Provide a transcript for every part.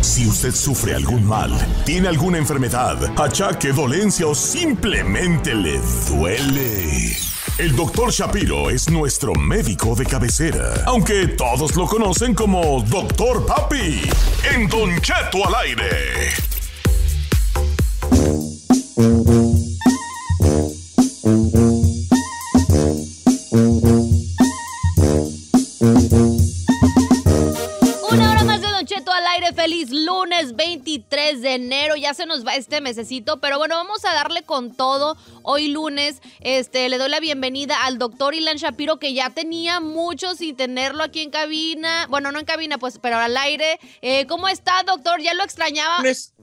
Si usted sufre algún mal, tiene alguna enfermedad, achaque, dolencia o simplemente le duele. El doctor Shapiro es nuestro médico de cabecera, aunque todos lo conocen como Doctor Papi. En Don Cheto al aire. este mesecito. Pero bueno, vamos a darle con todo. Hoy lunes, este, le doy la bienvenida al doctor Ilan Shapiro, que ya tenía mucho sin tenerlo aquí en cabina. Bueno, no en cabina, pues, pero al aire. Eh, ¿Cómo está, doctor? Ya lo extrañaba.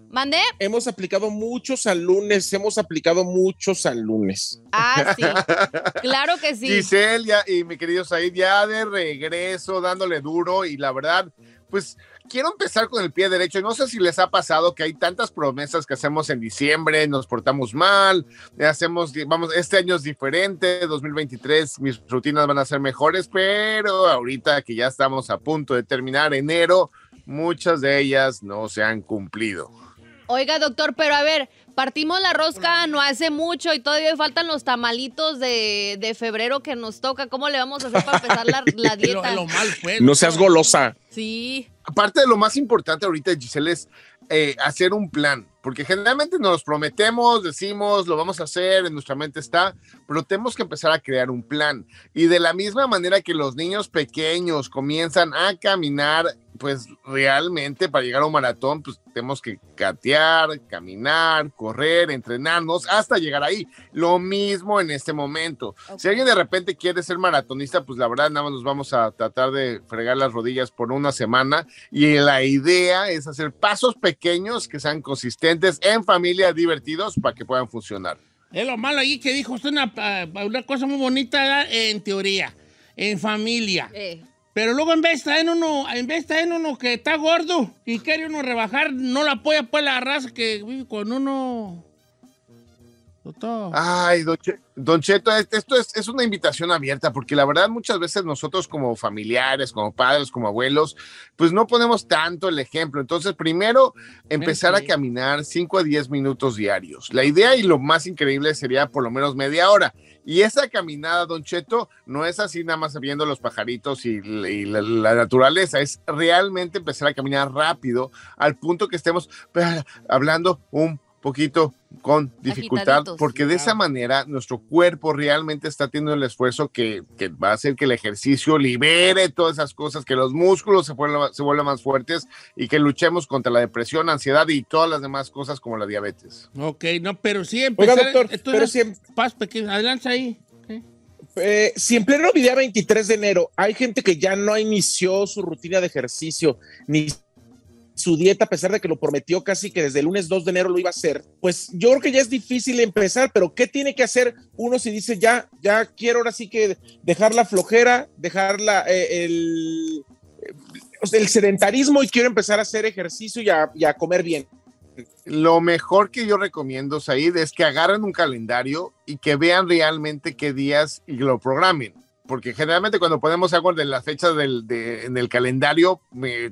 ¿Mandé? Hemos aplicado muchos al lunes, hemos aplicado muchos al lunes. Ah, sí. claro que sí. Giselle y mi querido Said, ya de regreso, dándole duro, y la verdad, pues quiero empezar con el pie derecho. No sé si les ha pasado que hay tantas promesas que hacemos en diciembre, nos portamos mal, eh, hacemos, vamos, este año es diferente, 2023, mis rutinas van a ser mejores, pero ahorita que ya estamos a punto de terminar enero, muchas de ellas no se han cumplido. Oiga, doctor, pero a ver, partimos la rosca no hace mucho y todavía faltan los tamalitos de, febrero que nos toca. ¿Cómo le vamos a hacer para empezar la, la dieta? no seas golosa. Sí. Aparte de lo más importante ahorita, Giselle, es eh, hacer un plan, porque generalmente nos prometemos, decimos, lo vamos a hacer, en nuestra mente está, pero tenemos que empezar a crear un plan. Y de la misma manera que los niños pequeños comienzan a caminar pues realmente para llegar a un maratón, pues tenemos que catear, caminar, correr, entrenarnos hasta llegar ahí. Lo mismo en este momento. Si alguien de repente quiere ser maratonista, pues la verdad nada más nos vamos a tratar de fregar las rodillas por una semana y la idea es hacer pasos pequeños que sean consistentes en familia, divertidos para que puedan funcionar. Es lo malo ahí que dijo usted una, ah, cosa muy bonita en teoría, en familia. Eh. Pero luego en vez de uno, en vez uno que está gordo y quiere uno rebajar, no la apoya pues la raza que vive con uno. Ay, don, Cheto, esto es, es, una invitación abierta, porque la verdad muchas veces nosotros como familiares, como padres, como abuelos, pues no ponemos tanto el ejemplo. Entonces, primero, empezar a caminar 5 a 10 minutos diarios. La idea y lo más increíble sería por lo menos media hora. Y esa caminada, Don Cheto, no es así nada más viendo los pajaritos y, la, la, naturaleza, es realmente empezar a caminar rápido al punto que estemos hablando un poquito con dificultad, porque de esa manera nuestro cuerpo realmente está teniendo el esfuerzo que, va a hacer que el ejercicio libere todas esas cosas, que los músculos se vuelvan, más fuertes y que luchemos contra la depresión, ansiedad y todas las demás cosas como la diabetes. Ok, no, pero siempre. Oiga, doctor, pero siempre. Paz adelante ahí. Eh, si en pleno día 23 de enero hay gente que ya no inició su rutina de ejercicio, ni su dieta, a pesar de que lo prometió casi que desde el lunes 2 de enero lo iba a hacer, pues yo creo que ya es difícil empezar, pero ¿qué tiene que hacer uno si dice ya, ya quiero ahora sí que dejar la flojera, dejar eh, eh, el, sedentarismo y quiero empezar a hacer ejercicio y a, comer bien? Lo mejor que yo recomiendo, Said, es que agarren un calendario y que vean realmente qué días y lo programen porque generalmente cuando ponemos algo de la fecha del, en el calendario,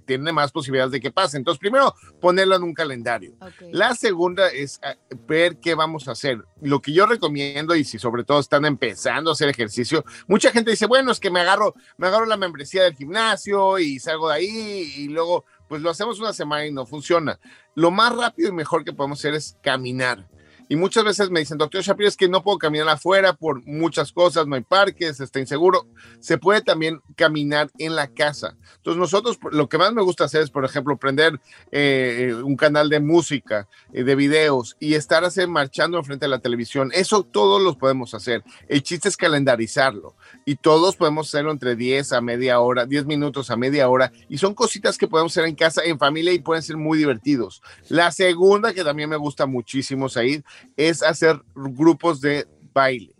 tiene más posibilidades de que pase. Entonces, primero, ponerlo en un calendario. La segunda es ah, ver qué vamos a hacer. Lo que yo recomiendo, y si sobre todo están empezando a hacer ejercicio, mucha gente dice, bueno, es que me agarro, me agarro la membresía del gimnasio y salgo de ahí y luego, pues lo hacemos una semana y no funciona. Lo más rápido y mejor que podemos hacer es caminar y muchas veces me dicen, doctor Shapiro, es que no puedo caminar afuera por muchas cosas, no hay parques, está inseguro. Se puede también caminar en la casa. Entonces nosotros, lo que más me gusta hacer es, por ejemplo, prender eh, eh, un canal de música, eh, de videos y estar así marchando enfrente de la televisión. Eso todos los podemos hacer. El chiste es calendarizarlo y todos podemos hacerlo entre 10 a media hora, 10 minutos a media hora. Y son cositas que podemos hacer en casa, en familia y pueden ser muy divertidos. La segunda que también me gusta muchísimo, Said, es hacer grupos de baile.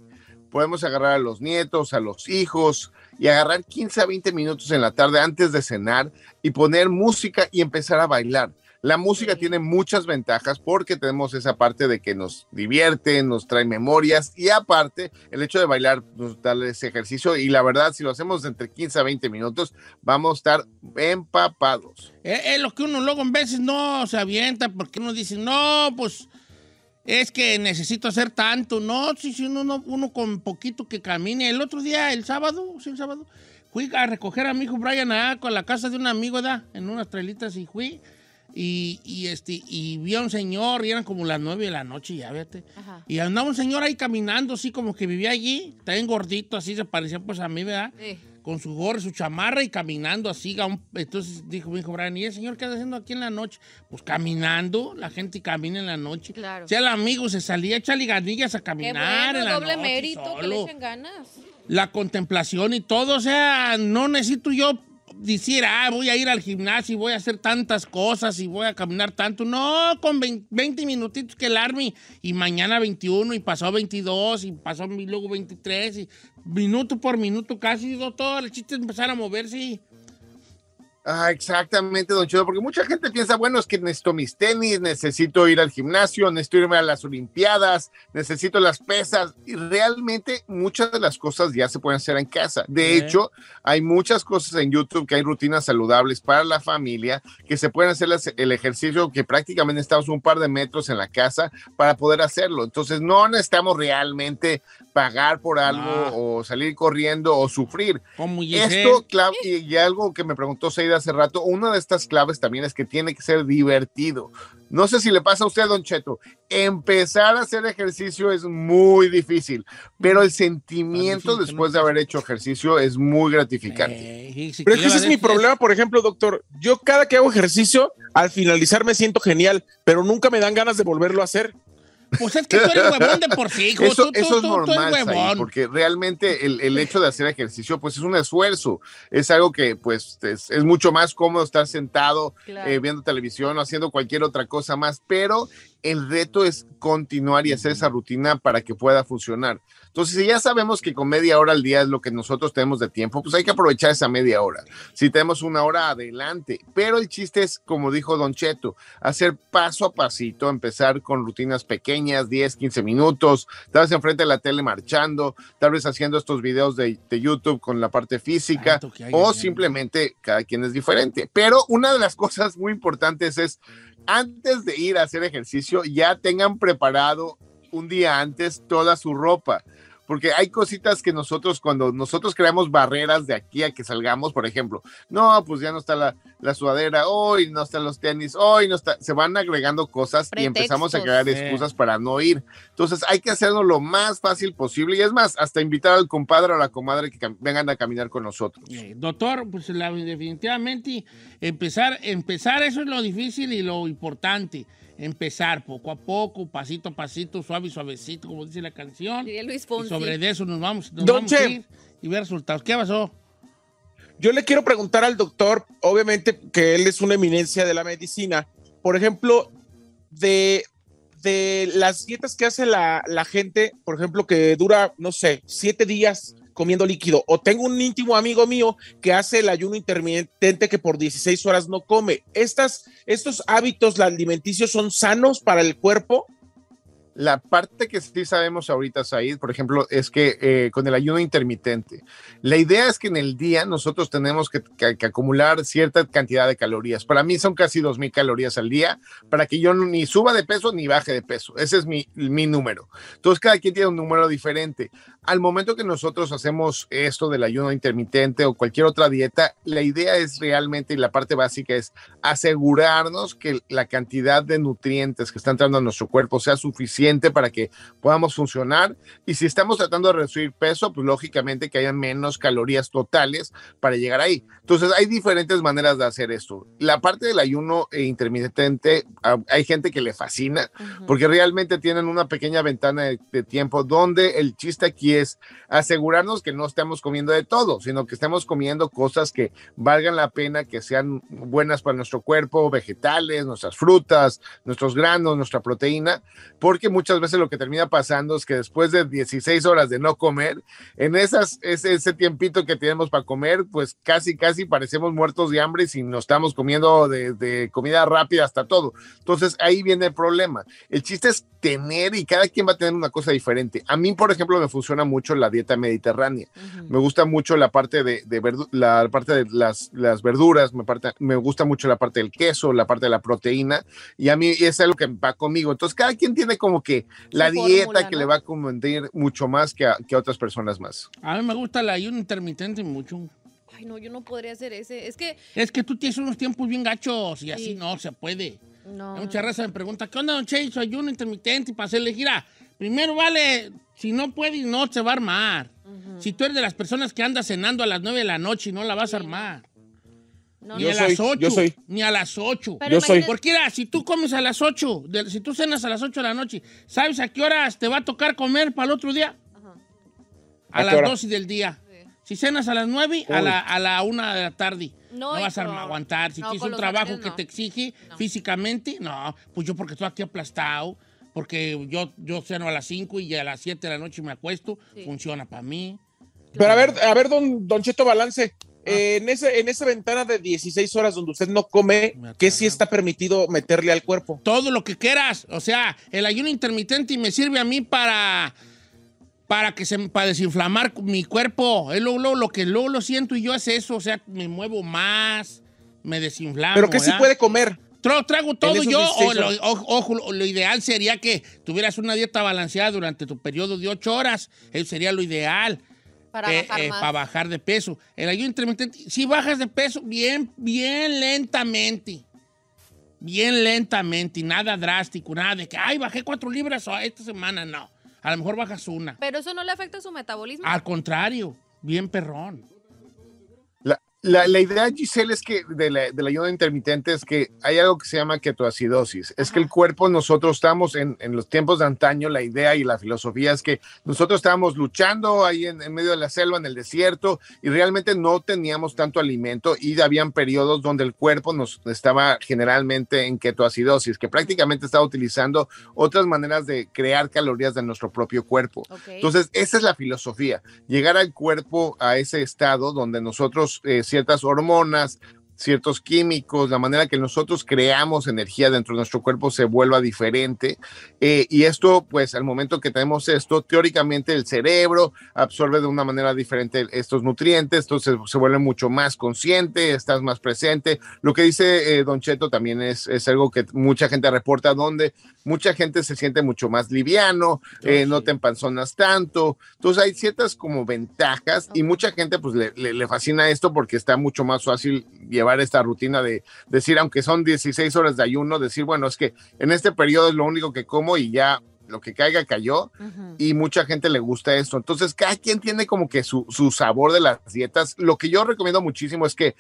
Podemos agarrar a los nietos, a los hijos y agarrar 15 a 20 minutos en la tarde antes de cenar y poner música y empezar a bailar. La música tiene muchas ventajas porque tenemos esa parte de que nos divierte, nos trae memorias y aparte el hecho de bailar nos da ese ejercicio y la verdad si lo hacemos entre 15 a 20 minutos vamos a estar empapados. Es, lo que uno luego en veces no se avienta porque uno dice, no, pues es que necesito hacer tanto. No, si, si uno, uno, con poquito que camine. El otro día, el sábado, sí, el sábado, fui a recoger a mi hijo Brian a, la casa de un amigo, ¿verdad? En unas trailitas y fui. Y, este, y vi a un señor, y eran como las nueve de la noche, ya vete. Y andaba un señor ahí caminando, así como que vivía allí, tan gordito, así se parecía pues a mí, ¿verdad? Sí con su gorra, su chamarra y caminando así. Entonces dijo mi hijo Brian, ¿y el señor qué está haciendo aquí en la noche? Pues caminando, la gente camina en la noche. Claro. Si el amigo se salía, echa ganillas a caminar. en la doble noche, mérito, que le echen ganas. La contemplación y todo, o sea, no necesito yo Diciera, ah, voy a ir al gimnasio y voy a hacer tantas cosas y voy a caminar tanto. No, con 20 minutitos que el army y mañana 21 y pasó 22 y pasó luego 23 y minuto por minuto casi todo, el chiste es empezar a moverse. y Ah, exactamente, don Chido, porque mucha gente piensa, bueno, es que necesito mis tenis, necesito ir al gimnasio, necesito irme a las Olimpiadas, necesito las pesas, y realmente muchas de las cosas ya se pueden hacer en casa. De hecho, hay muchas cosas en YouTube que hay rutinas saludables para la familia, que se pueden hacer el ejercicio que prácticamente estamos un par de metros en la casa para poder hacerlo. Entonces, no necesitamos realmente pagar por algo ah. o salir corriendo o sufrir. Esto clave, y algo que me preguntó Seida hace rato, una de estas claves también es que tiene que ser divertido. No sé si le pasa a usted, don Cheto, empezar a hacer ejercicio es muy difícil, pero el sentimiento después de haber hecho ejercicio es muy gratificante. pero ese es mi problema, por ejemplo, doctor. Yo cada que hago ejercicio, al finalizar me siento genial, pero nunca me dan ganas de volverlo a hacer. Pues es que tú eres huevón de por sí, Eso, es normal, porque realmente el, hecho de hacer ejercicio, pues es un esfuerzo. Es algo que, pues, es, mucho más cómodo estar sentado eh, viendo televisión o haciendo cualquier otra cosa más, pero el reto es continuar y hacer esa rutina para que pueda funcionar. Entonces, si ya sabemos que con media hora al día es lo que nosotros tenemos de tiempo, pues hay que aprovechar esa media hora. Si tenemos una hora, adelante. Pero el chiste es, como dijo Don Cheto, hacer paso a pasito, empezar con rutinas pequeñas, 10, 15 minutos, tal vez enfrente de la tele marchando, tal vez haciendo estos videos de, de YouTube con la parte física, o ¿eh? simplemente cada quien es diferente. Pero una de las cosas muy importantes es, antes de ir a hacer ejercicio, ya tengan preparado un día antes toda su ropa porque hay cositas que nosotros, cuando nosotros creamos barreras de aquí a que salgamos, por ejemplo, no, pues ya no está la, sudadera, hoy no están los tenis, hoy no está, se van agregando cosas y empezamos a crear excusas para no ir. Entonces hay que hacerlo lo más fácil posible y es más, hasta invitar al compadre o a la comadre que vengan a caminar con nosotros. Eh, doctor, pues definitivamente empezar, empezar, eso es lo difícil y lo importante empezar poco a poco, pasito a pasito, suave y suavecito, como dice la canción. Y sobre eso nos vamos, nos a y ver resultados. ¿Qué pasó? Yo le quiero preguntar al doctor, obviamente que él es una eminencia de la medicina, por ejemplo, de, de las dietas que hace la, la gente, por ejemplo, que dura, no sé, siete días comiendo líquido. O tengo un íntimo amigo mío que hace el ayuno intermitente que por 16 horas no come. Estas, estos hábitos alimenticios son sanos para el cuerpo. La parte que sí sabemos ahorita, Said, por ejemplo, es que eh, con el ayuno intermitente, la idea es que en el día nosotros tenemos que, acumular cierta cantidad de calorías. Para mí son casi 2.000 calorías al día para que yo ni suba de peso ni baje de peso. Ese es mi, mi número. Entonces, cada quien tiene un número diferente. Al momento que nosotros hacemos esto del ayuno intermitente o cualquier otra dieta, la idea es realmente, y la parte básica es asegurarnos que la cantidad de nutrientes que está entrando a nuestro cuerpo sea suficiente para que podamos funcionar. Y si estamos tratando de reducir peso, pues lógicamente que haya menos calorías totales para llegar ahí. Entonces, hay diferentes maneras de hacer esto. La parte del ayuno e intermitente, hay gente que le fascina porque realmente tienen una pequeña ventana de, tiempo donde el chiste aquí es asegurarnos que no estamos comiendo de todo, sino que estemos comiendo cosas que valgan la pena, que sean buenas para nuestro cuerpo, vegetales, nuestras frutas, nuestros granos, nuestra proteína, porque muchas veces lo que termina pasando es que después de 16 horas de no comer, en esas, ese, tiempito que tenemos para comer, pues casi, casi parecemos muertos de hambre si nos estamos comiendo de, comida rápida hasta todo. Entonces ahí viene el problema. El chiste es tener y cada quien va a tener una cosa diferente. A mí, por ejemplo, me funciona mucho la dieta mediterránea. Me gusta mucho la parte de, de la parte de las, verduras, me, me gusta mucho la parte del queso, la parte de la proteína y a mí es algo que va conmigo. Entonces cada quien tiene como que la dieta que le va a convenir mucho más que a, otras personas más. A mí me gusta el ayuno intermitente mucho. Ay, no, yo no podría hacer ese. Es que. Es que tú tienes unos tiempos bien gachos y así no se puede. No. mucha raza me pregunta, ¿qué onda, don Che? ayuno intermitente para hacerle gira. Primero vale, si no puedes, no se va a armar. Si tú eres de las personas que anda cenando a las 9 de la noche y no la vas a armar. No, ni, soy, a las 8, ni a las 8. Pero yo soy. Porque mira, si tú comes a las 8, si tú cenas a las 8 de la noche, ¿sabes a qué horas te va a tocar comer para el otro día? Ajá. A, las hora? 12 del día. Si cenas a las 9, a la, a la 1 de la tarde. No, vas a aguantar. Si tienes un trabajo que te exige físicamente, no. Pues yo porque estoy aquí aplastado, porque yo, yo ceno a las 5 y a las 7 de la noche me acuesto, funciona para mí. Pero a ver, a ver, don, don Cheto Balance, Ah. en, esa, ventana de 16 horas donde usted no come, ¿qué sí está permitido meterle al cuerpo? Todo lo que quieras. O sea, el ayuno intermitente me sirve a mí para, para, que se, desinflamar mi cuerpo. lo, lo, que luego lo siento y yo es eso. O sea, me muevo más, me desinflamo. ¿Pero qué sí puede comer? trago todo yo, lo, ojo, lo ideal sería que tuvieras una dieta balanceada durante tu periodo de 8 horas. Eso sería lo ideal. Eh, eh, para, bajar, de peso. El ayuno intermitente, si bajas de peso, bien, bien lentamente. Bien lentamente, nada drástico, nada de que, ay, bajé cuatro libras ah, esta semana, no. A lo mejor bajas una. Pero eso no le afecta a su metabolismo. Al contrario, bien perrón. La, la, idea, Giselle, es que de la, ayuda intermitente es que hay algo que se llama ketoacidosis. Es que el cuerpo, nosotros estamos en, en, los tiempos de antaño, la idea y la filosofía es que nosotros estábamos luchando ahí en, en, medio de la selva, en el desierto, y realmente no teníamos tanto alimento y habían periodos donde el cuerpo nos estaba generalmente en ketoacidosis, que prácticamente estaba utilizando otras maneras de crear calorías de nuestro propio cuerpo. Entonces, esa es la filosofía, llegar al cuerpo a ese estado donde nosotros... Eh, ciertas hormonas ciertos químicos, la manera que nosotros creamos energía dentro de nuestro cuerpo se vuelva diferente. Eh, y esto, pues al momento que tenemos esto, teóricamente el cerebro absorbe de una manera diferente estos nutrientes, entonces se vuelve mucho más consciente, estás más presente. Lo que dice eh, Don Cheto también es, algo que mucha gente reporta, donde mucha gente se siente mucho más liviano, ah, eh, no te empanzonas tanto. Entonces hay ciertas como ventajas y mucha gente pues le, fascina esto porque está mucho más fácil esta rutina de decir, aunque son 16 horas de ayuno, decir, bueno, es que en este periodo es lo único que como y ya lo que caiga cayó y mucha gente le gusta esto. Entonces, cada quien tiene como que su, sabor de las dietas. Lo que yo recomiendo muchísimo es que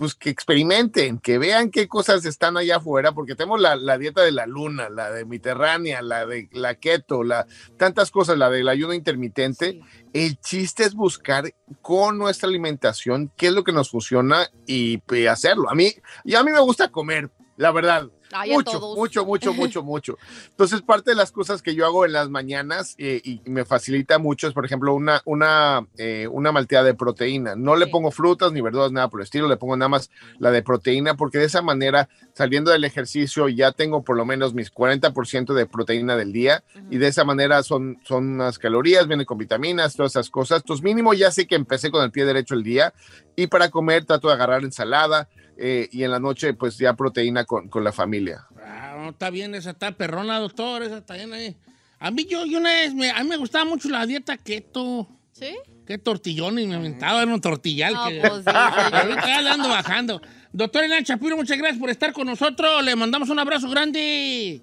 pues que experimenten, que vean qué cosas están allá afuera, porque tenemos la, dieta de la luna, la de mediterránea, la de la keto, la, tantas cosas, la del ayuno intermitente. El chiste es buscar con nuestra alimentación qué es lo que nos funciona y, y hacerlo. A mí, y a mí me gusta comer, la verdad mucho, mucho, mucho, mucho, mucho. Entonces, parte de las cosas que yo hago en las mañanas eh, y me facilita mucho es, por ejemplo, una, una, eh, una malteada de proteína. No le pongo frutas ni verduras, nada por el estilo, le pongo nada más la de proteína, porque de esa manera, saliendo del ejercicio, ya tengo por lo menos mis 40% de proteína del día y de esa manera son, son unas calorías, vienen con vitaminas, todas esas cosas. Entonces, mínimo ya sé que empecé con el pie derecho el día y para comer trato de agarrar ensalada eh, y en la noche pues ya proteína con, la familia. Ah, está bien, esa está perrona, doctor, esa está bien ahí. A mí yo, yo una vez, me, a mí me gustaba mucho la dieta keto. ¿Sí? Qué y me aventaba, era un tortillal. que, pues, sí, ahorita bajando. Doctor Elena Chapiro, muchas gracias por estar con nosotros. Le mandamos un abrazo grande.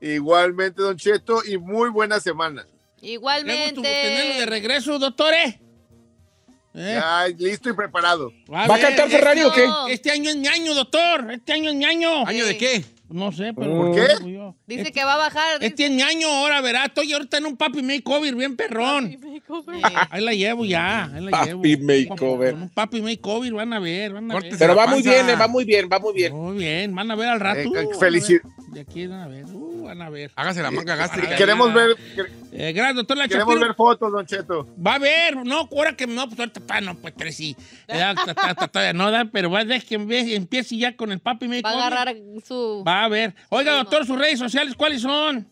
Igualmente, Don Cheto, y muy buena semana. Igualmente. tenerlo de regreso, doctores. ¿Eh? Ya, listo y preparado. ¿Va a, cantar Ferrari o este qué? Este año es mi año, doctor. Este año es mi año. ¿Año de qué? No sé, pero. ¿Por qué? Dice que va a bajar. Este tiene año ahora, verá. Estoy ahorita en un papi makeover bien perrón. Papi makeover. Ahí la llevo ya. Ahí la papi llevo. makeover. un papi makeover, van a ver. Van a ver. Pero va muy bien, eh, va muy bien, va muy bien. Muy bien, van a ver al rato. Eh, uh, Felicidades. De aquí van a ver. Uh, van a ver. Hágase la manga eh, gástrica. queremos ver. gracias, doctor La Queremos ver fotos, Don Cheto. Va a ver. No, ahora que no, pues ahorita no, pues tres sí. no da, pero va a que empiece ya con el papi makeover. Va a agarrar su. Va a ver. Oiga, doctor, sus redes sociales, ¿cuáles son?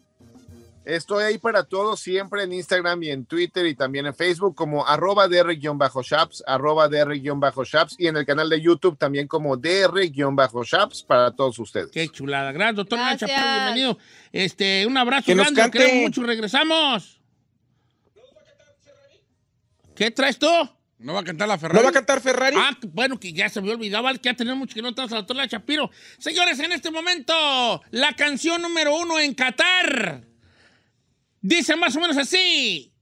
Estoy ahí para todos, siempre en Instagram y en Twitter y también en Facebook como arroba dr-shaps, arroba dr-shaps y en el canal de YouTube también como dr-shaps para todos ustedes. Qué chulada. Gracias, doctor bienvenido. Este, un abrazo que grande, nos queremos mucho, regresamos. ¿Qué traes tú? ¿No va a cantar la Ferrari? ¿No va a cantar Ferrari? Ah, bueno, que ya se me olvidaba que ya tenemos mucho que no estás a la torre de Chapiro. Señores, en este momento, la canción número uno en Qatar dice más o menos así.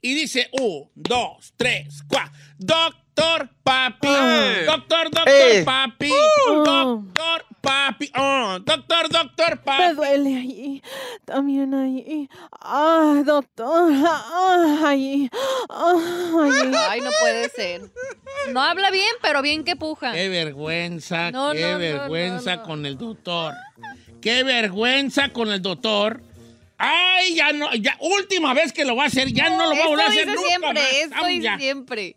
Y dice, un, dos, tres, cuatro. Doc Doctor Papi. Ah. Doctor, doctor, eh. papi. Uh. doctor Papi. Ah, doctor doctor, Papi. Me duele allí. También ahí. Ah, doctor. Ah, ah, ahí. Ay, no puede ser. No habla bien, pero bien que puja. Qué vergüenza, qué vergüenza con el doctor. Qué vergüenza con el doctor. Ay, ya no, ya, última vez que lo va a hacer, ya no, lo va a volver a hacer nunca siempre, más. y siempre.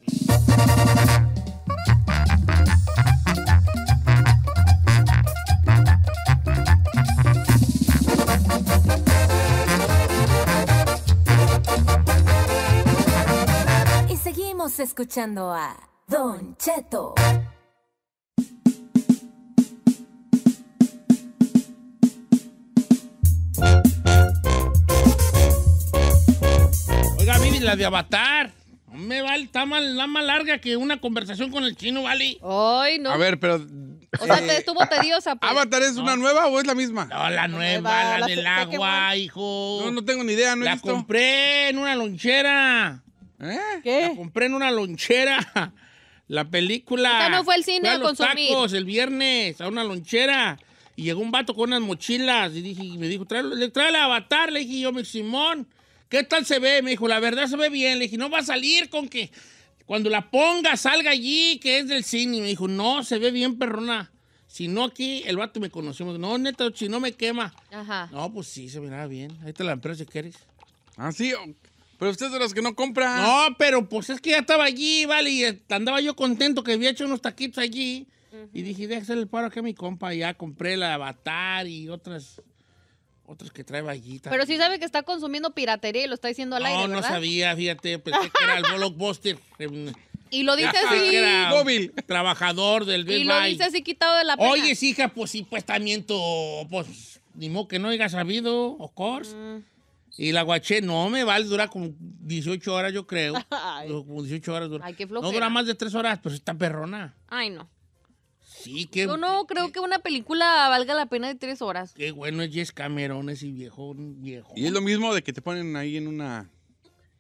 Estamos escuchando a Don Cheto. Oiga, Vivi, la de Avatar. No Me vale, está más, la más larga que una conversación con el chino, ¿vale? Ay, no. A ver, pero. O sea, eh, te estuvo tediosa. Pues. ¿Avatar es una nueva o es la misma? No, la nueva, la, del agua, hijo. No, no tengo ni idea, no La compré en una lonchera. ¿Eh? ¿Qué? La compré en una lonchera. La película. Ya no fue el cine fue a, los Tacos el viernes a una lonchera. Y llegó un vato con unas mochilas. Y, me dijo, trae, avatar. Le dije yo, mi Simón, ¿qué tal se ve? Me dijo, la verdad se ve bien. Le dije, no va a salir con que cuando la ponga salga allí, que es del cine. me dijo, no, se ve bien, perrona. Si no aquí, el vato me conocimos. No, neta, si no me quema. Ajá. No, pues sí, se verá bien. Ahí te la empresa si quieres. Ah, sí. Pero usted es de los que no compran. No, pero pues es que ya estaba allí, vale, y andaba yo contento que había hecho unos taquitos allí. Y dije, déjese el paro que mi compa. ya compré la Avatar y otras otras que trae vallita. Pero sí sabe que está consumiendo piratería y lo está diciendo al aire, No, no sabía, fíjate, pensé que era el blockbuster. Y lo dice así. Móvil. Trabajador del Big Y lo dice así quitado de la pena. Oye, hija, pues sí, pues también tú, pues, ni modo que no haya sabido, of course. Mm. Y la guaché no me vale, dura como 18 horas, yo creo. Como 18 horas no dura más de 3 horas, pero está perrona. Ay, no. Sí, que. Yo no creo que, una película valga la pena de 3 horas. Qué bueno es Jess Cameron, ese viejo, viejo. Y es lo mismo de que te ponen ahí en una.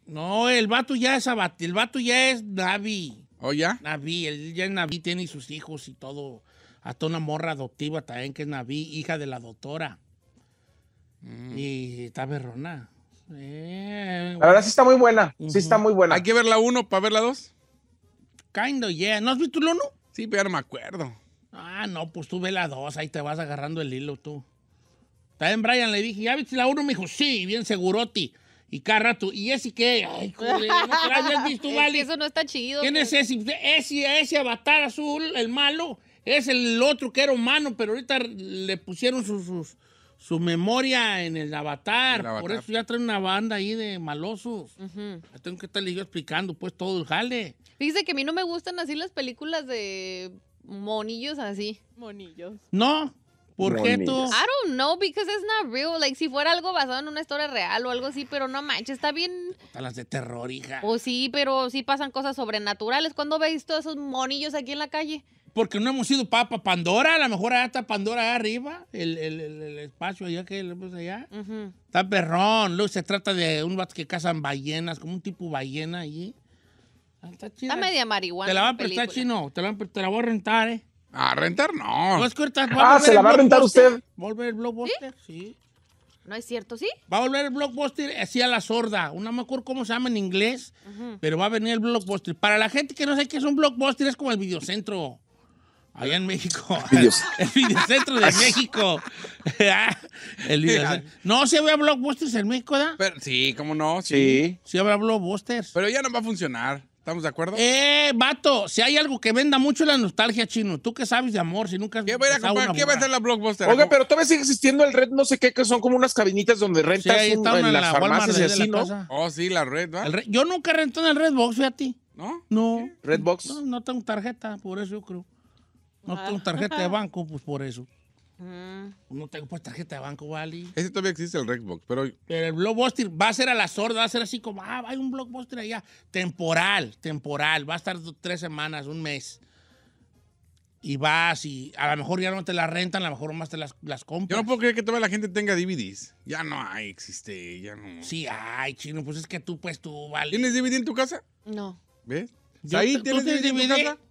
No, el vato ya es el vato ya es Navi. ¿Oh, ya? Navi, él ya es Navi, tiene sus hijos y todo. Hasta una morra adoptiva también que es Navi, hija de la doctora. Mm. Y está berrona. Eh, la verdad sí está muy buena. Sí está muy buena. ¿Hay que ver la 1 para ver la 2? of yeah. ¿No has visto la 1? Sí, pero no me acuerdo. Ah, no, pues tú ve la 2, ahí te vas agarrando el hilo tú. También Brian le dije, ¿ya viste la 1? Me dijo, sí, bien seguroti. Y cada rato, ¿y ese qué? Ay, joder, no visto, vale. que Eso no está chido. ¿Quién pues. es ese? ese? Ese avatar azul, el malo, es el otro que era humano, pero ahorita le pusieron sus su memoria en el avatar. Por eso ya trae una banda ahí de malosos. Tengo que estarle yo explicando, pues, todo el jale. Fíjese que a mí no me gustan así las películas de monillos así. Monillos. No. ¿Por qué tú? I don't know, because it's not real. Like, si fuera algo basado en una historia real o algo así, pero no manches, está bien. A las de terror, hija. O sí, pero sí pasan cosas sobrenaturales. ¿Cuándo veis todos esos monillos aquí en la calle? porque no hemos ido para Pandora, a lo mejor allá está Pandora allá arriba, el, el, el espacio allá que hemos pues, allá. Está perrón, luego se trata de un vato que cazan ballenas, como un tipo ballena allí. Ah, está Está media marihuana. Te la van a prestar, chino, te la, voy a rentar, ¿eh? A rentar no. ah, se la va a rentar usted. ¿Volver el blockbuster? ¿Sí? No es cierto, ¿sí? Va a volver el blockbuster así a la sorda. una me acuerdo cómo se llama en inglés, pero va a venir el blockbuster. Para la gente que no sabe qué es un blockbuster, es como el videocentro. Allá en México. El videocentro de México. Ah, el No, si había blockbusters en México, ¿verdad? sí, ¿cómo no? Sí. Sí, habrá blockbusters. Pero ya no va a funcionar. ¿Estamos de acuerdo? Eh, vato, si hay algo que venda mucho la nostalgia, chino. ¿Tú qué sabes de amor si nunca has ¿Qué ¿Qué va la blockbuster? Oiga, pero todavía sigue existiendo el red, no sé qué, que son como unas cabinitas donde rentas en, las la farmacias y así, ¿no? Oh, sí, la red, ¿verdad? yo nunca renté en el Redbox, fíjate. ¿No? No. ¿Redbox? No, no tengo tarjeta, por eso yo creo. No tengo tarjeta de banco, pues por eso. Mm. No tengo pues, tarjeta de banco, ¿vale? Ese todavía existe el Redbox, pero... Pero el blockbuster va a ser a la sorda, va a ser así como, ah, hay un blockbuster allá. Temporal, temporal. Va a estar tres semanas, un mes. Y vas y a lo mejor ya no te la rentan, a lo mejor más te las, las compras. Yo no puedo creer que toda la gente tenga DVDs. Ya no hay, existe, ya no. Sí, ay, chino, pues es que tú, pues tú, ¿vale? ¿Tienes DVD en tu casa? No. ¿Ves? Yo, ¿Ahí tienes DVD en tu casa no ves ahí tienes dvd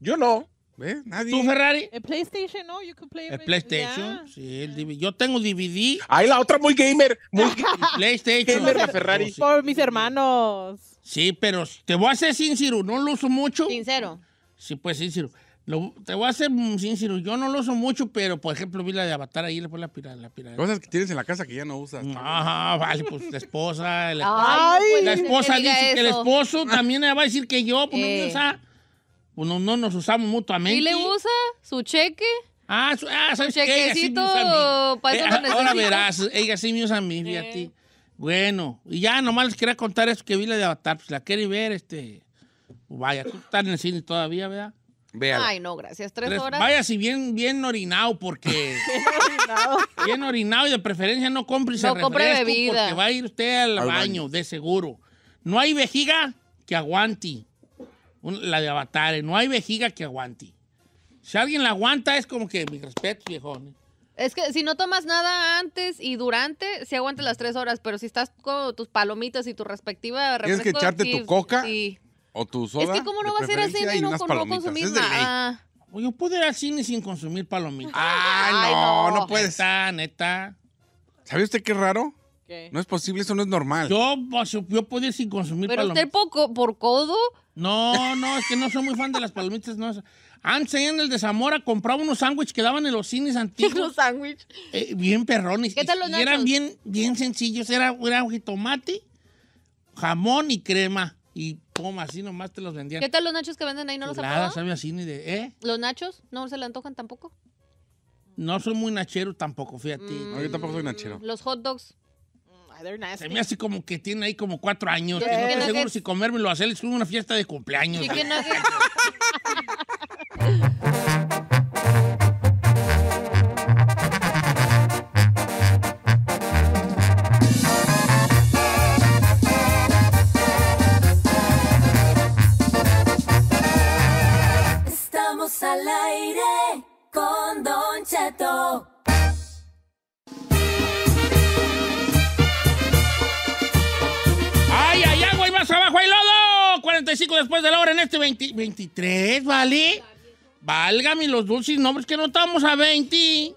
yo no. ¿ves? Nadie. ¿Tú, Ferrari? El PlayStation, ¿no? You play el PlayStation, sí. El DVD. Yo tengo DVD. Ahí la otra muy gamer. Muy PlayStation. Gamer Ferrari. Por mis hermanos. Sí, pero te voy a ser sincero. No lo uso mucho. Sincero. Sí, pues sincero. te voy a ser sincero, yo no lo uso mucho, pero por ejemplo vi la de Avatar ahí, después la pira, la pirata. Cosas que tienes en la casa que ya no usas. Ajá, vale, pues la esposa, la, la esposa dice que, el esposo también va a decir que yo, pues no usa. Eh. Pues, no, nos usamos mutuamente. ¿Y le usa su cheque? Ah, su, ah su eh, ah, Ahora verás, ella sí me usa a mí, a ti. Bueno, y ya nomás les quería contar eso que vi la de Avatar, pues, Si la quiere ver, este... Pues, vaya, tú estás en el cine todavía, ¿verdad? Ay, no, gracias. ¿Tres, horas. Vaya, si bien, bien orinado, porque. bien orinado. Bien orinado y de preferencia no compre ese no compre bebida. porque va a ir usted al, baño, de seguro. No hay vejiga que aguante la de Avatar, no hay vejiga que aguante. Si alguien la aguanta, es como que mi respeto, viejo Es que si no tomas nada antes y durante, si aguantas las tres horas, pero si estás con tus palomitas y tu respectiva Tienes que echarte tu coca sí. o tu soda. Es que cómo no va a ser así ni con no consumir nada. yo puedo ir al cine sin consumir palomitas. Ah, no, no, no puedes. Neta, neta. ¿Sabe usted qué raro? No es posible, eso no es normal. Yo, podía pues, sin consumir palomitas. ¿Pero usted por, codo? No, no, es que no soy muy fan de las palomitas. No. Antes en el de Zamora compraba unos sándwiches que daban en los cines antiguos. ¿Los sándwiches? Eh, bien perrones. ¿Qué tal los y eran bien, bien sencillos. Era, era jitomate, jamón y crema. Y como así nomás te los vendían. ¿Qué tal los nachos que venden ahí? ¿No los Nada, sabe así ni de... ¿eh? ¿Los nachos? ¿No se le antojan tampoco? No soy muy nachero tampoco, fíjate. Mm, no, yo tampoco soy nachero. Los hot dogs. Se me hace como que tiene ahí como cuatro años. no estoy seguro si comérmelo a hacerles una fiesta de cumpleaños. Estamos al aire con Don Cheto. después de la hora en este 20, 23, ¿vale? Válgame los dulces nombres que no estamos a 20.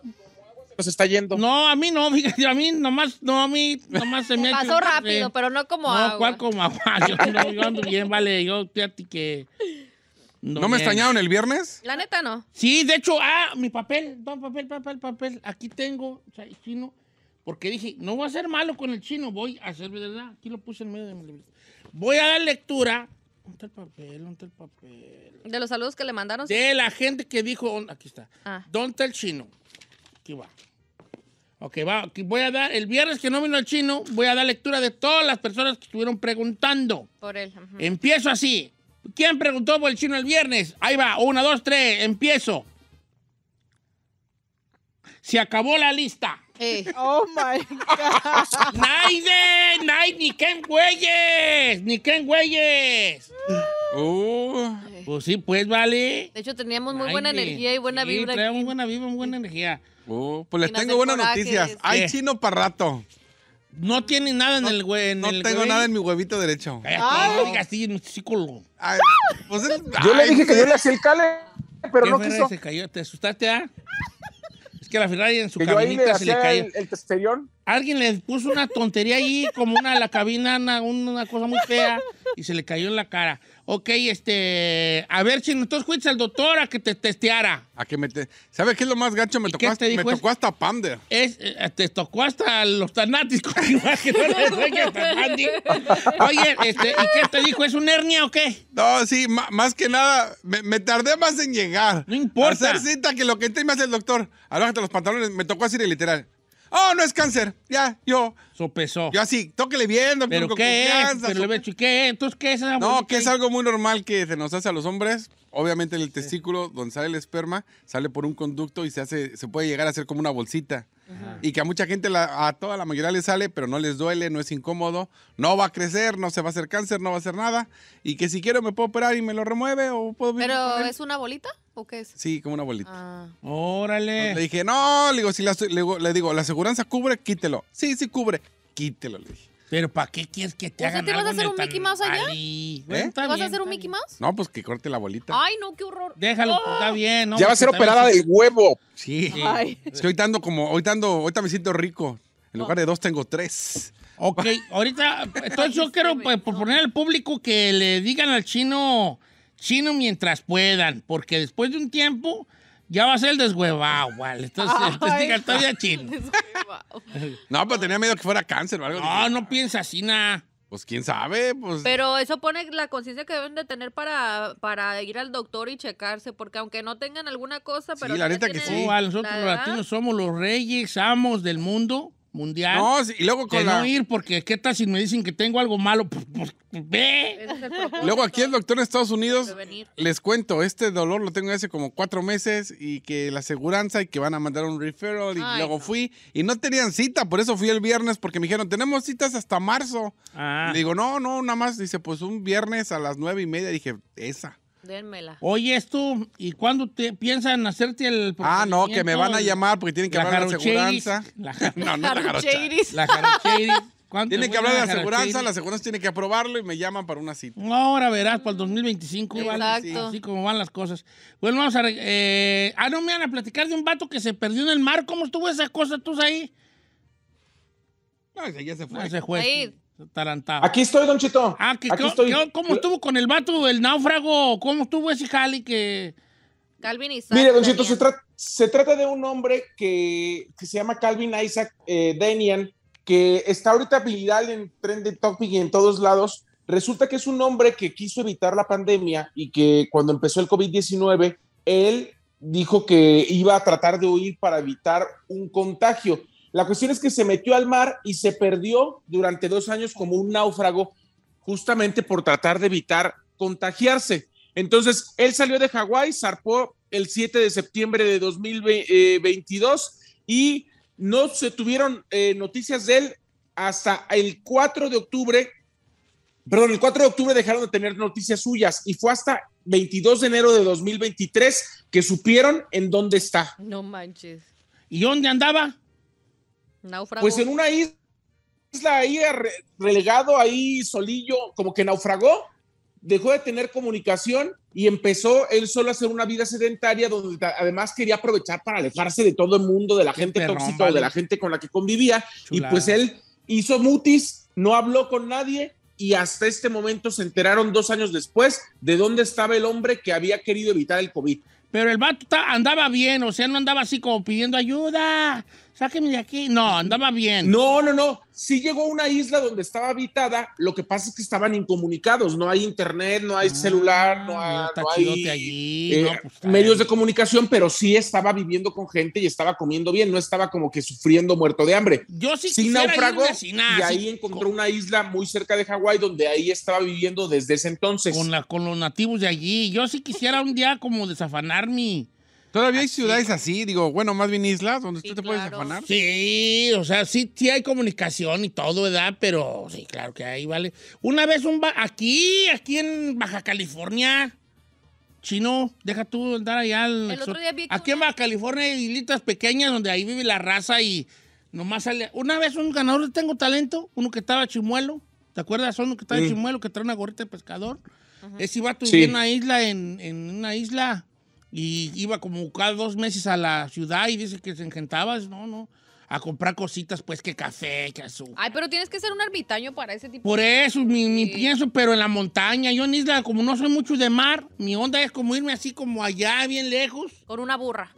Pues está yendo. No, a mí no, a mí nomás, no, a mí nomás se me... Pasó rápido, pero no como no, ¿cuál como agua? Yo, yo ando bien, vale, yo ti que... ¿No, me extrañaron el viernes? La neta no. Sí, de hecho, ah, mi papel, papel, papel, papel, aquí tengo, o sea, chino, porque dije, no voy a ser malo con el chino, voy a hacer verdad, aquí lo puse en medio de mi libro. Voy a dar lectura ¿Dónde el papel? ¿Dónde el papel? De los saludos que le mandaron. De la gente que dijo. Aquí está. Ah. ¿Dónde está el chino? Aquí va. Ok, voy a dar. El viernes que no vino el chino, voy a dar lectura de todas las personas que estuvieron preguntando. Por él. Empiezo así. ¿Quién preguntó por el chino el viernes? Ahí va. Una, dos, tres. Empiezo. Se acabó la lista. Oh my God. Naide, Naide, ni Ken Güeyes, ni Ken Güeyes. Uh, uh pues sí, pues vale. De hecho, teníamos muy buena energía y buena vibra. Sí, aquí. buena vibra, buena energía. Uh, pues les tengo buenas noticias. Hay chino para rato. No tiene nada en el güey. No tengo nada en mi huevito derecho. Cállate, Ay. no digas así, psicólogo. Pues yo le dije que yo le hacía el cale, pero no quiso. Se cayó. ¿Te asustaste, ah? que la Ferrari en su cabinita se le cayó. El, el Alguien le puso una tontería ahí, como una la cabina, una, una cosa muy fea, y se le cayó en la cara. Ok, este. A ver, si entonces fuiste al doctor a que te testeara. A que me te... ¿Sabes qué es lo más gacho? Me, tocó hasta, me tocó hasta Pander. Es, eh, te tocó hasta los tanáticos. Oye, este, ¿y qué te dijo? ¿Es un hernia o qué? No, sí, más que nada, me, tardé más en llegar. No importa. A que lo que entré me hace el doctor. hasta los pantalones. Me tocó así de literal. Oh, no es cáncer. Ya, yo. Sopesó. Yo así, tóquele viendo. ¿Pero qué? es? Pero le Entonces, ¿qué es No, que es algo muy normal que se nos hace a los hombres. Obviamente, en el testículo, donde sale el esperma, sale por un conducto y se hace, se puede llegar a hacer como una bolsita. Y que a mucha gente, la, a toda la mayoría le sale, pero no les duele, no es incómodo, no va a crecer, no se va a hacer cáncer, no va a hacer nada. Y que si quiero me puedo operar y me lo remueve o puedo... ¿Pero es una bolita? o qué es? Sí, como una bolita. Ah. Órale. Le dije, no, le digo, si la, le, digo, la aseguranza cubre, quítelo. Sí, sí cubre, quítelo, le dije. Pero ¿para qué quieres que te ¿O sea, te vas a ¿Eh? hacer un Mickey Mouse allá? Sí. vas a hacer un Mickey Mouse? No, pues que corte la bolita. Ay, no, qué horror. Déjalo, ¡Oh! está bien. No, ya va a pues, ser operada del huevo. Sí. Es que hoy ando como, hoy ahorita me siento rico. En lugar de dos tengo tres. Ok, ahorita, entonces yo quiero proponer al público que le digan al chino Chino mientras puedan, porque después de un tiempo ya va a ser el deshuevado, ¿vale? Entonces, diga, todavía chino. no, pero tenía miedo que fuera cáncer o algo. No, no piensa así, nada. Pues quién sabe, pues, Pero eso pone la conciencia que deben de tener para, para ir al doctor y checarse, porque aunque no tengan alguna cosa, pero. Sí, la neta que sí. nosotros los latinos somos los reyes, amos del mundo mundial. No, y luego con ir porque qué tal si me dicen que tengo algo malo. Pues, pues, pues, ve. luego aquí el doctor en Estados Unidos les cuento, este dolor lo tengo hace como cuatro meses y que la aseguranza y que van a mandar un referral y luego fui y no tenían cita, por eso fui el viernes porque me dijeron tenemos citas hasta marzo. Ah. digo no, no, nada más. Dice pues un viernes a las nueve y media. Dije esa. Dénmela. Oye, esto, ¿y cuándo te piensan hacerte el Ah, no, que me van a llamar porque tienen que hablar de la seguridad. La no, no, la jarocheiris. Tienen que hablar de la aseguranza, la aseguranza tiene que aprobarlo y me llaman para una cita. Ahora verás, para el 2025 Exacto. así como van las cosas. Bueno, vamos a... Eh, ah, no, me van a platicar de un vato que se perdió en el mar. ¿Cómo estuvo esa cosa tú ahí? No, ya se fue. se fue. Aquí estoy, Don Chito. Ah, estoy. ¿Cómo estuvo con el vato, el náufrago? ¿Cómo estuvo ese jali que...? Calvin Isaac. Mire, Don Chito, se, trata de un hombre que, se llama Calvin Isaac eh, Denian, que está ahorita viral en de Topic y en todos lados. Resulta que es un hombre que quiso evitar la pandemia y que cuando empezó el COVID-19, él dijo que iba a tratar de huir para evitar un contagio la cuestión es que se metió al mar y se perdió durante dos años como un náufrago, justamente por tratar de evitar contagiarse. Entonces, él salió de Hawái, zarpó el 7 de septiembre de 2022 y no se tuvieron eh, noticias de él hasta el 4 de octubre. Perdón, el 4 de octubre dejaron de tener noticias suyas y fue hasta 22 de enero de 2023 que supieron en dónde está. No manches. ¿Y dónde andaba? Pues en una isla ahí relegado, ahí solillo, como que naufragó, dejó de tener comunicación y empezó él solo a hacer una vida sedentaria donde además quería aprovechar para alejarse de todo el mundo, de la gente tóxica o de la gente con la que convivía. Y pues él hizo mutis, no habló con nadie, y hasta este momento se enteraron dos años después de dónde estaba el hombre que había querido evitar el COVID. Pero el vato andaba bien, o sea, no andaba así como pidiendo ayuda sáqueme de aquí. No, andaba bien. No, no, no. Sí llegó a una isla donde estaba habitada, lo que pasa es que estaban incomunicados, no hay internet, no hay ah, celular, no, hay eh, pues, medios de comunicación, pero sí estaba viviendo con gente y estaba comiendo bien, no estaba como que sufriendo muerto de hambre. Yo sí, sí naufragó y ahí encontró una isla muy cerca de Hawái donde ahí estaba viviendo desde ese entonces. Con, la, con los nativos de allí. Yo sí quisiera un día como desafanarme Todavía hay ciudades así, digo, bueno, más bien islas donde tú te puedes afanar. Sí, o sea, sí, hay comunicación y todo, ¿verdad? Pero sí, claro que ahí vale. Una vez un aquí, aquí en Baja California. Chino, deja tú andar allá al. El otro día vi aquí en Baja California hay islitas pequeñas donde ahí vive la raza y nomás sale. Una vez un ganador de Tengo Talento, uno que estaba chimuelo, ¿te acuerdas? Uno que estaba chimuelo que trae una gorrita de pescador. es iba a tu una isla, en, en una isla y iba como cada dos meses a la ciudad y dice que se engentabas, no, no, a comprar cositas, pues que café, que azúcar. Ay, pero tienes que ser un arbitraño para ese tipo. Por eso, me pienso, pero en la montaña, yo en isla, como no soy mucho de mar, mi onda es como irme así como allá, bien lejos. Con una burra.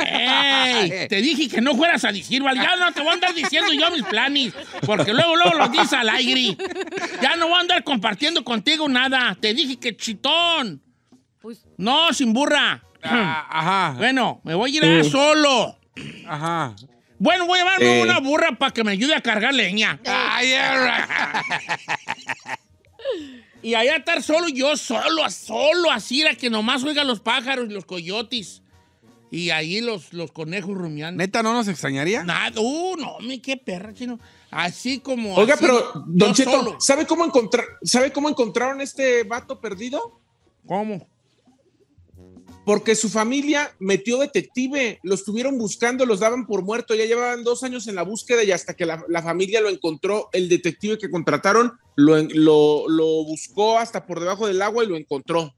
¡Ey! Te dije que no fueras a decir, Ya no te voy a andar diciendo yo mis planes, porque luego, luego los dices al aire. Ya no voy a andar compartiendo contigo nada. Te dije que chitón. Pues. No, sin burra. Ah, ajá. Bueno, me voy a ir solo. Ajá. Bueno, voy a llevarme eh. una burra para que me ayude a cargar leña. Y y allá estar solo yo, solo, solo, así era que nomás oigan los pájaros y los coyotes. Y ahí los, los conejos rumiando. ¿Neta no nos extrañaría? Nada, uh, no, mi qué perra, chino. Así como. Oiga, pero, Don Cheto, ¿sabe cómo, encontrar, ¿sabe cómo encontraron este vato perdido? ¿Cómo? porque su familia metió detective, los estuvieron buscando, los daban por muerto, ya llevaban dos años en la búsqueda y hasta que la, familia lo encontró, el detective que contrataron lo, lo, buscó hasta por debajo del agua y lo encontró.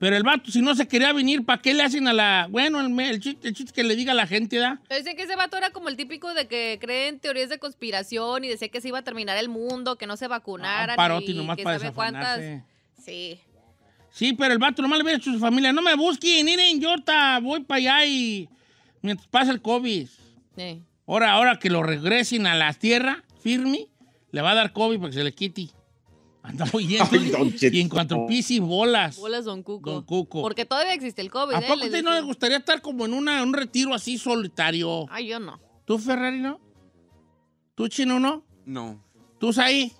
Pero el vato, si no se quería venir, ¿para qué le hacen a la. Bueno, el, chiste, que le diga a la gente, ¿da? dicen que ese vato era como el típico de que cree en teorías de conspiración y decía que se iba a terminar el mundo, que no se ah, vacunaran. y, que sabe Sí. Sí, pero el vato nomás le ve a su familia, no me busquen, miren, yo voy para allá y mientras pasa el COVID. Sí. Ahora, ahora que lo regresen a la tierra, firme, le va a dar COVID para que se le quite. Anda muy bien. y en cuanto pisi, bolas. Bolas Don Cuco. Don Porque todavía existe el COVID. ¿A ¿eh? poco a no le gustaría estar como en una, un retiro así solitario? Ay, yo no. ¿Tú, Ferrari, no? ¿Tú, Chino, no? No. ¿Tú, ahí?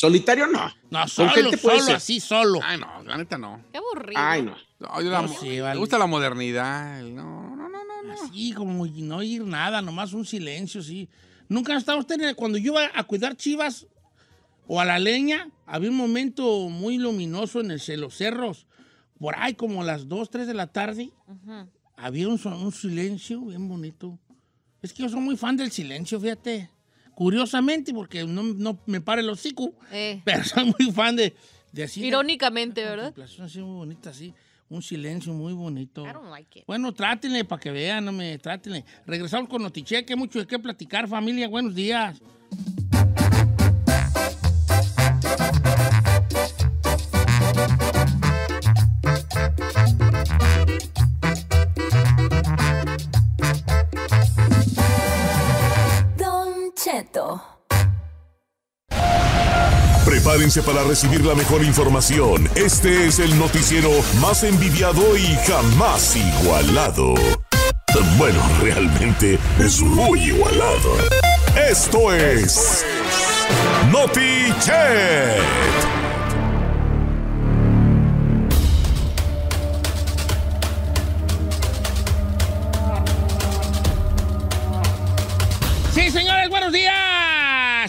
Solitario no. No, solo, gente solo, así, solo. Ay, no, la neta no. Qué aburrido. Ay, no. sí, Me gusta la modernidad. No, no, no, no. Sí, como no ir nada, nomás un silencio, sí. Nunca estado usted, cuando yo iba a cuidar chivas o a la leña, había un momento muy luminoso en, el, los cerros. Por ahí, como las 2, 3 de la tarde, había un, un silencio bien bonito. Es que yo soy muy fan del silencio, fíjate. Curiosamente, porque no, me pare los hocico, eh. pero soy muy fan de, así. Irónicamente, ¿verdad? así muy bonita, así. Un silencio muy bonito. I don't like it. Bueno, trátenle para que vean, no me trátenle. Regresamos con Notiche, que mucho de qué platicar, familia. Buenos días. Prepárense para recibir la mejor información. Este es el noticiero más envidiado y jamás igualado. Bueno, realmente es muy igualado. Esto es Noti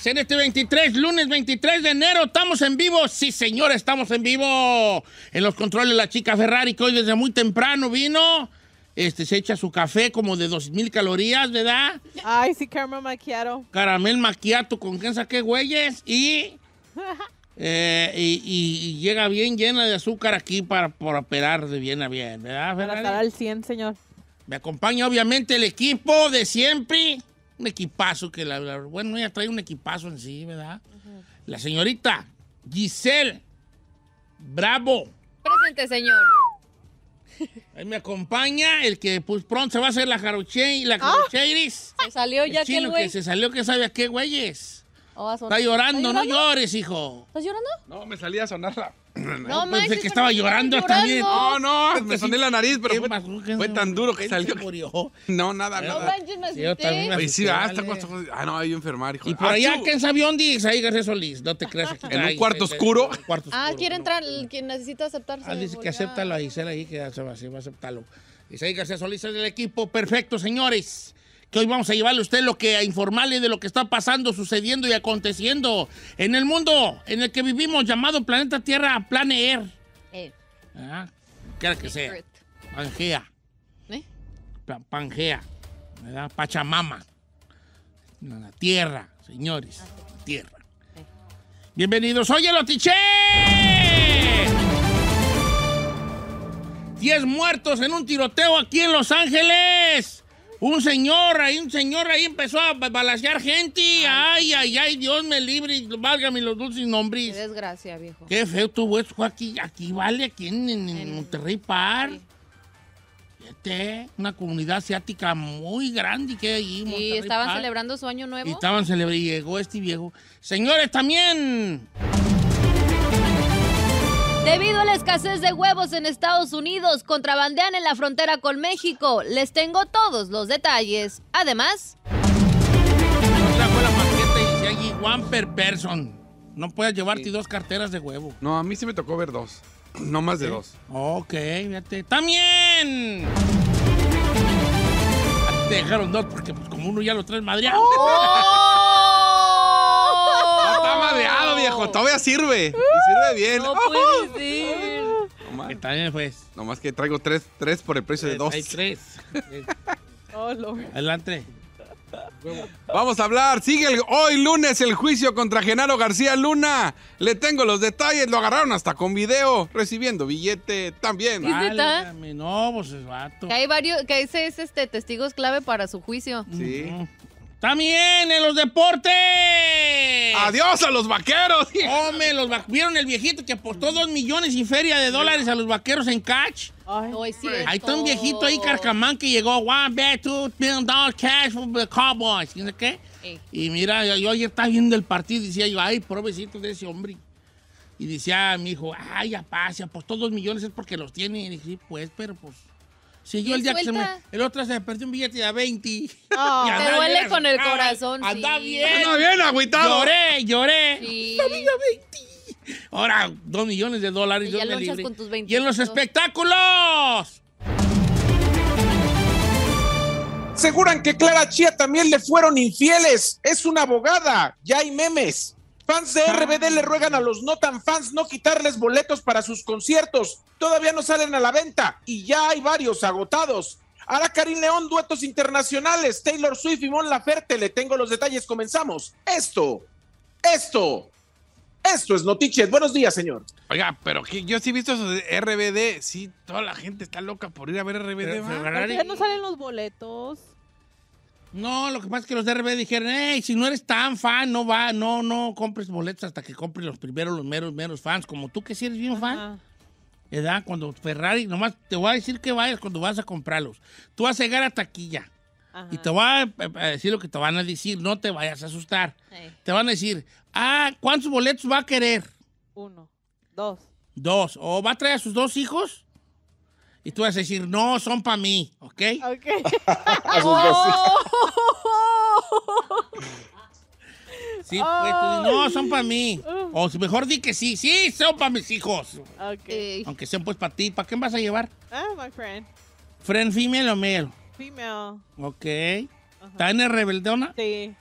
este 23, lunes 23 de enero, estamos en vivo. Sí, señor, estamos en vivo. En los controles, la chica Ferrari, que hoy desde muy temprano vino. Este, se echa su café como de 2000 calorías, ¿verdad? Ay, sí, caramel macchiato. Caramel macchiato, con quién saqué güeyes. Eh, y, y, llega bien llena de azúcar aquí para, operar de bien a bien, ¿verdad, Ferrari? Para estar al 100, señor. Me acompaña, obviamente, el equipo de siempre un equipazo que la, bueno, ella trae un equipazo en sí, ¿verdad? La señorita Giselle Bravo. Presente, señor. Ahí me acompaña el que pues, pronto se va a hacer la jaroche y la ah. jarocheiris. se salió ya chino que, se salió que sabe a qué güeyes. Oh, está llorando, no llores, hijo. ¿Estás llorando? No, me salía a sonar No, no pensé que estaba llorando, también. No, no, me soné la nariz, pero fue, tan duro que salió. No, nada, no, nada. yo también me sí, hasta Ah, no, hay un enfermar, hijo. Y por ah, allá, ¿quién sabe dónde es? Pues ahí García Solís, no te creas. Que ¿En un cuarto oscuro? Ah, quiere entrar, quien necesita aceptarse. Ah, dice que pues acéptalo a Gisela ahí, que se va a aceptarlo. Isaí García Solís es el equipo perfecto, señores que hoy vamos a llevarle a usted lo que a informarle de lo que está pasando, sucediendo y aconteciendo en el mundo en el que vivimos, llamado planeta Tierra, Planeer. Eh. Ah, quiera que sea. Pangea. ¿Eh? Pangea. ¿verdad? Pachamama. La tierra, señores. Ah, tierra. Bienvenidos. Oye, Lotiche. ¡Diez muertos en un tiroteo aquí en Los Ángeles. Un señor, ahí un señor ahí empezó a balasear gente. Ay, ay, ay, Dios me libre, válgame los dulces nombres. Qué desgracia, viejo. Qué feo tuvo esto aquí, aquí vale, aquí en, Monterrey Park. Este, una comunidad asiática muy grande que hay allí. Y estaban celebrando su año nuevo. Y estaban celebrando, y llegó este viejo. Señores, también. Debido a la escasez de huevos en Estados Unidos, contrabandean en la frontera con México. Les tengo todos los detalles. Además... No one person. No puedes llevarte dos carteras de huevo. No, a mí se me tocó ver dos. No más de dos. Ok, fíjate. ¡También! Te dejaron dos porque pues, como uno ya lo trae madreado. ¡Oh! todavía sirve. Y sirve bien. No puede ser. ¿Qué tal, eh, pues? Nomás que traigo tres, tres por el precio de dos. Hay tres. Adelante. Vamos a hablar. Sigue hoy lunes el juicio contra Genaro García Luna. Le tengo los detalles. Lo agarraron hasta con video, recibiendo billete también. No, pues es vato. Que hay varios, que ese es este testigos clave para su juicio. Sí. También en los deportes. Adiós a los vaqueros. Hombre, los ¿Vieron el viejito que apostó dos millones y feria de dólares a los vaqueros en cash? Ay, no, ahí está un viejito ahí carcamán que llegó. One bet, two million dollars cash for the Cowboys. ¿Quién qué? Y mira, yo, ayer estaba viendo el partido y decía yo, ay, pobrecito de ese hombre. Y decía mi hijo, ay, apá, si apostó dos millones es porque los tiene. Y dije, pues, pero pues yo el día que se me. El otro se me perdió un billete de 20. Oh, ah, y duele con el corazón. Anda bien. Anda bien, agüitado. Lloré, lloré. Sí. No, 20. Ahora, dos millones de dólares. Y, ya lo libre. Con tus 20 y en los espectáculos. Seguran que Clara Chía también le fueron infieles. Es una abogada. Ya hay memes. Fans de RBD le ruegan a los no tan fans no quitarles boletos para sus conciertos. Todavía no salen a la venta y ya hay varios agotados. A la Karim León duetos internacionales. Taylor Swift y Mon Laferte. Le tengo los detalles. Comenzamos. Esto, esto, esto es Noticias. Buenos días, señor. Oiga, pero yo sí he visto eso RBD. Sí, toda la gente está loca por ir a ver RBD. Pues ya no salen los boletos? No, lo que pasa es que los de RB dijeron, hey, si no eres tan fan, no va, no, no compres boletos hasta que compres los primeros, los meros, meros fans, como tú que si sí eres bien fan. ¿Edad? Cuando Ferrari, nomás te voy a decir que vayas cuando vas a comprarlos. Tú vas a llegar a taquilla. Y te voy a decir lo que te van a decir, no te vayas a asustar. Te van a decir, ah, ¿cuántos boletos va a querer? Uno, dos. Dos. ¿O va a traer a sus dos hijos? y tú vas a decir, no, son para mí, ¿ok? Ok. sí, pues, no, son para mí. O mejor di que sí, sí, son para mis hijos. Ok. Aunque sean pues para ti, ¿para quién vas a llevar? Ah, my friend. ¿Friend female o male? Female. Ok. ¿Está en el rebeldona? Sí.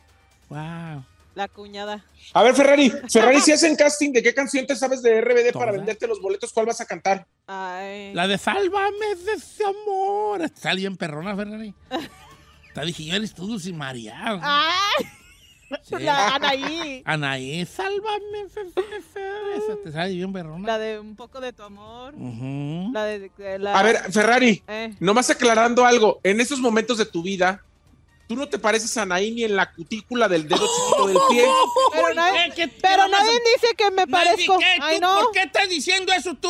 Wow. La cuñada. A ver, Ferrari, Ferrari, si hacen casting, ¿de qué canción te sabes de RBD para venderte los boletos? ¿Cuál vas a cantar? Ay. La de Sálvame de ese amor. Está bien perrona, Ferrari. Está dije, yo eres tú, y María. Ay. La Anaí. Anaí, sálvame, Ferrari. te sale bien perrona. La de un poco de tu amor. Uh La de, la... A ver, Ferrari, eh. nomás aclarando algo. En esos momentos de tu vida, Tú no te pareces a Naí ni en la cutícula del dedo chiquito del pie. Pero, nadie, dice que me parezco. Ay, ¿Por qué estás diciendo eso tú,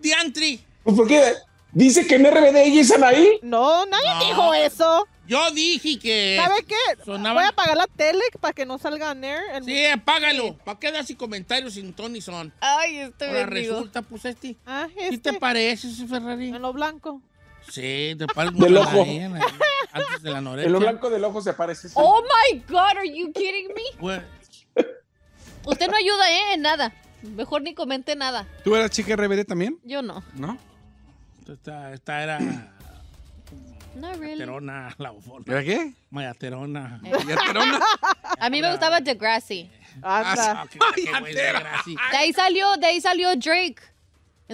Diantri? Pues, ¿Por qué? dice que en RBD ella es Anaí. No, nadie dijo eso. Yo dije que. ¿Sabe qué? Voy a apagar la tele para que no salga Nair. Sí, apágalo. ¿Para qué das y comentarios sin Tony Son? Ay, este Ahora resulta, pues, este. ¿Qué ah, te este. parece ese Ferrari? En lo blanco. Sí, te palmo del ojo. Eh, antes de la lo blanco del ojo se parece. Oh my God, are you kidding me? Usted no ayuda ¿eh? en nada. Mejor ni comente nada. ¿Tú eras chica RBD también? Yo no. ¿No? Esta, era. No, realmente. Mayaterona, la bufona. ¿Era qué? Mayaterona. ¿Mayaterona? Eh. A mí me gustaba Degrassi. Ah, ah, ah De ahí salió, de ahí salió Drake.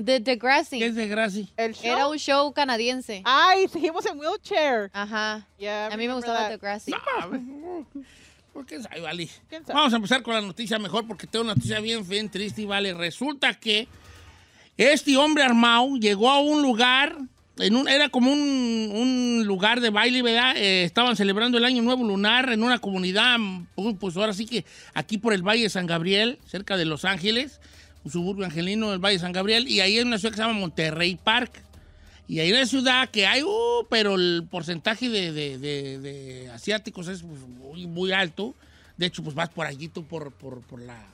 De Degrassi. ¿Qué es Degrassi? ¿El Era un show canadiense. Ay, seguimos en wheelchair. Ajá. a mí me gustaba The Degrassi. Vamos a empezar con la noticia mejor porque tengo una noticia bien, triste y vale. Resulta que este hombre armado llegó a un lugar, era como un, lugar de baile, ¿verdad? Eh, estaban celebrando el Año Nuevo Lunar en una comunidad, pues, pues ahora sí que aquí por el Valle de San Gabriel, cerca de Los Ángeles suburbio angelino, el Valle San Gabriel, y ahí hay una ciudad que se llama Monterrey Park. Y ahí hay la ciudad que hay, uh, pero el porcentaje de, asiáticos es pues, muy, alto. De hecho, pues vas por allí tú, por, la...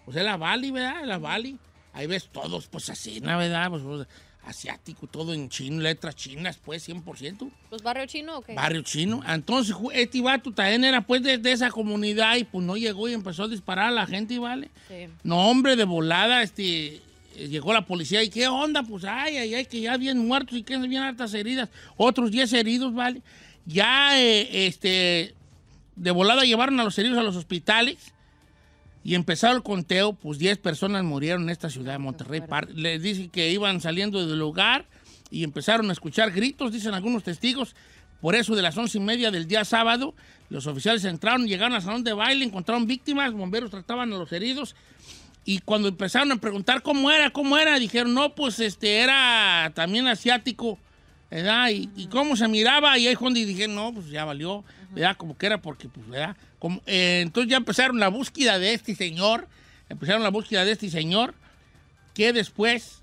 o pues, sea, la valley, ¿verdad? La valley, Ahí ves todos, pues así, ¿no? ¿Verdad? pues, pues asiático, todo en chino, letras chinas, pues, 100%. ¿Los barrio chino o qué? Barrio chino. Entonces, este vato también era, pues, de, esa comunidad y, pues, no llegó y empezó a disparar a la gente, y ¿vale? Sí. No, hombre, de volada, este, eh, llegó la policía y, ¿qué onda? Pues, ay, ay, ay, que ya bien muertos y que vienen hartas heridas. Otros 10 heridos, ¿vale? Ya, eh, este, de volada llevaron a los heridos a los hospitales y empezaron el conteo, pues 10 personas murieron en esta ciudad de Monterrey. Les dicen que iban saliendo del lugar y empezaron a escuchar gritos, dicen algunos testigos. Por eso, de las once y media del día sábado, los oficiales entraron, llegaron al salón de baile, encontraron víctimas, bomberos trataban a los heridos. Y cuando empezaron a preguntar cómo era, cómo era, dijeron, no, pues este era también asiático. ¿verdad? Y, cómo se miraba, y ahí Juan dije, no, pues ya valió, ¿verdad? Como que era porque, pues, ¿verdad? Eh, entonces ya empezaron la búsqueda de este señor, empezaron la búsqueda de este señor, que después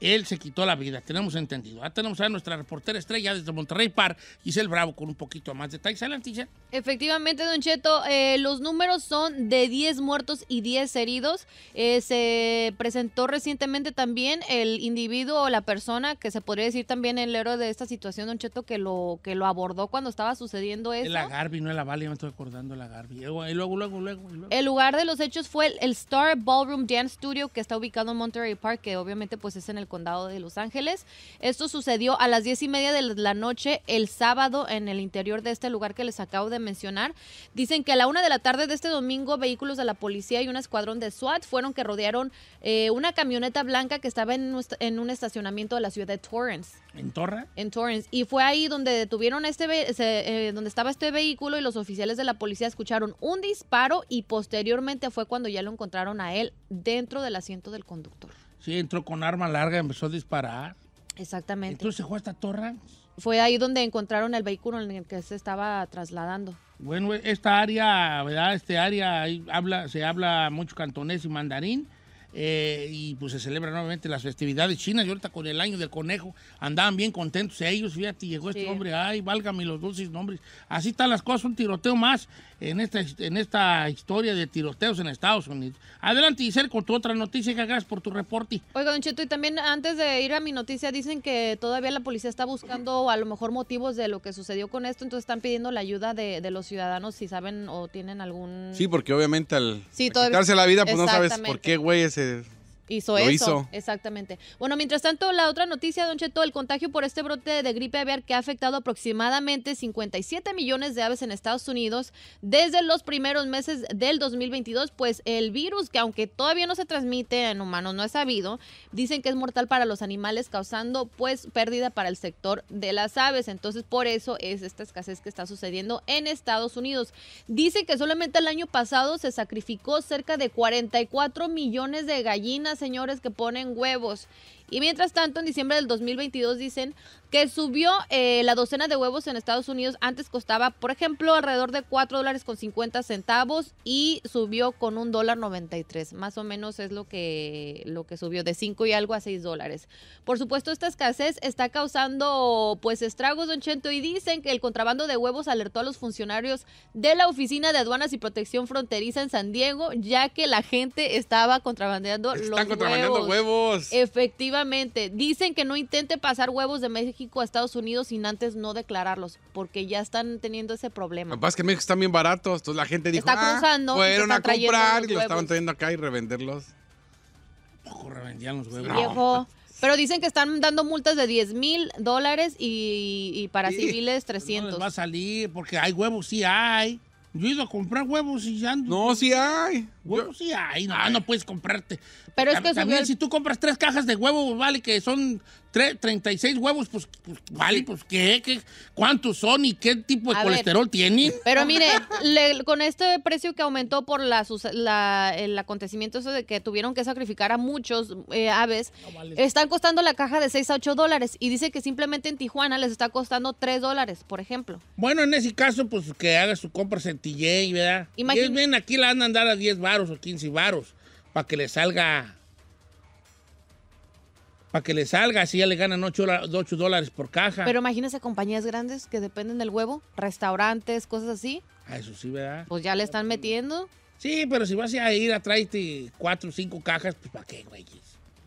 él se quitó la vida, tenemos entendido. Ahora tenemos a nuestra reportera estrella desde Monterrey Park Giselle Bravo, con un poquito más de detalles. Adelante, Efectivamente, Don Cheto, eh, los números son de 10 muertos y 10 heridos. Eh, se presentó recientemente también el individuo o la persona, que se podría decir también el héroe de esta situación, Don Cheto, que lo, que lo abordó cuando estaba sucediendo eso. La Garby, no la Valle, me estoy acordando la Garby. luego, luego, luego, El lugar de los hechos fue el, el Star Ballroom Dance Studio, que está ubicado en Monterrey Park, que obviamente pues es en el condado de Los Ángeles. Esto sucedió a las diez y media de la noche el sábado en el interior de este lugar que les acabo de mencionar. Dicen que a la una de la tarde de este domingo, vehículos de la policía y un escuadrón de SWAT fueron que rodearon eh, una camioneta blanca que estaba en, un estacionamiento de la ciudad de Torrance. ¿En Torre? En Torrance. Y fue ahí donde detuvieron este, eh, donde estaba este vehículo y los oficiales de la policía escucharon un disparo y posteriormente fue cuando ya lo encontraron a él dentro del asiento del conductor. Sí, entró con arma larga y empezó a disparar. Exactamente. ¿Entonces se fue esta torre? Fue ahí donde encontraron el vehículo en el que se estaba trasladando. Bueno, esta área, ¿verdad? Este área habla, se habla mucho cantonés y mandarín. Eh, y pues se celebran nuevamente las festividades chinas. Y ahorita con el año del conejo andaban bien contentos ellos, fíjate, llegó este hombre, ay, válgame los dulces nombres. Así están las cosas, un tiroteo más en esta, en esta historia de tiroteos en Estados Unidos. Adelante, y con tu otra noticia, gracias por tu reporte. Oiga, Don Cheto, y también antes de ir a mi noticia, dicen que todavía la policía está buscando a lo mejor motivos de lo que sucedió con esto, entonces están pidiendo la ayuda de, de los ciudadanos si saben o tienen algún... Sí, porque obviamente al sí, quitarse la vida, pues no sabes por qué, güey, ese de... Hizo eso. Exactamente. Bueno, mientras tanto, la otra noticia, Don Cheto, el contagio por este brote de gripe aviar que ha afectado aproximadamente 57 millones de aves en Estados Unidos desde los primeros meses del 2022, pues el virus, que aunque todavía no se transmite en humanos, no es sabido, dicen que es mortal para los animales, causando pues pérdida para el sector de las aves. Entonces, por eso es esta escasez que está sucediendo en Estados Unidos. Dicen que solamente el año pasado se sacrificó cerca de 44 millones de gallinas señores, que ponen huevos y mientras tanto, en diciembre del 2022 dicen que subió eh, la docena de huevos en Estados Unidos. Antes costaba, por ejemplo, alrededor de cuatro dólares con 50 centavos y subió con un dólar 93. Más o menos es lo que, lo que subió, de cinco y algo a 6 dólares. Por supuesto, esta escasez está causando pues estragos, Don Chento, y dicen que el contrabando de huevos alertó a los funcionarios de la Oficina de Aduanas y Protección Fronteriza en San Diego, ya que la gente estaba contrabandeando Están los contrabandeando huevos. huevos dicen que no intente pasar huevos de México a Estados Unidos sin antes no declararlos, porque ya están teniendo ese problema. Lo que pasa es que México están bien baratos, entonces la gente dijo, está ah, cruzando, fueron a comprar y lo estaban trayendo acá y revenderlos. revendían los huevos. Pero dicen que están dando multas de 10 mil dólares y, para civiles 300. No va a salir porque hay huevos, sí hay. Yo he ido a comprar huevos y ya ando. No, sí hay. Huevos si sí hay, no, no puedes comprarte. Pero es que También, si tú compras tres cajas de huevos, vale que son 36 huevos, pues, pues vale, pues ¿qué? ¿qué? ¿Cuántos son y qué tipo de colesterol tienen? Pero mire, con este precio que aumentó por la, el acontecimiento de que tuvieron que sacrificar a muchos eh, aves, están costando la caja de 6 a 8 dólares y dice que simplemente en Tijuana les está costando 3 dólares, por ejemplo. Bueno, en ese caso, pues que haga su compra en TJ, ¿verdad? Imagínate. Ven, aquí la andan a dar a 10 varos o 15 varos para que le salga para que le salga, así ya le ganan 8, dólares por caja. Pero imagínese compañías grandes que dependen del huevo, restaurantes, cosas así. Ah, eso sí, ¿verdad? Pues ya le están metiendo. Sí, pero si vas a ir a traerte este 4 o 5 cajas, pues ¿para qué, güey?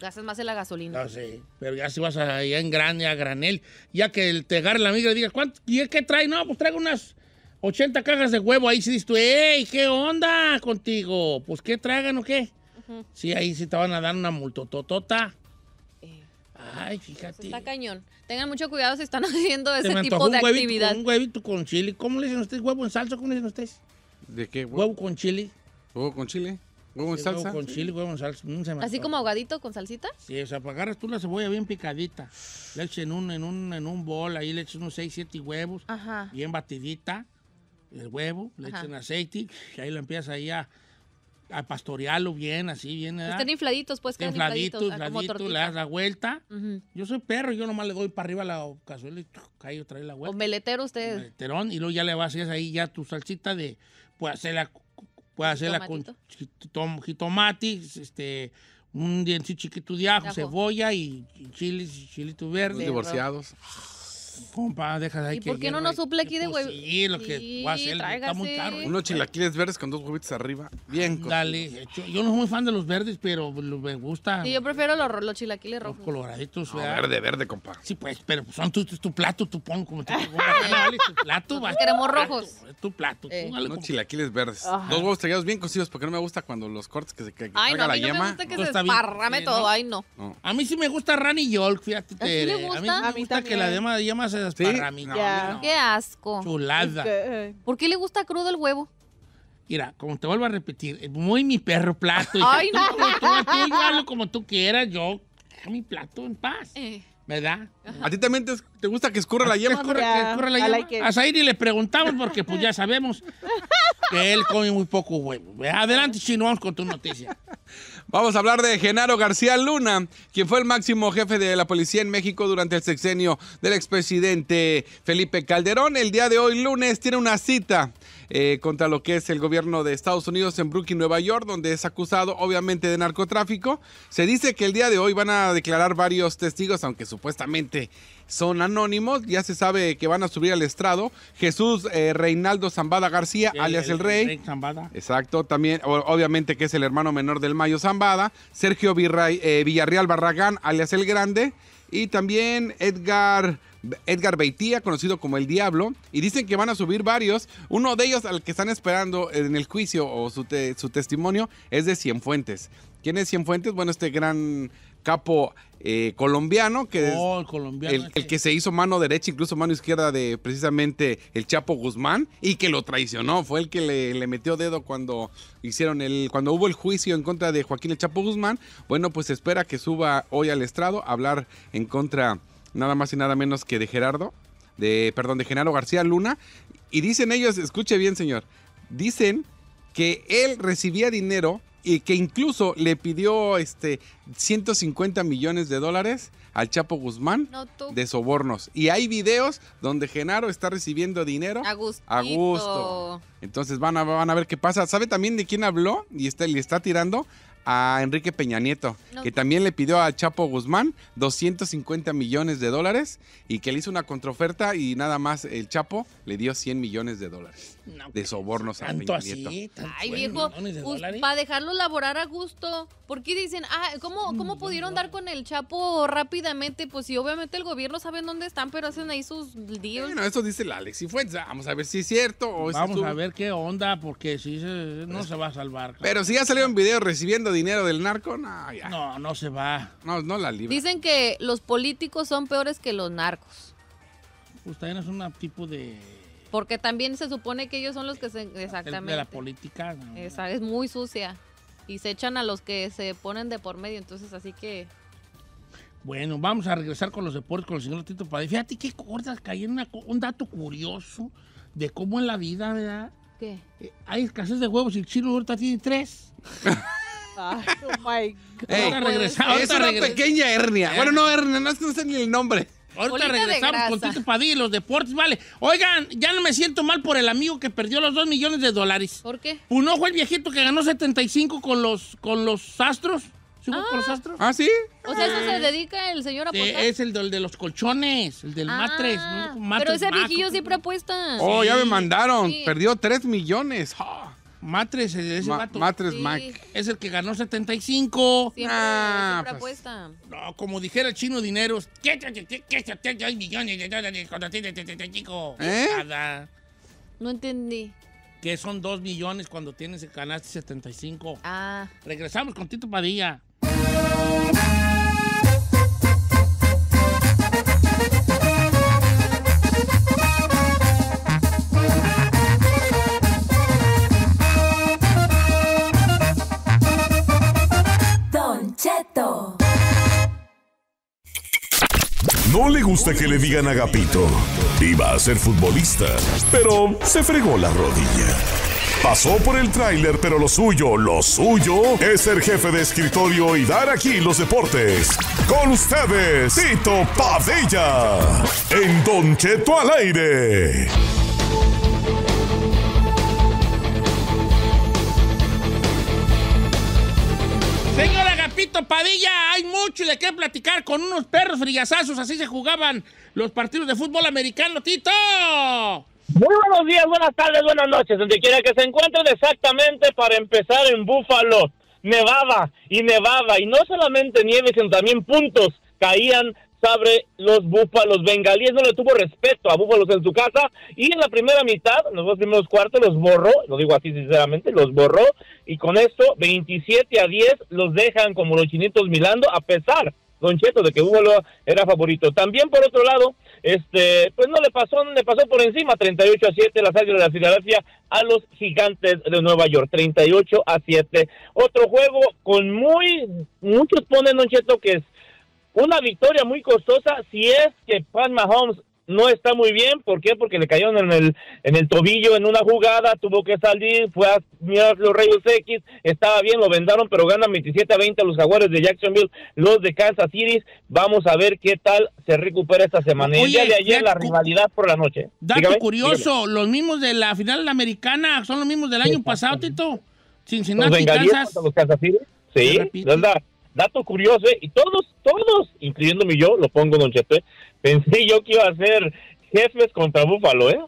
Gastas más en la gasolina. No sé, pero ya si vas a, ir en grande, a granel, ya que te agarre la migra y digas, ¿cuánto? ¿Y es que trae? No, pues traigo unas 80 cajas de huevo. Ahí si dices tú, ¡ey, qué onda contigo! Pues ¿qué traigan o qué? Sí, ahí sí te van a dar una multototota. Ay, fíjate. Está cañón. Tengan mucho cuidado si están haciendo ese tipo de un actividad. un huevito con chile. ¿Cómo le dicen ustedes? ¿Huevo en salsa? ¿Cómo le dicen ustedes? ¿De qué? Huevo, ¿Huevo con chile. ¿Huevo con chile? ¿Huevo en salsa? Huevo con chile, huevo en salsa. Mm, ¿Así como ahogadito con salsita? Sí, o sea, pues agarras tú la cebolla bien picadita. Le echas en un, en un, en un bol, ahí le echas unos 6, 7 huevos. Ajá. Bien batidita. El huevo, le echas en aceite. Y ahí lo empiezas ahí a a pastorearlo bien, así bien. Están infladitos, pues, Están infladitos, infladitos, le das la vuelta. Yo soy perro, yo nomás le doy para arriba la cazuela y cae otra vez la vuelta. meletero usted. Meleterón. y luego ya le vas a hacer ahí ya tu salsita de, puede hacerla, puede hacerla con jitomate, este, un diente chiquito de ajo, cebolla y, chiles, chilito verde. divorciados. Compa, deja ahí ¿Y por qué no nos suple aquí de huevos? Sí, lo que va voy a hacer está muy caro. Unos chilaquiles verdes con dos huevitos arriba. Bien, Dale, yo, no soy muy fan de los verdes, pero me gusta Sí, yo prefiero los, chilaquiles los rojos. coloraditos. verde, verde, compa. Sí, pues, pero son tu, plato, tu plato, pon como pongo la tu plato. queremos rojos. Es tu plato, Unos chilaquiles verdes. Dos huevos estrellados bien cocidos porque no me gusta cuando los cortes que se que, Ay, no, la yema. me gusta que se desparrame todo. Ay, no. A mí sí me gusta Rani Yolk, fíjate. ¿A A mí me gusta que la yema esas Qué asco. Chulada. ¿Por qué le gusta crudo el huevo? Mira, como te vuelvo a repetir, eh, muy mi perro plato. Ay, tú, Como tú, como tú quieras, yo mi plato en paz. Eh. ¿Verdad? ¿A ti también te, gusta que escurra la yema? que la a le preguntamos porque pues ya sabemos que él come muy poco huevo. Adelante, Chino, vamos con tu noticia. Vamos a hablar de Genaro García Luna, quien fue el máximo jefe de la policía en México durante el sexenio del expresidente Felipe Calderón. El día de hoy, lunes, tiene una cita eh, contra lo que es el gobierno de Estados Unidos en Brooklyn, Nueva York, donde es acusado obviamente de narcotráfico. Se dice que el día de hoy van a declarar varios testigos, aunque supuestamente son anónimos, ya se sabe que van a subir al estrado Jesús eh, Reinaldo Zambada García, alias el, Rey. Zambada. Exacto, también obviamente que es el hermano menor del Mayo Zambada, Sergio eh, Villarreal Barragán, alias el Grande, y también Edgar Edgar Beitía, conocido como El Diablo, y dicen que van a subir varios. Uno de ellos al que están esperando en el juicio o su, su testimonio es de Cienfuentes. ¿Quién es Cienfuentes? Bueno, este gran capo eh, colombiano, que es oh, el, que se hizo mano derecha, incluso mano izquierda de precisamente el Chapo Guzmán y que lo traicionó, fue el que le, le, metió dedo cuando hicieron el cuando hubo el juicio en contra de Joaquín el Chapo Guzmán. Bueno, pues espera que suba hoy al estrado a hablar en contra nada más y nada menos que de Gerardo, de perdón, de Genaro García Luna y dicen ellos, escuche bien, señor, dicen que él recibía dinero y que incluso le pidió este 150 millones de dólares al Chapo Guzmán de sobornos. Y hay videos donde Genaro está recibiendo dinero a gusto. Entonces van a, van a ver qué pasa. ¿Sabe también de quién habló? Y este, le está tirando a Enrique Peña Nieto, que también le pidió al Chapo Guzmán 250 millones de dólares y que le hizo una contraoferta y nada más el Chapo le dio 100 millones de dólares de pues, sobornos a Peña Ay, viejo, pues, para dejarlo laborar a gusto. ¿Por qué dicen, ah, cómo, mm, pudieron dar con el Chapo rápidamente? Pues si obviamente el gobierno sabe dónde están, pero hacen ahí sus días. Bueno, eso dice la Alex Vamos a ver si es cierto Vamos a ver qué onda, porque si no pues, se va a salvar. Pero si ya salió un video recibiendo dinero del narco, no, ya. No, no se va. No, no la libra. Dicen que los políticos son peores que los narcos. Pues también es un tipo de porque también se supone que ellos son los que se... Exactamente. de la política. Esa es muy sucia. Y se echan a los que se ponen de por medio. Entonces, así que... Bueno, vamos a regresar con los deportes con el señor Tito Padre Fíjate qué cortas, caí en un dato curioso de cómo en la vida, ¿verdad? ¿Qué? Eh, hay escasez de huevos y el chino ahorita tiene tres. Ay, oh es una pequeña hernia. ¿Eh? Bueno, no hernia, no sé ni el nombre. Ahorita regresamos con Tito Padilla y los deportes, vale. Oigan, ya no me siento mal por el amigo que perdió los 2 millones de dólares. ¿Por qué? Un pues el viejito que ganó 75 con los, con los astros. ¿Sí con los ah. astros? Ah, sí. O sea, eso se ah. dedica el señor a poner. es el de, los colchones, el del ah, matres, Pero ese viejillo siempre apuesta. Oh, ya me mandaron. Perdió 3 millones. Matres, ese Matres Mac. Es el que ganó 75. Siempre, ah, siempre pues. No, como dijera el chino dineros. millones de cuando tienes ¿Eh? No entendí. Que son 2 millones cuando tienes el canal 75. Ah. Regresamos con Tito Padilla. No le gusta que le digan agapito. Iba a ser futbolista, pero se fregó la rodilla. Pasó por el tráiler, pero lo suyo, lo suyo, es ser jefe de escritorio y dar aquí los deportes. Con ustedes, Tito Padilla, en Don Cheto al aire. Pito Padilla, hay mucho de qué platicar con unos perros frillazazos, así se jugaban los partidos de fútbol americano, Tito. Muy buenos días, buenas tardes, buenas noches, donde quiera que se encuentren exactamente para empezar en Búfalo. Nevaba y nevaba, y no solamente nieve, sino también puntos caían sobre los Búfalos Bengalíes. No le tuvo respeto a Búfalos en su casa y en la primera mitad, los dos primeros cuartos, los borró, lo digo así sinceramente, los borró y con esto 27 a 10 los dejan como los chinitos milando a pesar. Don Cheto, de que Búfalo era favorito. También por otro lado, este, pues no le pasó, le pasó por encima 38 a 7 las Águilas de la Filadelfia a los Gigantes de Nueva York, 38 a 7. Otro juego con muy muchos ponen Don Cheto que es una victoria muy costosa si es que Pan Mahomes no está muy bien, ¿por qué? Porque le cayeron en el, en el tobillo en una jugada, tuvo que salir, fue a mirar los Reyes X, estaba bien, lo vendaron, pero ganan 27 a 20 los Jaguares de Jacksonville, los de Kansas City, vamos a ver qué tal se recupera esta semana. de ayer la rivalidad por la noche. Dato curioso, los mismos de la final americana son los mismos del año pasado, Tito. Cincinnati, Kansas. Los Kansas City? Sí, ¿verdad? Dato curioso, ¿eh? y todos, todos, incluyéndome yo, lo pongo, don Chepe, pensé yo que iba a ser jefes contra Búfalo, ¿eh?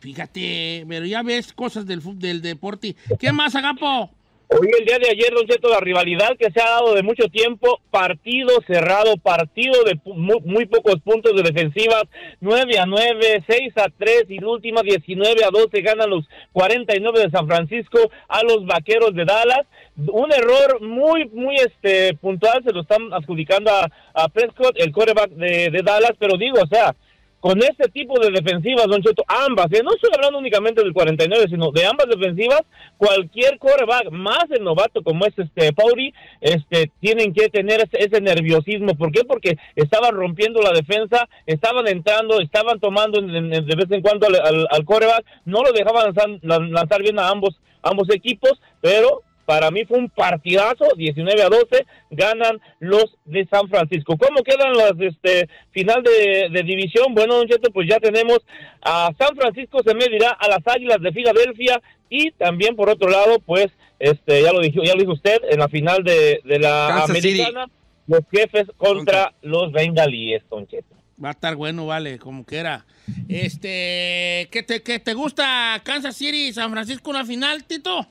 Fíjate, pero ya ves cosas del, del deporte. ¿Qué más, Agapo? Hoy el día de ayer, Don Cheto, la rivalidad que se ha dado de mucho tiempo, partido cerrado, partido de muy, pocos puntos de defensivas, 9 a 9, 6 a 3 y última 19 a 12 ganan los 49 de San Francisco a los Vaqueros de Dallas. Un error muy, muy este puntual se lo están adjudicando a, Prescott, el coreback de Dallas, pero digo, o sea, con este tipo de defensivas, Don Cheto, ambas, ¿eh? no estoy hablando únicamente del 49, sino de ambas defensivas, cualquier coreback, más el novato como es este Pauri, este, tienen que tener ese, nerviosismo. ¿Por qué? Porque estaban rompiendo la defensa, estaban entrando, estaban tomando de vez en cuando al, coreback, no lo dejaban lanzar, bien a ambos, ambos equipos, pero para mí fue un partidazo, 19 a 12, ganan los de San Francisco. ¿Cómo quedan las este, final de, división? Bueno, don Cheto, pues ya tenemos a San Francisco se medirá a las Águilas de Filadelfia y también por otro lado, pues este ya lo dijo, ya lo dijo usted, en la final de, la Americana, los jefes contra los bengalíes, don Cheto. Va a estar bueno, vale, como quiera. Este, ¿qué te, gusta Kansas City San Francisco una final, Tito?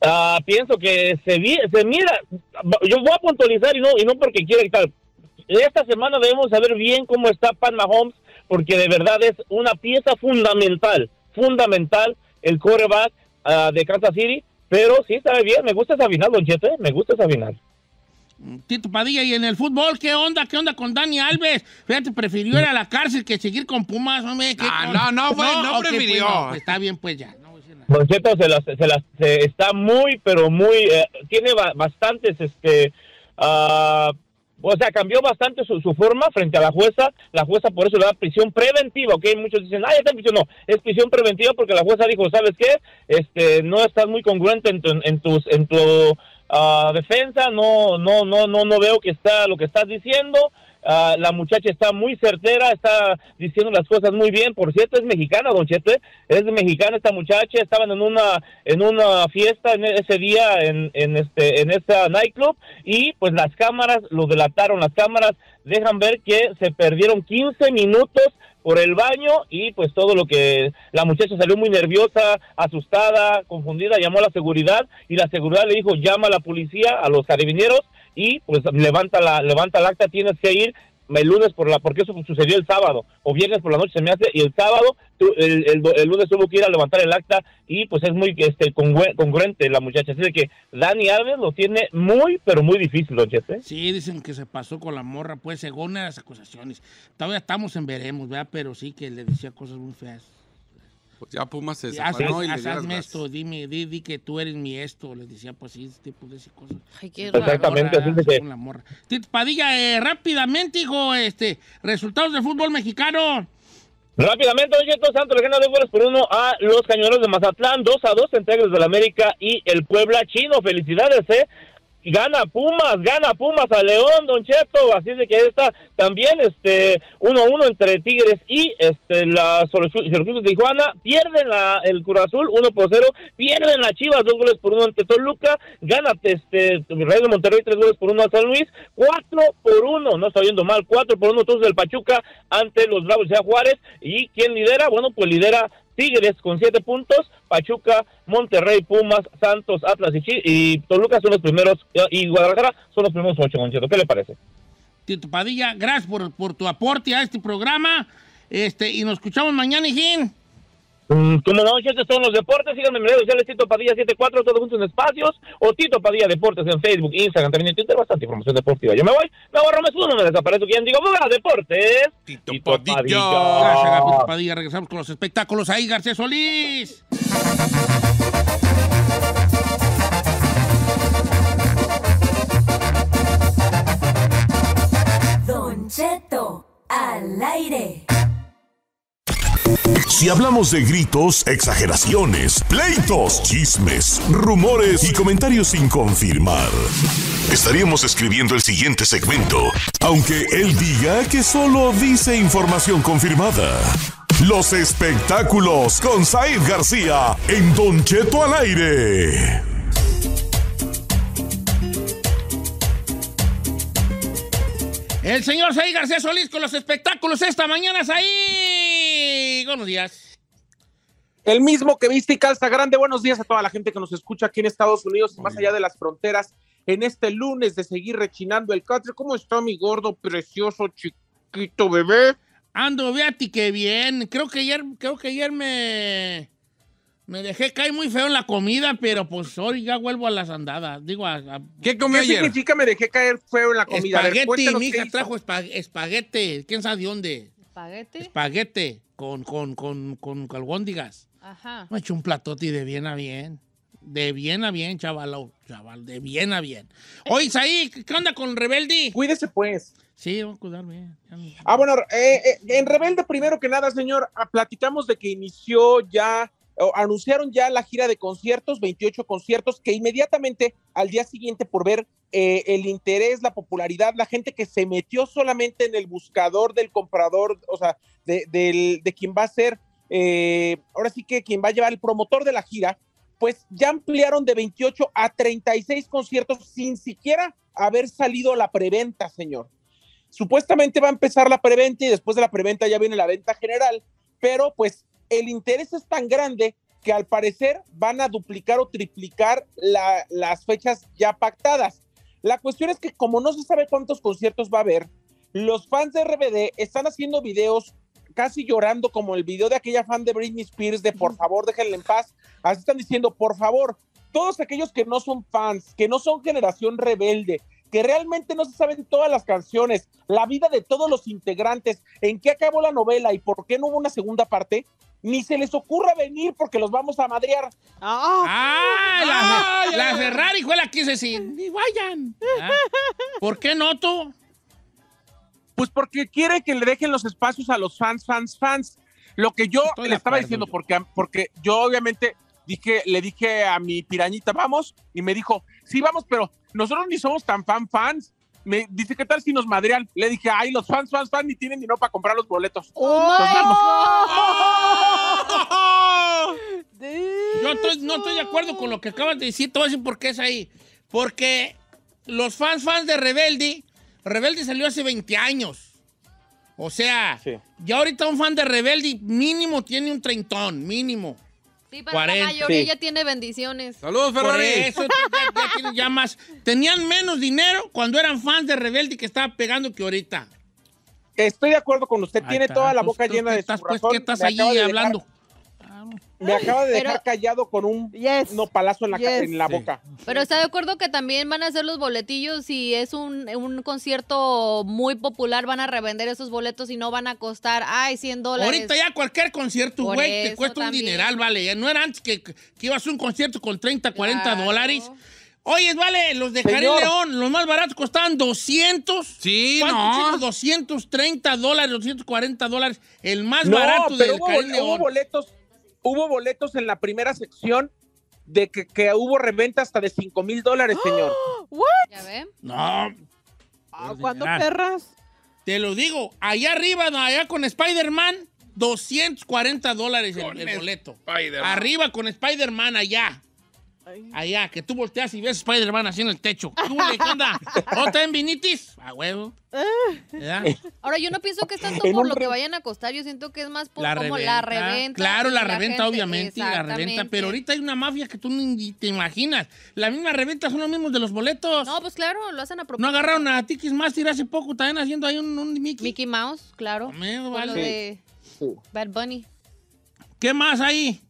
Ah, pienso que se, mira, yo voy a puntualizar y no, y no porque quiera y tal. Esta semana debemos saber bien cómo está Pat Mahomes, porque de verdad es una pieza fundamental, fundamental el coreback ah, de Kansas City. Pero sí, sabe bien, me gusta esa final, Don Chete, ¿eh? me gusta esa final. Mm, Tito Padilla, y en el fútbol, ¿qué onda? ¿Qué onda con Dani Alves? Fíjate, prefirió ir a la cárcel que seguir con Pumas, hombre. Ah, no, no, no, no, pues prefirió. Pues está bien, pues ya. Por se se las está muy, pero muy, eh, tiene bastantes, este, ah, o sea, cambió bastante su, forma frente a la jueza. La jueza por eso le da prisión preventiva, ¿ok? Muchos dicen, ah, ya está en prisión. No, es prisión preventiva porque la jueza dijo, ¿sabes qué? Este, no estás muy congruente en tu, en tus, en tu ah, defensa, no, no, no, no, no veo que está lo que estás diciendo. Ah, la muchacha está muy certera, está diciendo las cosas muy bien. Por cierto, es mexicana, don Chete. ¿eh? Es mexicana esta muchacha. Estaban en una en una fiesta en ese día en, en este en esta nightclub y pues las cámaras lo delataron. Las cámaras dejan ver que se perdieron 15 minutos por el baño y pues todo lo que la muchacha salió muy nerviosa, asustada, confundida, llamó a la seguridad y la seguridad le dijo llama a la policía, a los carabineros y pues levanta la levanta el acta, tienes que ir el lunes por la, porque eso sucedió el sábado, o viernes por la noche se me hace, y el sábado, el, el, lunes tuvo que ir a levantar el acta, y pues es muy este congruente la muchacha. Así que Dani Alves lo tiene muy, pero muy difícil, don ¿eh? Sí, dicen que se pasó con la morra, pues según las acusaciones. Todavía estamos en veremos, ¿verdad? Pero sí que le decía cosas muy feas. Pues ya Pumas se separó y, le Hazme esto, dime, di, di, que tú eres mi esto. Les decía, pues sí, este tipo de cosas. Ay, qué Exactamente, así que... La Padilla, eh, rápidamente, hijo, este, resultados del fútbol mexicano. Rápidamente, oye, todo Santos le gana dos goles por uno a los cañoneros de Mazatlán, 2 a 2 entre de la América y el Puebla chino. Felicidades, eh, gana Pumas, gana Pumas a León, Don Cheto, así de que está también este 1-1 entre Tigres y este la Solución de Tijuana, pierden la, el Curazul 1 por 0, pierden la Chivas 2 goles por 1 ante Toluca, gana este Real de Monterrey 3 goles por 1 a San Luis, 4 por 1, no está viendo mal, 4 por 1 entonces el Pachuca ante los Bravos de Juárez y quién lidera, bueno, pues lidera Tigres con siete puntos, Pachuca, Monterrey, Pumas, Santos, Atlas y, Toluca son los primeros, y Guadalajara son los primeros ocho, ¿Qué le parece? Tito Padilla, gracias por, tu aporte a este programa. Este, y nos escuchamos mañana, Hijín. Mm, Como no, estos son los deportes. Síganme en redes sociales Tito Padilla 74, todos juntos en espacios. O Tito Padilla Deportes en Facebook, Instagram, también en Twitter. Bastante información deportiva. Yo me voy, me a me uno, me desaparezco. quién digo, ¡Buga, deportes! Tito, Tito Padilla. Tito Padilla. Regresamos con los espectáculos ahí, García Solís. Don Cheto, al aire. Si hablamos de gritos, exageraciones, pleitos, chismes, rumores y comentarios sin confirmar, estaríamos escribiendo el siguiente segmento, aunque él diga que solo dice información confirmada. Los espectáculos con Said García en Don Cheto al aire. El señor Said García Solís con los espectáculos esta mañana, Said buenos días. El mismo que viste y calza grande. Buenos días a toda la gente que nos escucha aquí en Estados Unidos y más allá de las fronteras en este lunes de seguir rechinando el catre. ¿Cómo está mi gordo, precioso, chiquito bebé? Ando, ti qué bien. Creo que ayer, creo que ayer me, me dejé caer muy feo en la comida, pero pues hoy ya vuelvo a las andadas. Digo, a, ¿qué comió ayer? significa me dejé caer feo en la comida? Espagueti, mi hija trajo espaguete. ¿Quién sabe de dónde? ¿Espaguete? Espaguete con, con, con, con Ajá. Me he hecho un platote de bien a bien. De bien a bien, chaval, oh, chaval, de bien a bien. Oye, ahí, ¿qué onda con Rebelde? Cuídese, pues. Sí, voy a cuidarme. Ah, bueno, eh, eh, en Rebelde, primero que nada, señor, ah, platicamos de que inició ya anunciaron ya la gira de conciertos, 28 conciertos, que inmediatamente al día siguiente, por ver eh, el interés, la popularidad, la gente que se metió solamente en el buscador del comprador, o sea, de, quien va a ser, eh, ahora sí que quien va a llevar el promotor de la gira, pues ya ampliaron de 28 a 36 conciertos sin siquiera haber salido la preventa, señor. Supuestamente va a empezar la preventa y después de la preventa ya viene la venta general, pero pues el interés es tan grande que al parecer van a duplicar o triplicar las fechas ya pactadas. La cuestión es que como no se sabe cuántos conciertos va a haber, los fans de RBD están haciendo videos casi llorando como el video de aquella fan de Britney Spears de por favor déjenla en paz. Así están diciendo, por favor, todos aquellos que no son fans, que no son generación rebelde, que realmente no se saben todas las canciones, la vida de todos los integrantes, en qué acabó la novela y por qué no hubo una segunda parte, ni se les ocurra venir porque los vamos a madrear. ¡Ah! ah, ah la, Ferrari fue la que ¡Ni vayan! Ah, ¿Por qué no tú? Pues porque quiere que le dejen los espacios a los fans, fans, fans. Lo que yo le estaba diciendo, porque, porque yo obviamente dije, le dije a mi pirañita, vamos, y me dijo, sí, vamos, pero nosotros ni somos tan fan fans me dice, ¿qué tal si nos madrean? Le dije, ay, los fans, fans, fans, ni tienen dinero para comprar los boletos. ¡Oh, Yo no estoy de acuerdo con lo que acabas de decir, todo voy a por qué es ahí. Porque los fans, fans de Rebelde, Rebelde salió hace 20 años. O sea, ya ahorita un fan de Rebelde mínimo tiene un treintón, mínimo. Sí, tiene bendiciones. Saludos, Ferrari. eso ya, Tenían menos dinero cuando eran fans de Rebelde y que estaba pegando que ahorita. Estoy de acuerdo con usted, tiene toda la pues, boca llena de estás, pues, ¿Qué estás ahí hablando? Me acaba de callado con un no palazo en la, boca. Pero está de acuerdo que también van a hacer los boletillos y es un, concierto muy popular, van a revender esos boletos y no van a costar, ay, 100 dólares. Ahorita ya cualquier concierto, güey, te cuesta un dineral, vale. no era antes que, ibas a un concierto con 30, 40 dólares. Oye, vale, los de Jared León, los más baratos costaban 200. Sí, no. 230 dólares, 240 dólares. El más barato de del León. boletos hubo boletos en la primera sección de que, hubo reventa hasta de 5 mil dólares, señor. ¿What? ¿Ya ven? No. Ah, ¿Cuándo perras? Te lo digo, allá arriba, allá con Spider-Man, 240 dólares el boleto. Arriba con Spider-Man allá. Allá, que tú volteas y ves Spider-Man haciendo el techo. ¡Qué le onda? ¿Otra vinitis? A huevo. Ahora, yo no pienso que es tanto por lo que vayan a costar. Yo siento que es más por como la reventa. Claro, la, reventa, obviamente. La reventa. Pero ahorita hay una mafia que tú ni te imaginas. La misma reventa son los mismos de los boletos. No, pues claro, lo hacen a propósito. No agarraron a Tikis Master hace poco. También haciendo ahí un, Mickey. Mickey Mouse, claro. Lo de Bad Bunny. ¿Qué más ahí?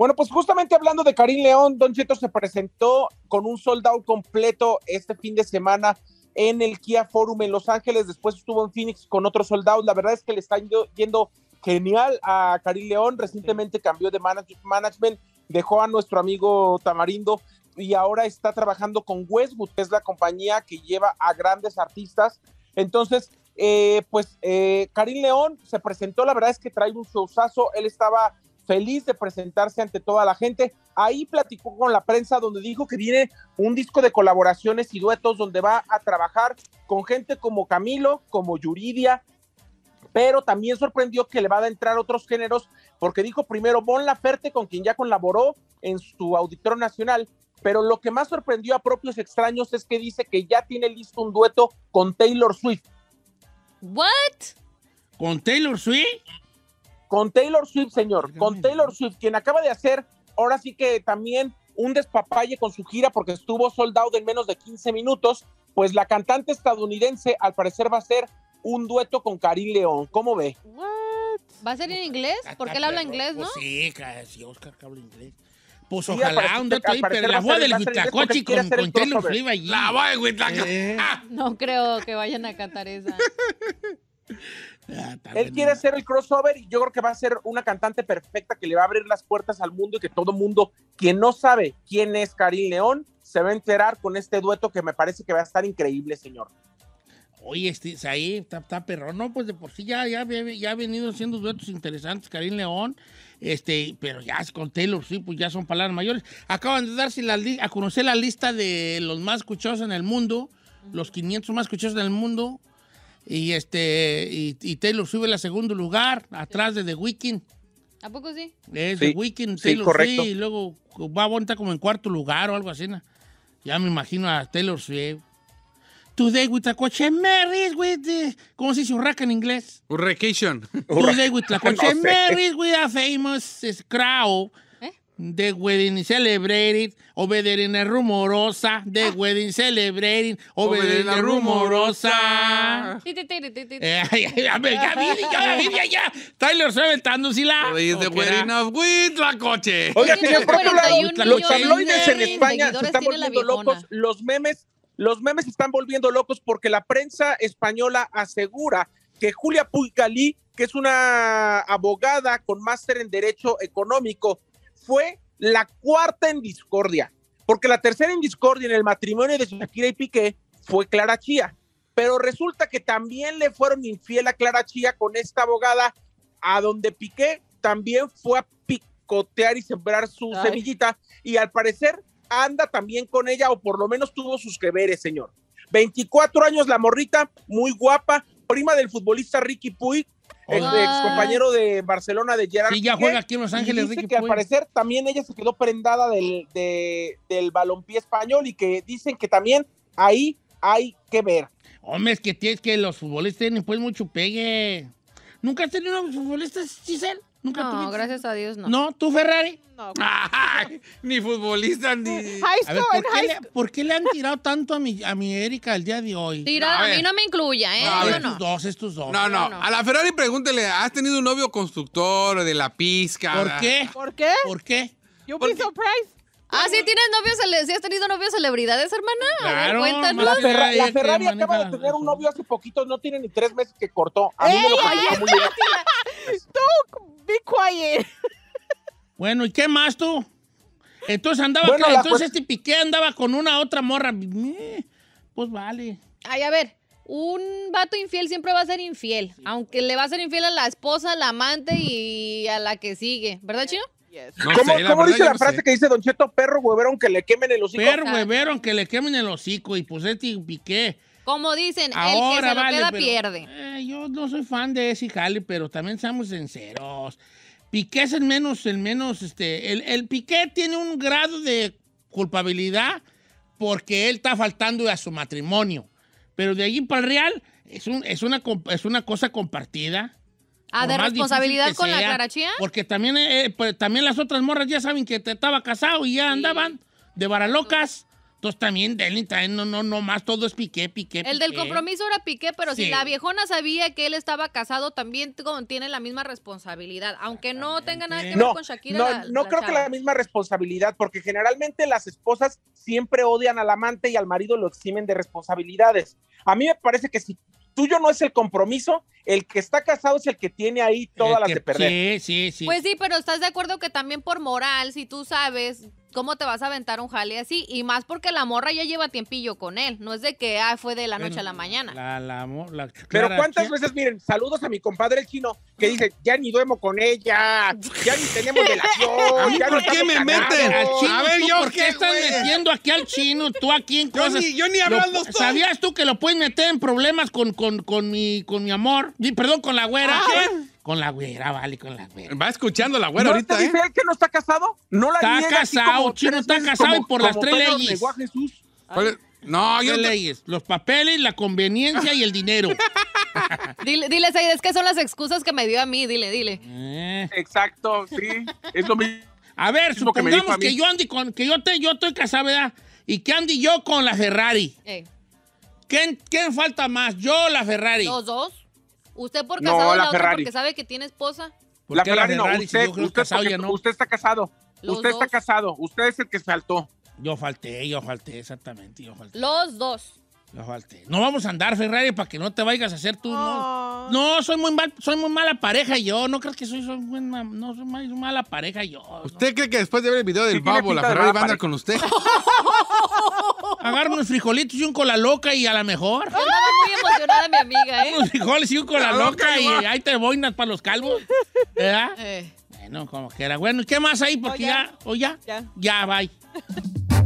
Bueno, pues justamente hablando de Karim León, Don Cheto se presentó con un soldado completo este fin de semana en el Kia Forum en Los Ángeles, después estuvo en Phoenix con otro soldado, La verdad es que le está yendo, genial a Karim León, recientemente cambió de management, dejó a nuestro amigo Tamarindo y ahora está trabajando con Westwood, es la compañía que lleva a grandes artistas. Entonces, eh, pues eh, Karim León se presentó, la verdad es que trae un showzazo, él estaba feliz de presentarse ante toda la gente. Ahí platicó con la prensa donde dijo que viene un disco de colaboraciones y duetos donde va a trabajar con gente como Camilo, como Yuridia, pero también sorprendió que le va a entrar otros géneros porque dijo primero Bon Laferte con quien ya colaboró en su auditorio Nacional, pero lo que más sorprendió a propios extraños es que dice que ya tiene listo un dueto con Taylor Swift. ¿What? ¿Con Taylor Swift? Con Taylor Swift, señor, con Taylor Swift, quien acaba de hacer, ahora sí que también un despapalle con su gira porque estuvo soldado en menos de 15 minutos, pues la cantante estadounidense al parecer va a ser un dueto con Karim León. ¿Cómo ve? ¿Va a ser en inglés? Porque él habla inglés, oh, ¿no? sí, sí, Oscar que habla inglés. Pues ojalá un dueto ahí, pero la voz del Huitlacoche con, con Taylor Swift allí. La va de No creo que vayan a cantar esa. Ah, él quiere hacer el crossover y yo creo que va a ser una cantante perfecta que le va a abrir las puertas al mundo y que todo mundo, que no sabe quién es Karim León, se va a enterar con este dueto que me parece que va a estar increíble, señor. Oye, este, ahí está, está perro. No, pues de por sí ya, ya, ya ha venido haciendo duetos interesantes, Karim León. Este, pero ya con Taylor, sí, pues ya son palabras mayores. Acaban de darse la a conocer la lista de los más escuchados en el mundo, los 500 más escuchados en el mundo. Y este y, y Taylor sube al segundo lugar, atrás de The Weeknd. ¿A poco sí? Es sí, The Weeknd, Taylor correcto. Sí, y luego va a montar como en cuarto lugar o algo así. ¿no? Ya me imagino a Taylor Swift. Today with the Coche Mary's with the... ¿Cómo se dice hurraca en inglés? Hurrication. Today with the Coche no with a famous eh, crowd The Wedding Celebrating, Obederina Rumorosa, The ah. Wedding Celebrating, Obederina Rumorosa. ya, ya, ya. Tyler la. The Wedding of With la coche. Oiga, señor, por otro lado, los tabloides en España se están volviendo locos, los memes, los memes se están volviendo locos porque la prensa española asegura que Julia Puigalí, que es una abogada con máster en Derecho Económico, fue la cuarta en discordia, porque la tercera en discordia en el matrimonio de Shakira y Piqué fue Clara Chía, pero resulta que también le fueron infiel a Clara Chía con esta abogada, a donde Piqué también fue a picotear y sembrar su semillita, y al parecer anda también con ella, o por lo menos tuvo sus que señor. 24 años la morrita, muy guapa, prima del futbolista Ricky Puig, el ex compañero de Barcelona de Gerard. Sí, ya juega aquí en Los Ángeles. Dice que al parecer también ella se quedó prendada del, del balompié español y que dicen que también ahí hay que ver. Hombre, es que tienes que los futbolistas tienen pues mucho pegue. ¿Nunca has tenido futbolista futbolista Giselle? no, gracias a Dios no. ¿No? ¿Tú, Ferrari? No. ni futbolista, ni... ¿por, qué le, han tirado tanto a mi, a mi Erika el día de hoy? a, mí no me incluya, ¿eh? No, no. dos, dos. No, no, A la Ferrari pregúntele, ¿has tenido un novio constructor de la pizca? ¿Por qué? ¿Por qué? ¿Por qué? ¿Yo be surprised? Ah, sí, tienes novios, has tenido novios celebridades, hermana. Claro, a cuéntanos. La, este, Ferrari acaba de tener un novio hace poquito, no tiene ni tres meses que cortó. A mí me lo Tú, be quiet. Bueno, ¿y qué más tú? Entonces andaba, entonces este Piqué andaba con una otra morra. Pues vale. Ay, a ver, un vato infiel siempre va a ser infiel, aunque le va a ser infiel a la esposa, al la amante y a la que sigue, ¿verdad, Chino? ¿Cómo, dice la frase que dice Don Cheto? Perro huevero que le quemen el hocico. Perro ah. huevero que le quemen el hocico. Y pues este piqué. Como dicen, Ahora, el que se queda pierde. Eh, yo no soy fan de ese jale, pero también seamos sinceros. Piqué es el menos, el menos, este, el, Piqué tiene un grado de culpabilidad porque él está faltando a su matrimonio. Pero de allí para el real es, es, una, es una cosa compartida. Ah, de responsabilidad con la clarachía. Porque también, eh, eh, pues, también las otras morras ya saben que te estaba casado y ya andaban de varalocas. Entonces también, delin no, no, no más, todo es piqué, piqué, piqué. El del compromiso era piqué, pero si la viejona sabía que él estaba casado, también tiene la misma responsabilidad, aunque no tenga nada que no, ver con Shakira. No, no creo que la misma responsabilidad, porque generalmente las esposas siempre odian al amante y al marido lo eximen de responsabilidades. A mí me parece que si tuyo no es el compromiso, el que está casado es el que tiene ahí todas las de perder. Sí, sí, sí. Pues sí, pero estás de acuerdo que también por moral, si tú sabes ¿Cómo te vas a aventar un jale así? Y más porque la morra ya lleva tiempillo con él. No es de que ah, fue de la noche a la mañana. Pero cuántas veces, miren, saludos a mi compadre el chino que dice, ya ni duermo con ella, ya ni tenemos relación. por qué me meten? a ver, ¿por qué, estás metiendo aquí al chino? Tú aquí en cosas. Yo ni, yo ni hablando ¿Sabías tú que lo puedes meter en problemas con, con, con, mi, con mi amor? Perdón, con la güera. Ah, ¿Qué? Con la güera, vale, con la güera. Va escuchando la güera ahorita. Te dice ¿eh? él que no está casado? No la Está casado, chino, está casado y por las tres leyes. No, tres yo leyes. Los papeles, la conveniencia y el dinero. dile, dile, es que son las excusas que me dio a mí, dile, dile. Eh. Exacto, sí. A ver, supongamos que, yo andy con, que yo, te, yo estoy casado, ¿verdad? Y que andy yo con la Ferrari. ¿Quién, ¿Quién, falta más? Yo o la Ferrari? Los dos. ¿Usted por casado la, otra porque sabe que tiene esposa? La Ferrari, no, usted, usted, está casado. usted está casado. Usted es el que saltó. Yo falté, yo falté, exactamente. Los dos. No No vamos a andar, Ferrari, para que no te vayas a hacer tú. No, oh. no soy, muy mal, soy muy mala pareja yo. No crees que soy, buena, no soy muy mala pareja yo. ¿Usted cree que después de ver el video del babo, la Ferrari va a andar con usted? Agarra unos frijolitos y un cola loca y a la mejor. Yo oh, muy emocionada mi amiga, ¿eh? Unos frijoles y un cola ah, loca y ahí te boinas para los calvos. ¿Verdad? Eh. Bueno, como era. Bueno, ¿qué más hay? Porque oh, ya. ¿O ya? Ya. Ya, bye.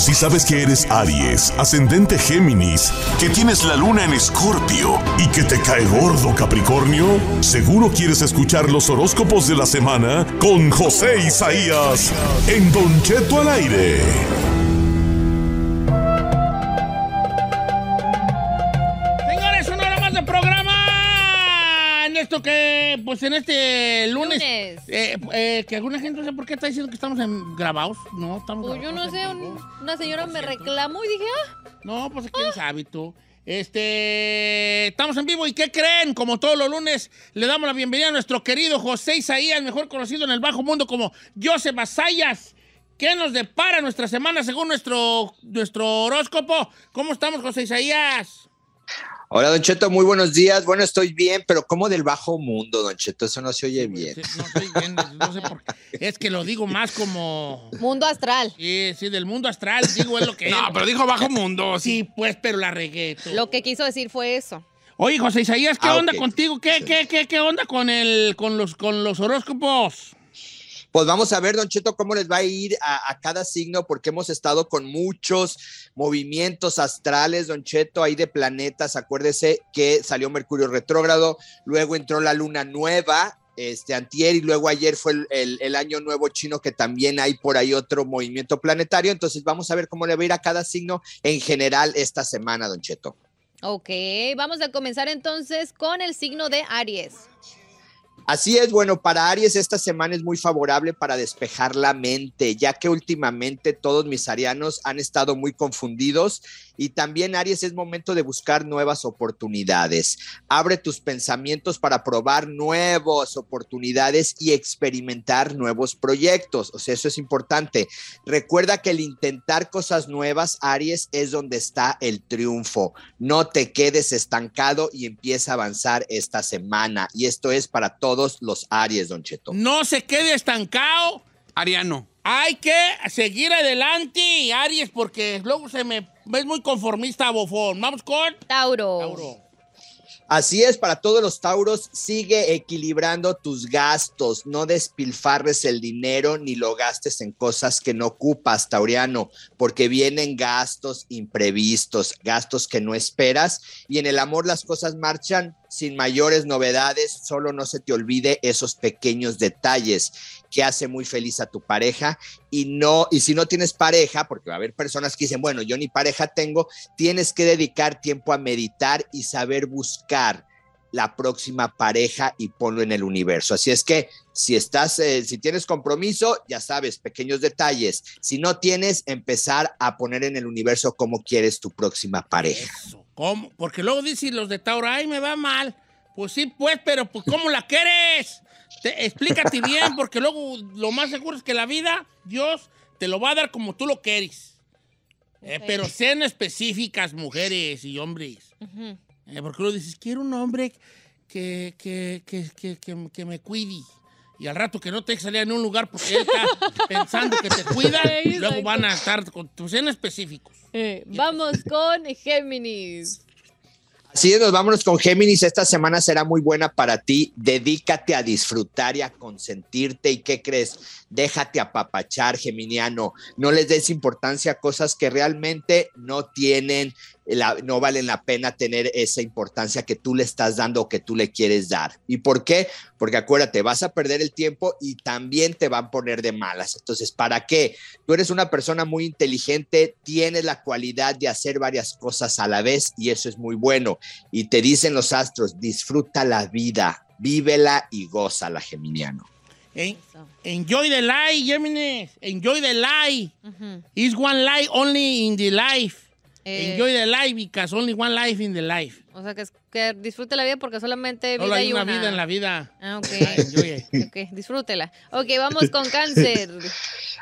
Si sabes que eres Aries, ascendente Géminis, que tienes la luna en Escorpio y que te cae gordo Capricornio, seguro quieres escuchar los horóscopos de la semana con José Isaías en Don Cheto al aire. que, pues en este lunes, eh, eh, que alguna gente no sé por qué está diciendo que estamos en, grabados, no, estamos Pues yo no sé, una señora me reclamó y dije, ah. No, pues aquí es hábito. Este, estamos en vivo y ¿qué creen? Como todos los lunes, le damos la bienvenida a nuestro querido José Isaías, mejor conocido en el bajo mundo como José Basayas, que nos depara nuestra semana según nuestro, nuestro horóscopo? ¿Cómo estamos, José Isaías? Hola, Don Cheto, muy buenos días. Bueno, estoy bien, pero como del bajo mundo, Don Cheto, eso no se oye pues, bien. no estoy bien, no sé por qué. Es que lo digo más como. Mundo astral. Sí, sí, del mundo astral, digo, es lo que. No, pero dijo bajo mundo. Sí, pues, pero la regué. Lo que quiso decir fue eso. Oye, José Isaías, ¿qué ah, onda contigo? ¿Qué, qué, qué, ¿Qué onda con, el, con, los, con los horóscopos? Pues vamos a ver, Don Cheto, cómo les va a ir a, cada signo, porque hemos estado con muchos movimientos astrales, Don Cheto, ahí de planetas. Acuérdese que salió Mercurio retrógrado, luego entró la luna nueva, este, antier y luego ayer fue el, el, año nuevo chino que también hay por ahí otro movimiento planetario. Entonces vamos a ver cómo le va a ir a cada signo en general esta semana, don Cheto. Ok, vamos a comenzar entonces con el signo de Aries. Así es, bueno, para Aries esta semana es muy favorable para despejar la mente, ya que últimamente todos mis arianos han estado muy confundidos y también, Aries, es momento de buscar nuevas oportunidades. Abre tus pensamientos para probar nuevas oportunidades y experimentar nuevos proyectos. O sea, eso es importante. Recuerda que el intentar cosas nuevas, Aries, es donde está el triunfo. No te quedes estancado y empieza a avanzar esta semana. Y esto es para todos los Aries, don Cheto. No se quede estancado, Ariano. Hay que seguir adelante, Aries, porque luego se me ves muy conformista, bofón. Vamos con Tauro. Tauro. Así es, para todos los tauros, sigue equilibrando tus gastos, no despilfarres el dinero ni lo gastes en cosas que no ocupas, tauriano, porque vienen gastos imprevistos, gastos que no esperas y en el amor las cosas marchan sin mayores novedades, solo no se te olvide esos pequeños detalles que hace muy feliz a tu pareja y no y si no tienes pareja, porque va a haber personas que dicen, bueno, yo ni pareja tengo, tienes que dedicar tiempo a meditar y saber buscar la próxima pareja y ponlo en el universo. Así es que si estás, eh, si tienes compromiso, ya sabes, pequeños detalles. Si no tienes, empezar a poner en el universo cómo quieres tu próxima pareja. Porque luego dicen los de Tauro, ay, me va mal. Pues sí, pues, pero pues, ¿cómo la quieres? explícate bien, porque luego lo más seguro es que la vida, Dios, te lo va a dar como tú lo quieres. Eh, pero sean específicas, mujeres y hombres. Eh, porque lo dices, quiero un hombre que, que, me cuide. Y al rato que no te salía en un lugar porque él está pensando que te cuida, luego van a estar con, tus pues, en específicos. Eh, vamos con Géminis. Así es, nos vámonos con Géminis. Esta semana será muy buena para ti. Dedícate a disfrutar y a consentirte. ¿Y qué crees? Déjate apapachar, Geminiano. No les des importancia a cosas que realmente no tienen no valen la pena tener esa importancia que tú le estás dando o que tú le quieres dar. ¿Y por qué? Porque acuérdate, vas a perder el tiempo y también te van a poner de malas. Entonces, ¿para qué? Tú eres una persona muy inteligente, tienes la cualidad de hacer varias cosas a la vez y eso es muy bueno. Y te dicen los astros, disfruta la vida, vívela y goza la Geminiano. enjoy the life, Gemini. Enjoy the life. It's one life only in the life. Eh, enjoy the life because only one life in the life. O sea, que, disfrute la vida porque solamente hay una, vida en la vida. Ah, ok. Ah, enjoy Ok, disfrútela. Ok, vamos con cáncer.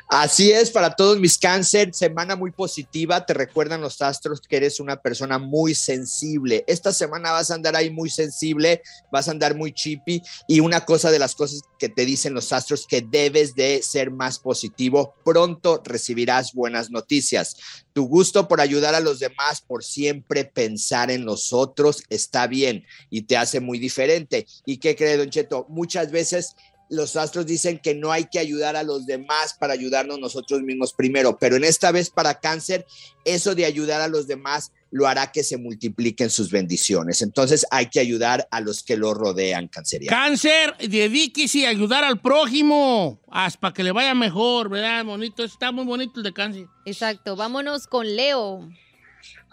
Así es, para todos mis cáncer, semana muy positiva, te recuerdan los astros que eres una persona muy sensible. Esta semana vas a andar ahí muy sensible, vas a andar muy chippy y una cosa de las cosas que te dicen los astros que debes de ser más positivo, pronto recibirás buenas noticias. Tu gusto por ayudar a los demás, por siempre pensar en los otros, está bien y te hace muy diferente. ¿Y qué cree, Don Cheto? Muchas veces los astros dicen que no hay que ayudar a los demás para ayudarnos nosotros mismos primero, pero en esta vez para cáncer, eso de ayudar a los demás lo hará que se multipliquen sus bendiciones. Entonces hay que ayudar a los que lo rodean, Cáncer. Cáncer, dedíquese a ayudar al prójimo, hasta que le vaya mejor, ¿verdad? Bonito, está muy bonito el de cáncer. Exacto, vámonos con Leo.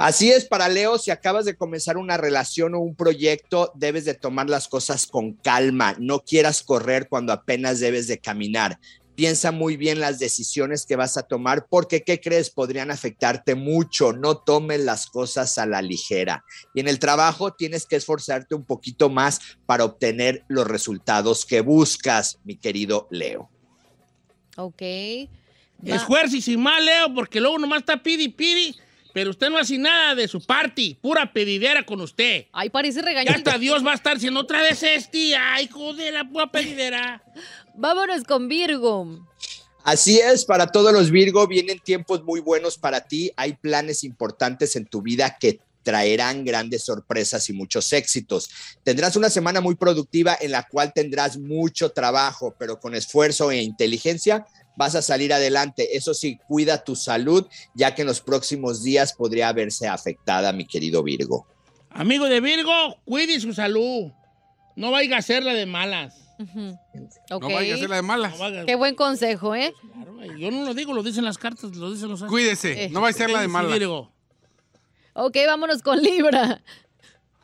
Así es, para Leo, si acabas de comenzar una relación o un proyecto, debes de tomar las cosas con calma. No quieras correr cuando apenas debes de caminar. Piensa muy bien las decisiones que vas a tomar porque, ¿qué crees? Podrían afectarte mucho. No tomes las cosas a la ligera. Y en el trabajo tienes que esforzarte un poquito más para obtener los resultados que buscas, mi querido Leo. Ok. Esfuerzo y sin más, Leo, porque luego nomás está pidi pidi pero usted no hace nada de su party, pura pedidera con usted. Ay, parece regañar. hasta Dios va a estar siendo otra vez este. Ay, joder, la pura pedidera. Vámonos con Virgo. Así es, para todos los Virgo vienen tiempos muy buenos para ti. Hay planes importantes en tu vida que traerán grandes sorpresas y muchos éxitos. Tendrás una semana muy productiva en la cual tendrás mucho trabajo, pero con esfuerzo e inteligencia vas a salir adelante. Eso sí, cuida tu salud, ya que en los próximos días podría verse afectada, mi querido Virgo. Amigo de Virgo, cuide su salud. No vaya a hacerla de malas. No vaya a hacerla de malas. Qué buen consejo, ¿eh? Yo no lo digo, lo dicen las cartas, lo dicen los... Cuídese, no vaya a la de malas. Ok, vámonos con Libra.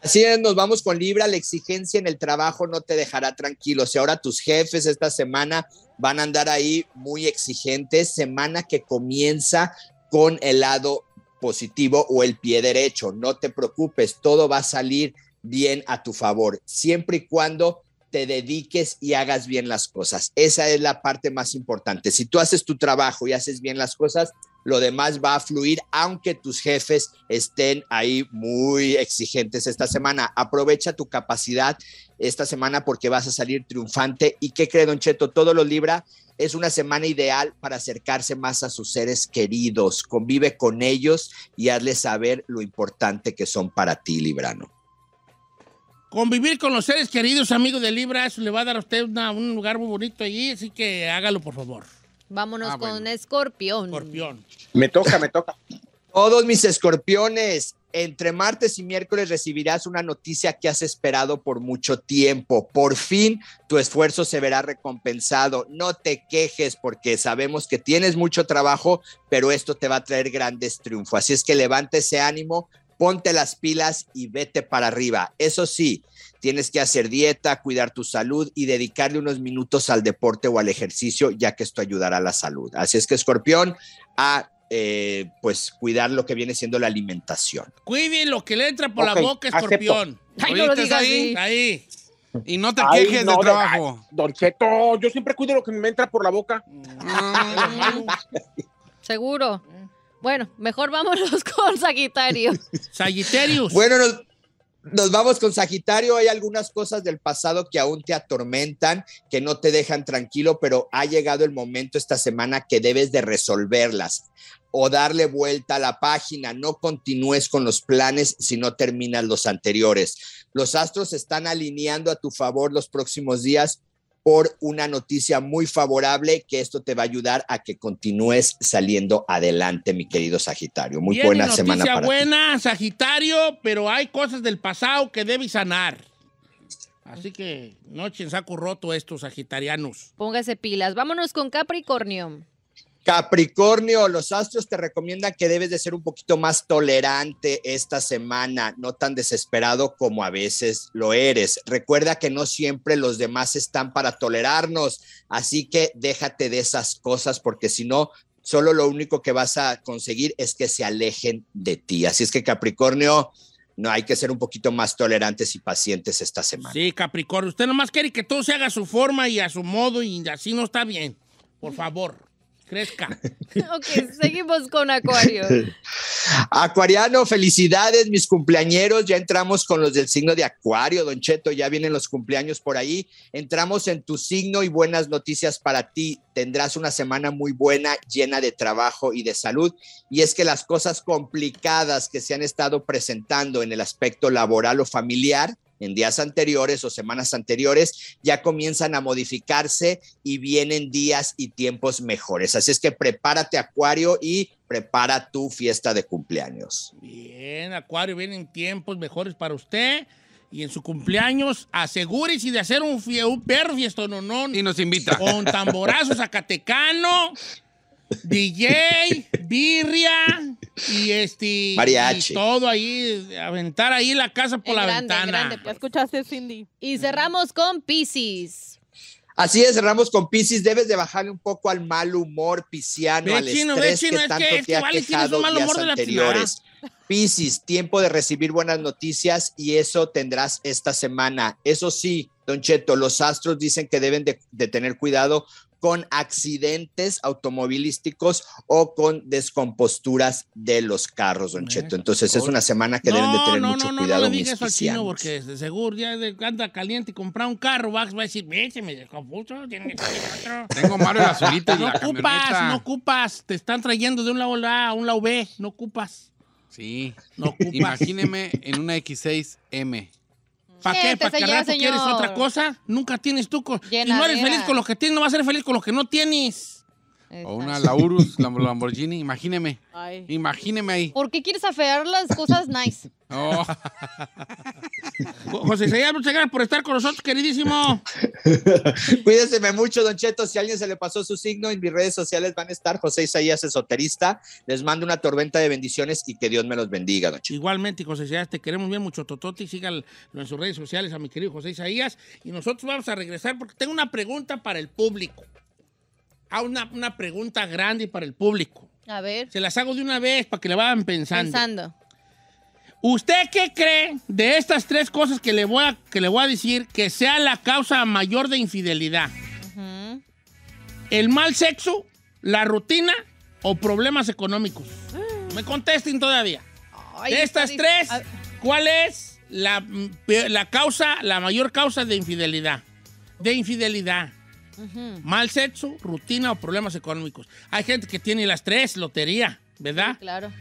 Así es, nos vamos con Libra. La exigencia en el trabajo no te dejará tranquilo. Si ahora tus jefes esta semana van a andar ahí muy exigentes, semana que comienza con el lado positivo o el pie derecho. No te preocupes, todo va a salir bien a tu favor, siempre y cuando te dediques y hagas bien las cosas. Esa es la parte más importante. Si tú haces tu trabajo y haces bien las cosas, lo demás va a fluir, aunque tus jefes estén ahí muy exigentes esta semana. Aprovecha tu capacidad esta semana porque vas a salir triunfante. ¿Y qué cree, Don Cheto? Todo lo libra. Es una semana ideal para acercarse más a sus seres queridos. Convive con ellos y hazles saber lo importante que son para ti, Librano. Convivir con los seres queridos, amigo de Libra, eso le va a dar a usted un lugar muy bonito allí, así que hágalo, por favor. Vámonos ah, con Escorpión. Escorpión. Me toca, me toca. Todos mis escorpiones, entre martes y miércoles recibirás una noticia que has esperado por mucho tiempo. Por fin tu esfuerzo se verá recompensado. No te quejes porque sabemos que tienes mucho trabajo, pero esto te va a traer grandes triunfos. Así es que levante ese ánimo, ponte las pilas y vete para arriba. Eso sí, tienes que hacer dieta, cuidar tu salud y dedicarle unos minutos al deporte o al ejercicio, ya que esto ayudará a la salud. Así es que, escorpión, a eh, pues cuidar lo que viene siendo la alimentación. Cuide lo que le entra por la boca, escorpión. Ahí lo digas ahí, Y no te quejes de trabajo. don Cheto, yo siempre cuido lo que me entra por la boca. Mm. Seguro. Bueno, mejor vámonos con Sagitario. Sagitario. Bueno, nos vamos con Sagitario. Hay algunas cosas del pasado que aún te atormentan, que no te dejan tranquilo, pero ha llegado el momento esta semana que debes de resolverlas o darle vuelta a la página. No continúes con los planes si no terminas los anteriores. Los astros están alineando a tu favor los próximos días por una noticia muy favorable que esto te va a ayudar a que continúes saliendo adelante, mi querido Sagitario. Muy buena semana para buena, Sagitario, pero hay cosas del pasado que debes sanar. Así que noche en saco roto estos sagitarianos. Póngase pilas. Vámonos con Capricornio. Capricornio, los astros te recomiendan que debes de ser un poquito más tolerante esta semana, no tan desesperado como a veces lo eres. Recuerda que no siempre los demás están para tolerarnos, así que déjate de esas cosas porque si no, solo lo único que vas a conseguir es que se alejen de ti. Así es que Capricornio, no hay que ser un poquito más tolerantes y pacientes esta semana. Sí, Capricornio, usted nomás quiere que todo se haga a su forma y a su modo y así no está bien. Por favor crezca. ok, seguimos con Acuario. Acuariano, felicidades, mis cumpleañeros. Ya entramos con los del signo de Acuario, Don Cheto. Ya vienen los cumpleaños por ahí. Entramos en tu signo y buenas noticias para ti. Tendrás una semana muy buena, llena de trabajo y de salud. Y es que las cosas complicadas que se han estado presentando en el aspecto laboral o familiar en días anteriores o semanas anteriores, ya comienzan a modificarse y vienen días y tiempos mejores. Así es que prepárate, Acuario, y prepara tu fiesta de cumpleaños. Bien, Acuario, vienen tiempos mejores para usted. Y en su cumpleaños, asegúrese de hacer un, fie, un no. fiestononón. Y nos invita. Con tamborazo zacatecano. DJ, birria y este. Mariachi. todo ahí, aventar ahí la casa por la ventana. Cindy? Y cerramos con Pisces. Así es, cerramos con Pisces. Debes de bajarle un poco al mal humor pisciano, al estrés que es tanto quejado mal humor anteriores. Piscis, tiempo de recibir buenas noticias y eso tendrás esta semana. Eso sí, Don Cheto, los astros dicen que deben de, tener cuidado con accidentes automovilísticos o con descomposturas de los carros, Don eh, Cheto. Entonces es una semana que deben de tener no, mucho no, cuidado. No, no, no, al chino porque seguro ya anda caliente y comprar un carro, va a decir, ve, se me descompuso, tiene otro. Tengo malo el azulito y No la ocupas, camioneta. no ocupas, te están trayendo de un lado A a un lado B, no ocupas. Sí. No ocupas. Imagíneme en una X6M. ¿Para qué? ¿Para que al rato quieres otra cosa? Nunca tienes tú. Y no eres feliz con lo que tienes, no vas a ser feliz con lo que no tienes. O una Laurus, Lamborghini, imagíneme. Imagíneme ahí. ¿Por qué quieres afear las cosas nice? José Isaías, muchas gracias por estar con nosotros, queridísimo. Cuídeseme mucho, Don Cheto. Si a alguien se le pasó su signo, en mis redes sociales van a estar José Isaías Esoterista. Les mando una tormenta de bendiciones y que Dios me los bendiga, Don Cheto. Igualmente, José Isaías, te queremos bien mucho, Tototi. Síganlo en sus redes sociales a mi querido José Isaías. Y nosotros vamos a regresar porque tengo una pregunta para el público. Ah, a una, pregunta grande para el público. A ver. Se las hago de una vez para que le vayan pensando. Pensando. ¿Usted qué cree de estas tres cosas que le voy a, que le voy a decir que sea la causa mayor de infidelidad? ¿El mal sexo, la rutina o problemas económicos? Me contesten todavía. de estas tres, ¿cuál es la, la causa, la mayor causa de infidelidad? De infidelidad. Mal sexo, rutina o problemas económicos. Hay gente que tiene las tres, lotería, ¿verdad? claro.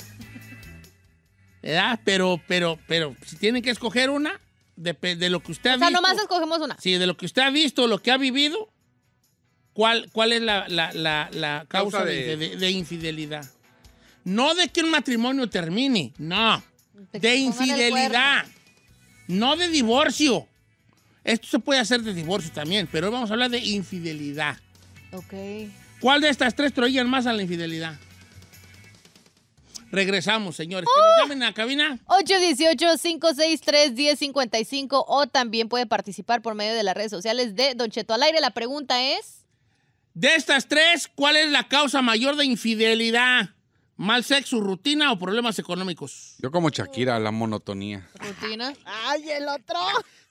¿Verdad? Pero, pero, pero, si tienen que escoger una, de, lo que usted ha visto. O sea, nomás escogemos una. Sí, de lo que usted ha visto, lo que ha vivido, ¿cuál, cuál es la, causa, de... infidelidad? No de que un matrimonio termine, no. de infidelidad. No de divorcio. Esto se puede hacer de divorcio también, pero hoy vamos a hablar de infidelidad. Ok. ¿Cuál de estas tres troillan más a la infidelidad? Regresamos, señores. Que nos ¡Oh! llamen a la cabina. 818-563-1055 o también puede participar por medio de las redes sociales de Don Cheto al aire. La pregunta es... De estas tres, ¿cuál es la causa mayor de infidelidad? ¿Mal sexo, rutina o problemas económicos? Yo como Shakira, la monotonía. ¿Rutina? ¡Ay, el otro!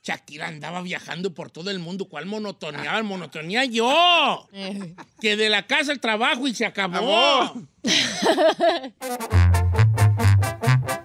Shakira andaba viajando por todo el mundo. ¿Cuál monotonía? Ah. ¡Monotonía yo! Eh. que de la casa al trabajo y se acabó.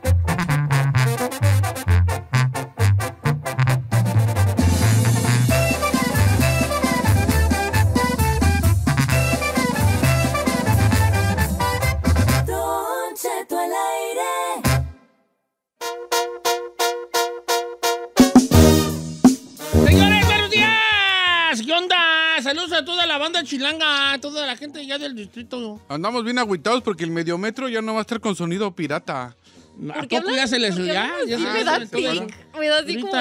toda la banda chilanga, toda la gente ya del distrito. Andamos bien agüitados porque el medio metro ya no va a estar con sonido pirata. ¿A poco ya se les ya? ya me da tic. Me da tic como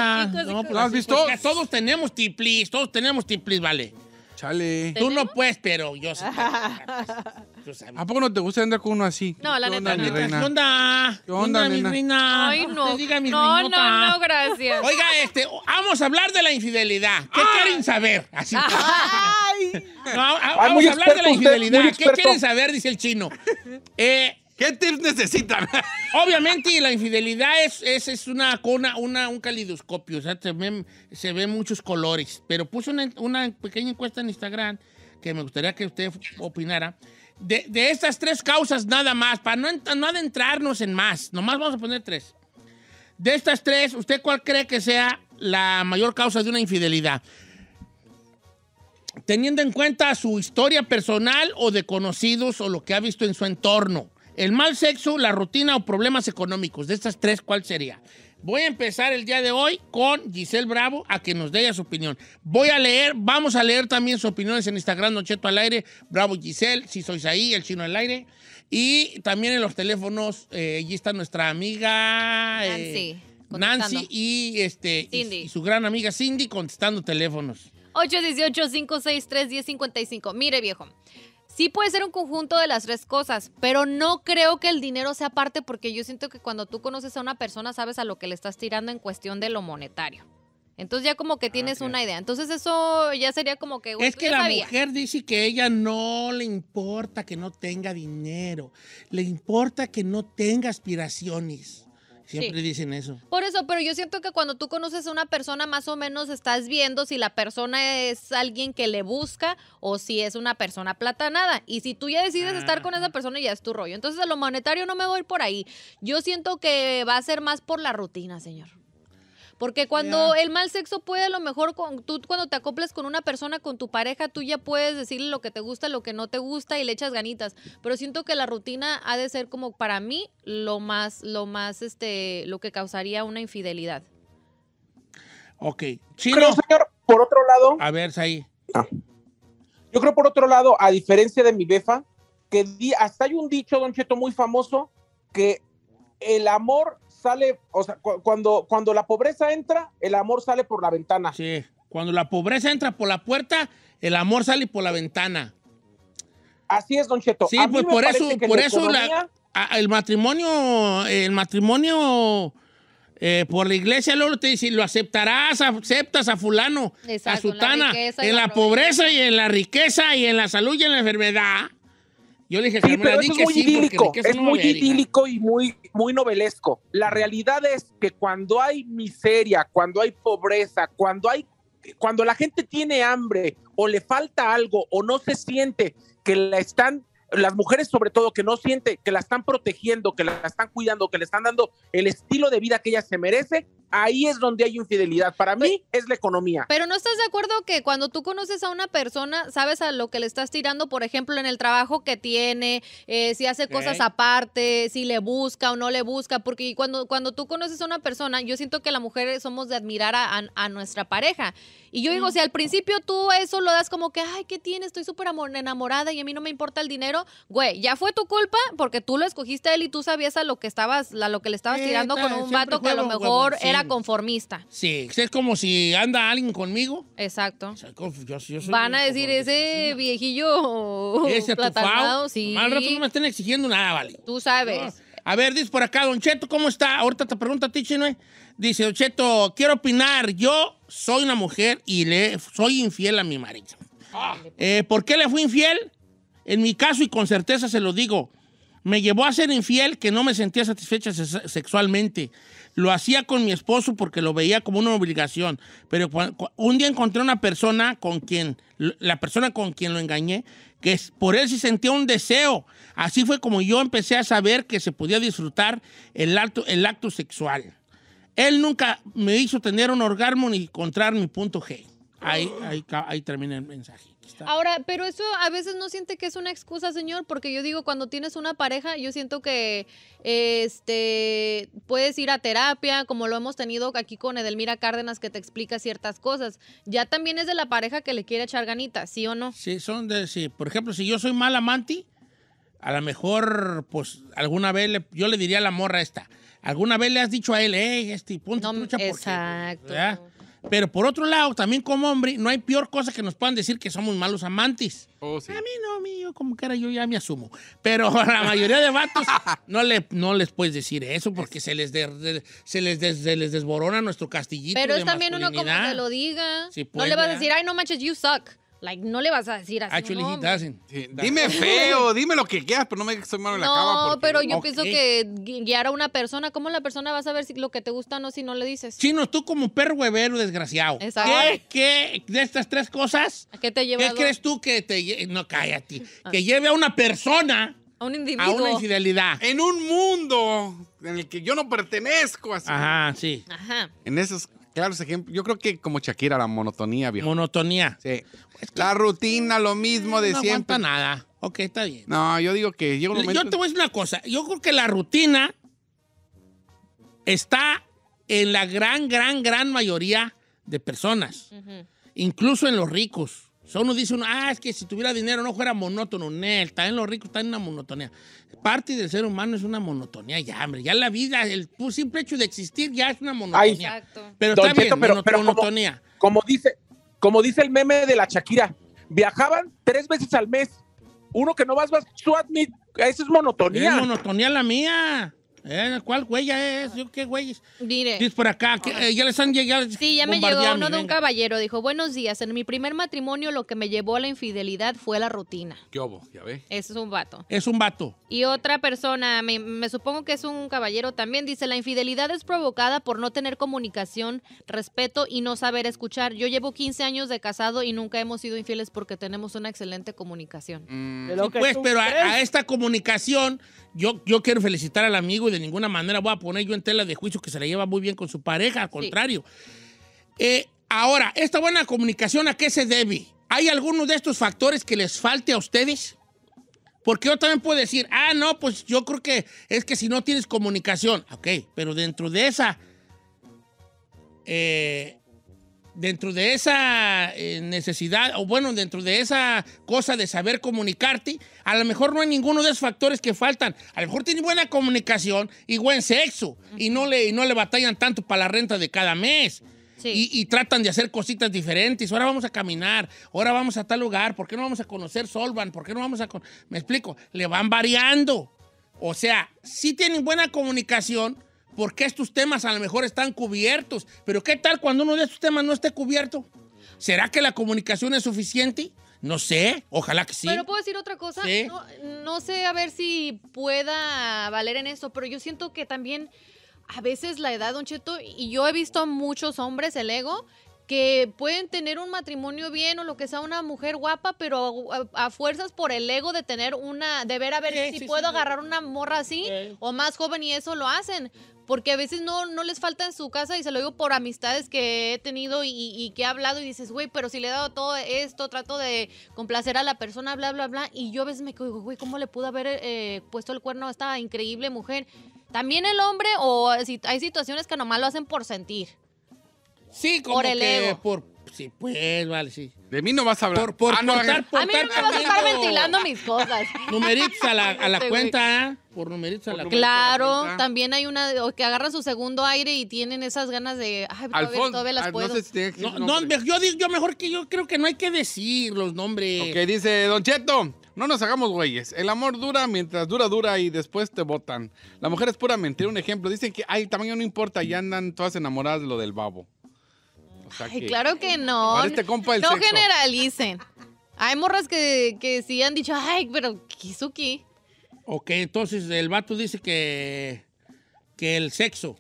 No, pues, ¿Has visto? todos tenemos tiplis, todos tenemos tiplis, vale. Chale. Tú no puedes, pero yo sé. ¿A poco no te gusta andar con uno así? No, la neta, no. mi ¿Qué onda? ¿Qué onda, mi Ay, no. no, no, no, gracias. Oiga, este, vamos a hablar de la infidelidad. ¿Qué ah. quieren saber? Así. Ay. Ah, vamos a hablar de la infidelidad. ¿Qué quieren saber? Dice el chino. Eh, ¿Qué tips necesitan? Obviamente la infidelidad es, es, es una, una, un calidoscopio, o sea, se ven, muchos colores, pero puse una, una, pequeña encuesta en Instagram que me gustaría que usted opinara. De, estas tres causas nada más, para no, no adentrarnos en más, nomás vamos a poner tres. De estas tres, ¿usted cuál cree que sea la mayor causa de una infidelidad? Teniendo en cuenta su historia personal o de conocidos o lo que ha visto en su entorno. El mal sexo, la rutina o problemas económicos. De estas tres, ¿cuál sería? Voy a empezar el día de hoy con Giselle Bravo a que nos dé su opinión. Voy a leer, vamos a leer también sus opiniones en Instagram, Nocheto al aire, Bravo Giselle, si sois ahí, el chino al aire. Y también en los teléfonos, eh, allí está nuestra amiga eh, Nancy, Nancy y, este, y, y su gran amiga Cindy contestando teléfonos. 818-563-1055. Mire, viejo. Sí puede ser un conjunto de las tres cosas, pero no creo que el dinero sea parte porque yo siento que cuando tú conoces a una persona sabes a lo que le estás tirando en cuestión de lo monetario. Entonces ya como que ah, tienes una idea. Entonces eso ya sería como que... Es pues, que la mujer dice que ella no le importa que no tenga dinero, le importa que no tenga aspiraciones. Siempre dicen eso. Por eso, pero yo siento que cuando tú conoces a una persona, más o menos estás viendo si la persona es alguien que le busca o si es una persona platanada. Y si tú ya decides estar con esa persona, ya es tu rollo. Entonces, de lo monetario no me voy por ahí. Yo siento que va a ser más por la rutina, señor. Porque cuando el mal sexo puede a lo mejor, con, tú cuando te acoplas con una persona, con tu pareja, tú ya puedes decirle lo que te gusta, lo que no te gusta y le echas ganitas. Pero siento que la rutina ha de ser como para mí lo más, lo más, este, lo que causaría una infidelidad. Ok. Sí Pero señor, por otro lado. A ver, ahí. Yo creo, por otro lado, a diferencia de mi befa, que hasta hay un dicho, Don Cheto, muy famoso, que el amor sale, o sea, cuando, cuando la pobreza entra, el amor sale por la ventana. Sí, cuando la pobreza entra por la puerta, el amor sale por la ventana. Así es, Don Cheto. Sí, pues por eso, por eso el matrimonio, el matrimonio eh, por la iglesia luego te dice, lo aceptarás, aceptas a fulano, a sutana, en la pobreza y en la riqueza y en la salud y en la enfermedad. Yo dije, sí, pero es muy idílico, es muy idílico y muy, muy novelesco. La realidad es que cuando hay miseria, cuando hay pobreza, cuando hay cuando la gente tiene hambre o le falta algo o no se siente que la están las mujeres sobre todo que no siente que la están protegiendo, que la están cuidando, que le están dando el estilo de vida que ella se merece, Ahí es donde hay infidelidad. Para mí es la economía. Pero no estás de acuerdo que cuando tú conoces a una persona, sabes a lo que le estás tirando, por ejemplo, en el trabajo que tiene, eh, si hace cosas aparte, si le busca o no le busca, porque cuando, cuando tú conoces a una persona, yo siento que las mujeres somos de admirar a, nuestra pareja. Y yo digo, si al principio tú eso lo das como que, ay, ¿qué tiene? Estoy súper enamorada y a mí no me importa el dinero, güey, ya fue tu culpa porque tú lo escogiste a él y tú sabías a lo que estabas, lo que le estabas tirando con un vato que a lo mejor era conformista. Sí, es como si anda alguien conmigo. Exacto. Van a decir, ese viejillo ese Mal rato no me estén exigiendo nada, vale. Tú sabes. A ver, dice por acá, Don Cheto, ¿cómo está? Ahorita te pregunta a ti, no ¿eh? Dice, Don Cheto, quiero opinar. Yo soy una mujer y le soy infiel a mi marido. Ah. Eh, ¿Por qué le fui infiel? En mi caso, y con certeza se lo digo, me llevó a ser infiel que no me sentía satisfecha sexualmente. Lo hacía con mi esposo porque lo veía como una obligación, pero un día encontré una persona con quien, la persona con quien lo engañé, que por él se sentía un deseo. Así fue como yo empecé a saber que se podía disfrutar el acto, el acto sexual. Él nunca me hizo tener un orgasmo ni encontrar mi punto G. ahí termina el mensaje. Ahora, pero eso a veces no siente que es una excusa, señor, porque yo digo, cuando tienes una pareja, yo siento que este puedes ir a terapia, como lo hemos tenido aquí con Edelmira Cárdenas, que te explica ciertas cosas. Ya también es de la pareja que le quiere echar ganita, ¿sí o no? Sí, son de, sí. Por ejemplo, si yo soy mal amante, a lo mejor, pues, alguna vez yo le diría a la morra esta. ¿Alguna vez le has dicho a él, hey, este, punto? no, por Exacto. Pero por otro lado, también como hombre, no hay peor cosa que nos puedan decir que somos malos amantes. Oh, a mí no, mío, como que era yo ya me asumo. Pero a la mayoría de vatos no, le, no les puedes decir eso porque se les, se, les desborona nuestro castillito. Pero es también uno como que lo diga. no le pues, vas a decir, ay, no manches, you suck. Like, no le vas a decir así. dime feo, dime lo que quieras, pero no me digas que soy malo en la cama. No, pero yo pienso que guiar a una persona, ¿cómo la persona va a saber si lo que te gusta o no si no le dices? Chino, tú como perro huevero desgraciado. Exacto. ¿Qué, ¿Qué, de estas tres cosas? ¿A qué te lleva? ¿Qué crees tú que te No, cállate. Ah. Que lleve a una persona. A un individuo. A una infidelidad. En un mundo en el que yo no pertenezco. Así. Ajá, sí. Ajá. En esos claros ejemplos. Yo creo que como Shakira, la monotonía, viejo. Monotonía. Sí. Pues, la rutina, lo mismo de siempre. No nada. Ok, está bien. No, yo digo que llega un Yo te voy a decir una cosa. Yo creo que la rutina está en la gran, gran, gran mayoría de personas. Incluso en los ricos. Solo uno dice, uno, ah, es que si tuviera dinero no fuera monótono. está en los ricos está en una monotonía. Parte del ser humano es una monotonía ya, hombre. Ya la vida, el simple hecho de existir ya es una monotonía. Ay, pero está bien, pero, monotonía. como, dice, como dice el meme de la Shakira, viajaban tres veces al mes. Uno que no vas, vas, tú admit, es monotonía. Es monotonía la mía. ¿Eh? ¿Cuál huella es? ¿Qué güeyes? Mire. Dice por acá, eh, ya les han llegado. Sí, ya me llegó uno de un caballero. Dijo, buenos días. En mi primer matrimonio lo que me llevó a la infidelidad fue la rutina. ¿Qué obo? Ya ve. Ese es un vato. Es un vato. Y otra persona, me, supongo que es un caballero también, dice, la infidelidad es provocada por no tener comunicación, respeto y no saber escuchar. Yo llevo 15 años de casado y nunca hemos sido infieles porque tenemos una excelente comunicación. Mm. pues, pero a, esta comunicación, yo, yo quiero felicitar al amigo y ninguna manera voy a poner yo en tela de juicio que se la lleva muy bien con su pareja, al contrario. Eh, ahora, ¿esta buena comunicación a qué se debe? ¿Hay alguno de estos factores que les falte a ustedes? Porque yo también puedo decir, ah, no, pues yo creo que es que si no tienes comunicación, ok, pero dentro de esa... Eh, dentro de esa eh, necesidad, o bueno, dentro de esa cosa de saber comunicarte, a lo mejor no hay ninguno de esos factores que faltan. A lo mejor tiene buena comunicación y buen sexo, y no le, no le batallan tanto para la renta de cada mes. Y, tratan de hacer cositas diferentes. Ahora vamos a caminar, ahora vamos a tal lugar, ¿por qué no vamos a conocer Solvan? ¿Por qué no vamos a.? Me explico, le van variando. O sea, sí tienen buena comunicación, porque estos temas a lo mejor están cubiertos, pero ¿qué tal cuando uno de estos temas no esté cubierto? ¿Será que la comunicación es suficiente? No sé, ojalá que sí. Pero puedo decir otra cosa. No, no, sé a ver si pueda valer en eso, pero yo siento que también a veces la edad, Don Cheto, y yo he visto a muchos hombres el ego que pueden tener un matrimonio bien o lo que sea una mujer guapa, pero a, fuerzas por el ego de tener una, de ver a ver si puedo agarrar una morra así o más joven y eso lo hacen. Porque a veces no, no les falta en su casa y se lo digo por amistades que he tenido y, que he hablado y dices, güey, pero si le he dado todo esto, trato de complacer a la persona, bla, bla, bla. Y yo a veces me digo, güey, ¿cómo le pudo haber eh, puesto el cuerno a esta increíble mujer? También el hombre o si hay situaciones que nomás lo hacen por sentir. Sí, como por que por sí, pues, vale, sí. De mí no vas a hablar. Por, ah, a mí no me vas a estar ventilando mis cosas. Numeritos a la, este, cuenta, ¿eh? Por numeritos a la cuenta. Claro, también hay una o que agarra su segundo aire y tienen esas ganas de, ay, todavía, las puedo. No, sé si no, yo, mejor que yo creo que no hay que decir los nombres. Ok, dice Don Cheto. No nos hagamos güeyes. El amor dura mientras dura, dura y después te botan. La mujer es pura mentira. Un ejemplo. Dicen que, ay, tamaño no importa. Ya andan todas enamoradas de lo del babo claro que no. Este no generalicen. Hay morras que, que sí han dicho, ay, pero ¿qué Ok, entonces el vato dice que, que el sexo.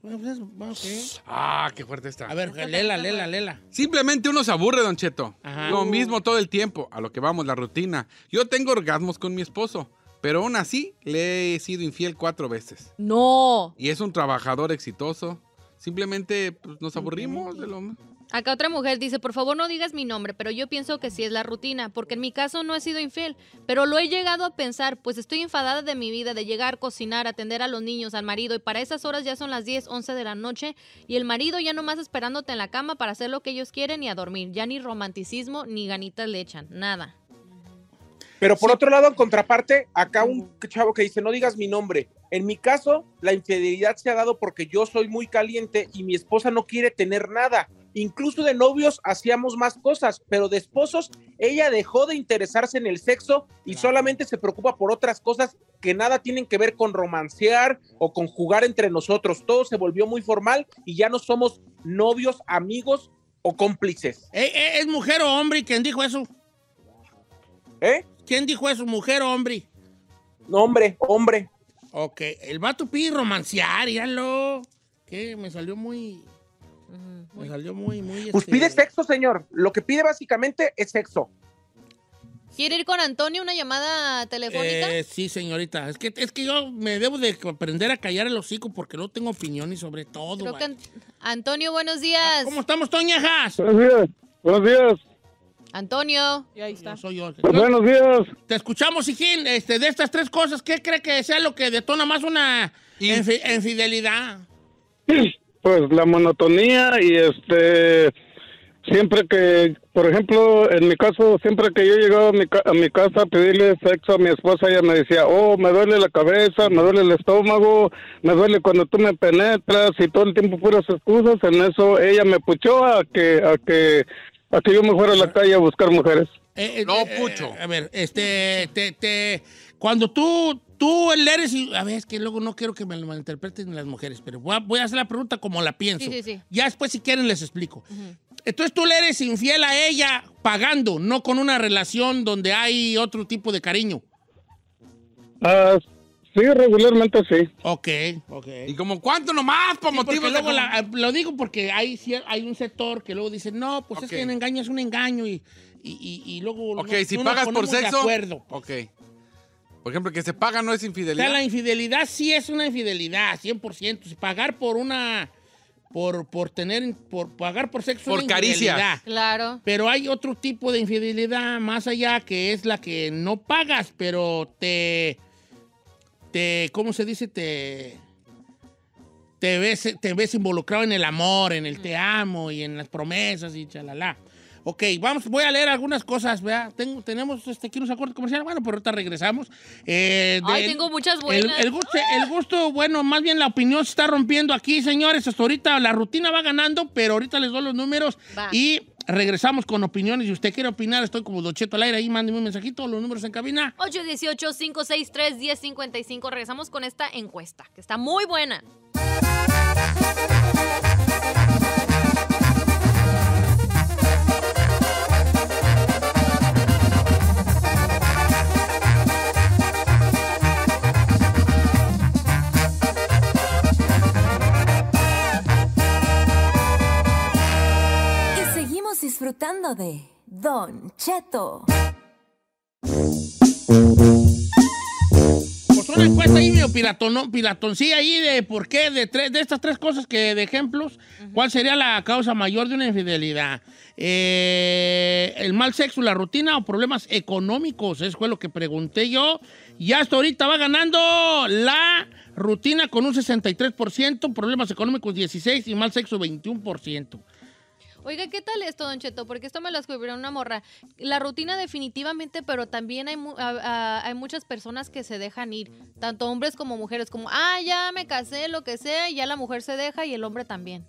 Pues, ah, qué fuerte está. A ver, lela, lela, lela. Simplemente uno se aburre, don Cheto. Lo uh. mismo todo el tiempo, a lo que vamos, la rutina. Yo tengo orgasmos con mi esposo, pero aún así le he sido infiel cuatro veces. No. Y es un trabajador exitoso, Simplemente pues, nos aburrimos de lo... Acá otra mujer dice, por favor no digas mi nombre, pero yo pienso que sí es la rutina, porque en mi caso no he sido infiel, pero lo he llegado a pensar, pues estoy enfadada de mi vida, de llegar, cocinar, atender a los niños, al marido, y para esas horas ya son las 10, 11 de la noche, y el marido ya nomás esperándote en la cama para hacer lo que ellos quieren y a dormir, ya ni romanticismo ni ganitas le echan, nada. Pero por otro lado, en contraparte, acá un chavo que dice, no digas mi nombre. En mi caso, la infidelidad se ha dado porque yo soy muy caliente y mi esposa no quiere tener nada. Incluso de novios hacíamos más cosas, pero de esposos ella dejó de interesarse en el sexo y solamente se preocupa por otras cosas que nada tienen que ver con romancear o con jugar entre nosotros. Todo se volvió muy formal y ya no somos novios, amigos o cómplices. Eh, eh, ¿Es mujer o hombre quien dijo eso? ¿Eh? ¿Quién dijo eso, mujer o hombre? No, hombre, hombre. Ok, el vato pide romancear, lo Que me salió muy. Me salió muy, muy. Pues este, pide sexo, señor. Lo que pide básicamente es sexo. ¿Quiere ir con Antonio una llamada telefónica? Eh, sí, señorita. Es que, es que yo me debo de aprender a callar el hocico porque no tengo opinión y sobre todo. Antonio, buenos ah, días. ¿Cómo estamos, Toñejas? Buenos días. Buenos días. Antonio. Y ahí está. soy yo. buenos días. Te escuchamos, Sijín. Este, de estas tres cosas, ¿qué cree que sea lo que detona más una infidelidad? Pues la monotonía y este siempre que, por ejemplo, en mi caso, siempre que yo llegaba a mi, a mi casa a pedirle sexo a mi esposa, ella me decía, oh, me duele la cabeza, me duele el estómago, me duele cuando tú me penetras y todo el tiempo puras excusas. En eso ella me puchó a que, a que Así que yo me fuera a la calle a buscar mujeres. Eh, eh, no, eh, Pucho. a ver, este, te, cuando tú, tú eres, a ver, es que luego no quiero que me lo malinterpreten las mujeres, pero voy a, hacer la pregunta como la pienso. Sí, sí, sí. Ya después, si quieren, les explico. Entonces tú le eres infiel a ella pagando, no con una relación donde hay otro tipo de cariño. Ah, Sí, regularmente sí. Ok, ok. ¿Y como cuánto nomás? Por motivos eh, lo digo porque hay, hay un sector que luego dice, no, pues es que un engaño es un engaño y, y, y, luego... Ok, si pagas por sexo... De acuerdo. Pues". Ok. Por ejemplo, que se paga no es infidelidad. O la infidelidad sí es una infidelidad, 100%. Si pagar por una... Por, por tener, por pagar por sexo. Por caricia. Claro. Pero hay otro tipo de infidelidad más allá que es la que no pagas, pero te te, ¿cómo se dice? Te, te, ves, te ves involucrado en el amor, en el te mm. amo y en las promesas y chalala. Ok, vamos, voy a leer algunas cosas, vea. tenemos este, aquí unos acuerdos comerciales. Bueno, pero ahorita regresamos. Eh, Ay, tengo muchas buenas. El, gusto, bueno, más bien la opinión se está rompiendo aquí, señores. Hasta ahorita la rutina va ganando, pero ahorita les doy los números. Va. Y Regresamos con opiniones. Si usted quiere opinar, estoy como Docheto al aire. Ahí mándeme un mensajito. Los números en cabina. 818-563-1055. Regresamos con esta encuesta, que está muy buena. disfrutando de Don Cheto. Pues una encuesta ahí mi piratón, Sí, ahí de por qué, de, tres, de estas tres cosas que, de ejemplos, ¿cuál sería la causa mayor de una infidelidad? Eh, ¿El mal sexo, la rutina o problemas económicos? Eso fue lo que pregunté yo. Y hasta ahorita va ganando la rutina con un 63%, problemas económicos 16% y mal sexo 21%. Oiga, ¿qué tal esto, Don Cheto? Porque esto me lo descubrió una morra. La rutina definitivamente, pero también hay, hay muchas personas que se dejan ir, tanto hombres como mujeres, como, ah, ya me casé, lo que sea, y ya la mujer se deja y el hombre también.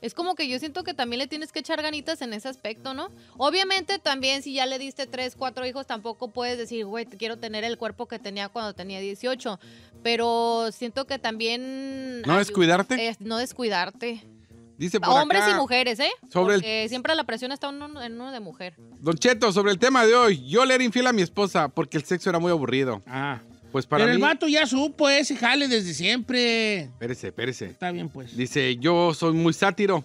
Es como que yo siento que también le tienes que echar ganitas en ese aspecto, ¿no? Obviamente también si ya le diste tres, cuatro hijos, tampoco puedes decir, güey, quiero tener el cuerpo que tenía cuando tenía 18. Pero siento que también... No descuidarte. no descuidarte. Dice Hombres y mujeres, ¿eh? Porque siempre la presión está en uno de mujer. Don Cheto, sobre el tema de hoy, yo le era infiel a mi esposa porque el sexo era muy aburrido. Ah. Pues para Pero el vato ya supo ese ¿eh? jale desde siempre. Espérese, espérese. Está bien, pues. Dice, yo soy muy sátiro.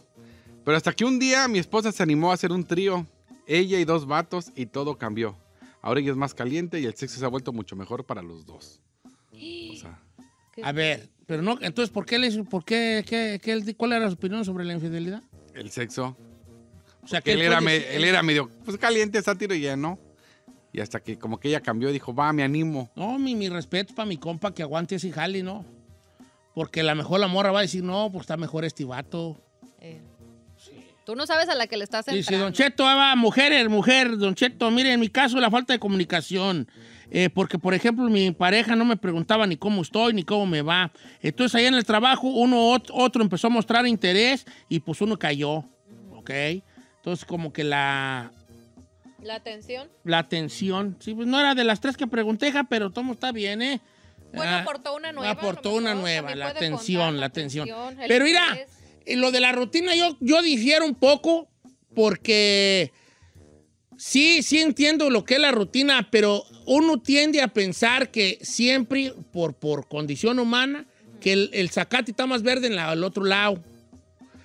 Pero hasta que un día mi esposa se animó a hacer un trío. Ella y dos vatos y todo cambió. Ahora ella es más caliente y el sexo se ha vuelto mucho mejor para los dos. a ver, pero no, entonces, ¿por qué le hizo, por qué, qué, qué, cuál era su opinión sobre la infidelidad? El sexo. O sea, que él, era, él era medio pues, caliente, sátiro y lleno Y hasta que como que ella cambió, dijo, va, me animo. No, mi, mi respeto para mi compa que aguante ese jali, ¿no? Porque lo mejor la morra va a decir, no, pues está mejor este vato. Eh. Tú no sabes a la que le estás entrando. Dice, Don Cheto, va, mujeres, mujer, Don Cheto, mire, en mi caso la falta de comunicación. Eh, porque por ejemplo mi pareja no me preguntaba ni cómo estoy ni cómo me va. Entonces ahí en el trabajo uno otro empezó a mostrar interés y pues uno cayó, ¿ok? Entonces como que la... La atención. La atención. Sí, pues no era de las tres que pregunté, pero todo está bien, ¿eh? Bueno, ah, aportó una nueva. Aportó una nueva, la atención, la atención. Pero mira, eh, lo de la rutina yo, yo difiero un poco porque Sí, sí entiendo lo que es la rutina, pero uno tiende a pensar que siempre, por, por condición humana, que el, el zacate está más verde en el otro lado.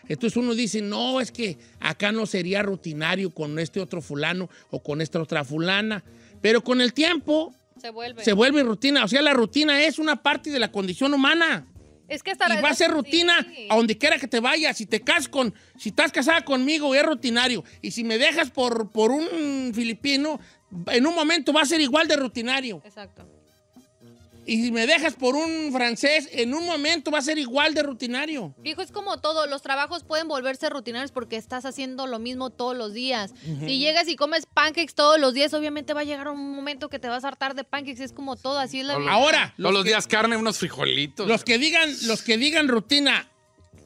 Entonces uno dice, no, es que acá no sería rutinario con este otro fulano o con esta otra fulana. Pero con el tiempo se vuelve. se vuelve rutina. O sea, la rutina es una parte de la condición humana. Es que y va a ser rutina a donde quiera que te vayas. Si te casas con, si estás casada conmigo, es rutinario. Y si me dejas por, por un filipino, en un momento va a ser igual de rutinario. Exacto. Y si me dejas por un francés, en un momento va a ser igual de rutinario. Hijo, es como todo, los trabajos pueden volverse rutinarios porque estás haciendo lo mismo todos los días. Si llegas y comes pancakes todos los días, obviamente va a llegar un momento que te vas a hartar de pancakes, es como todo, así es la vida. Ahora, todos los, días carne, unos frijolitos. Los que digan, los que digan rutina,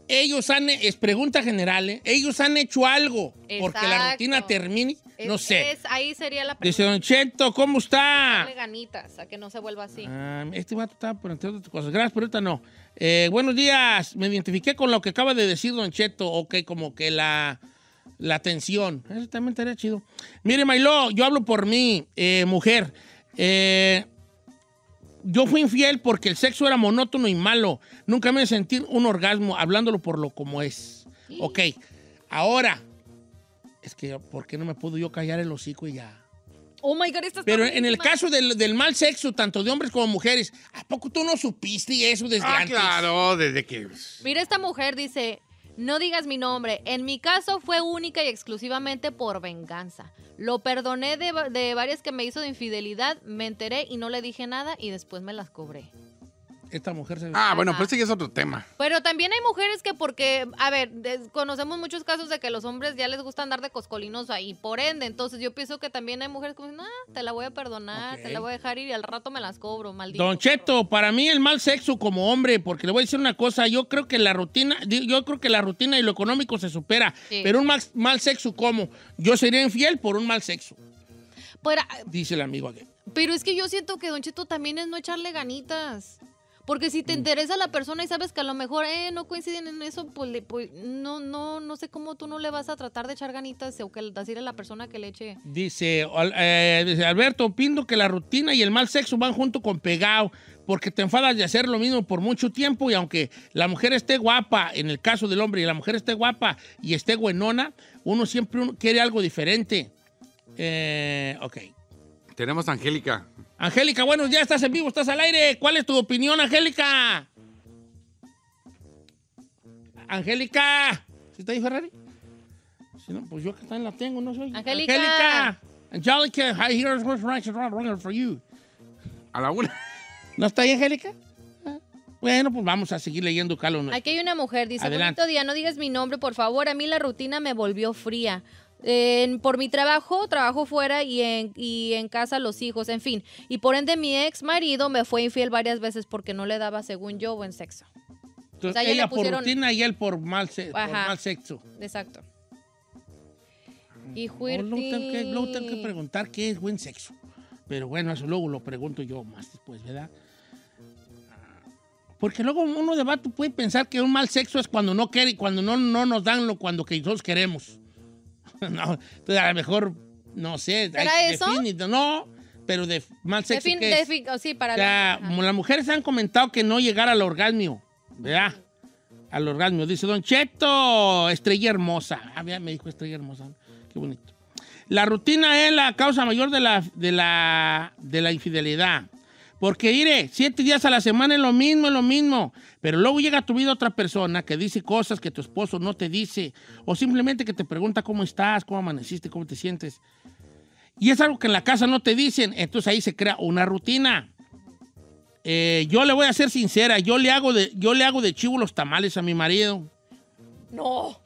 ellos han, es pregunta general, ¿eh? ellos han hecho algo porque la rutina termine, no sé. ahí sería la pregunta. Dice Don Cheto, ¿cómo está? Dale ganitas a que no se vuelva así. Ah, este a está por entre otras cosas. Gracias, pero esta no. Eh, buenos días, me identifiqué con lo que acaba de decir Don Cheto, ok, como que la, la tensión. Eso también estaría chido. Mire, Mailo, yo hablo por mí, eh, mujer. Eh, yo fui infiel porque el sexo era monótono y malo. Nunca me sentí un orgasmo, hablándolo por lo como es. Ok, ahora, es que, ¿por qué no me pudo yo callar el hocico y ya? Oh my God, Pero en el caso del, mal sexo, tanto de hombres como mujeres, ¿a poco tú no supiste eso desde ah, antes? Claro, desde que. Mira, esta mujer dice: no digas mi nombre. En mi caso fue única y exclusivamente por venganza. Lo perdoné de, varias que me hizo de infidelidad, me enteré y no le dije nada y después me las cobré esta mujer se... Ah, bueno, ah. pero ese ya es otro tema. Pero también hay mujeres que porque, a ver, conocemos muchos casos de que los hombres ya les gusta andar de coscolinos ahí, por ende, entonces yo pienso que también hay mujeres como, ah, te la voy a perdonar, te la voy a dejar ir y al rato me las cobro, maldito. Don Cheto, para mí el mal sexo como hombre, porque le voy a decir una cosa, yo creo que la rutina, yo creo que la rutina y lo económico se supera, pero un mal, sexo como, yo sería infiel por un mal sexo. Ah, Dice el amigo aquí. Pero es que yo siento que Don Cheto también es no echarle ganitas. Porque si te mm. interesa la persona y sabes que a lo mejor eh, no coinciden en eso, pues, pues, no, no, no sé cómo tú no le vas a tratar de echar ganitas o que decirle a la persona que le eche. Eh, dice, Alberto, opino que la rutina y el mal sexo van junto con pegado, porque te enfadas de hacer lo mismo por mucho tiempo y aunque la mujer esté guapa, en el caso del hombre, y la mujer esté guapa y esté buenona, uno siempre quiere algo diferente. Eh, ok. Tenemos a Angélica. Angélica, buenos días, estás en vivo, estás al aire. ¿Cuál es tu opinión, Angélica? Angélica. ¿Sí está ahí Ferrari? Si no, pues yo que también la tengo, no soy. Angélica. Angélica. Angélica, I hear what's right for you. A la una. ¿No está ahí, Angélica? Bueno, pues vamos a seguir leyendo, Carlos. Aquí hay una mujer, dice, Adelante. bonito día, no digas mi nombre, por favor. A mí la rutina me volvió fría por mi trabajo, trabajo fuera y en, en casa los hijos, en fin. Y por ende mi ex marido me fue infiel varias veces porque no le daba, según yo, buen sexo. Entonces, ella por rutina y él por mal, por mal sexo. Exacto. Mm. Y luego, tengo que, preguntar qué es buen sexo. Pero bueno, eso luego lo pregunto yo más después, ¿verdad? Ah, porque luego uno de vato puede pensar que un mal sexo es cuando no quiere, y cuando no, no nos dan lo cuando que nosotros queremos. no, a lo mejor, no sé. ¿Era no, pero de mal sexo. que oh, sí, para las mujeres han comentado que no llegar al orgasmo, ¿verdad? Al orgasmo. Dice Don Cheto, estrella hermosa. Ah, me dijo estrella hermosa. Qué bonito. La rutina es la causa mayor de la, de la, de la infidelidad. Porque, mire, siete días a la semana es lo mismo, es lo mismo. Pero luego llega a tu vida otra persona que dice cosas que tu esposo no te dice, o simplemente que te pregunta cómo estás, cómo amaneciste, cómo te sientes. Y es algo que en la casa no te dicen, entonces ahí se crea una rutina. Eh, yo le voy a ser sincera, yo le hago de, yo le hago de chivo los tamales a mi marido. No.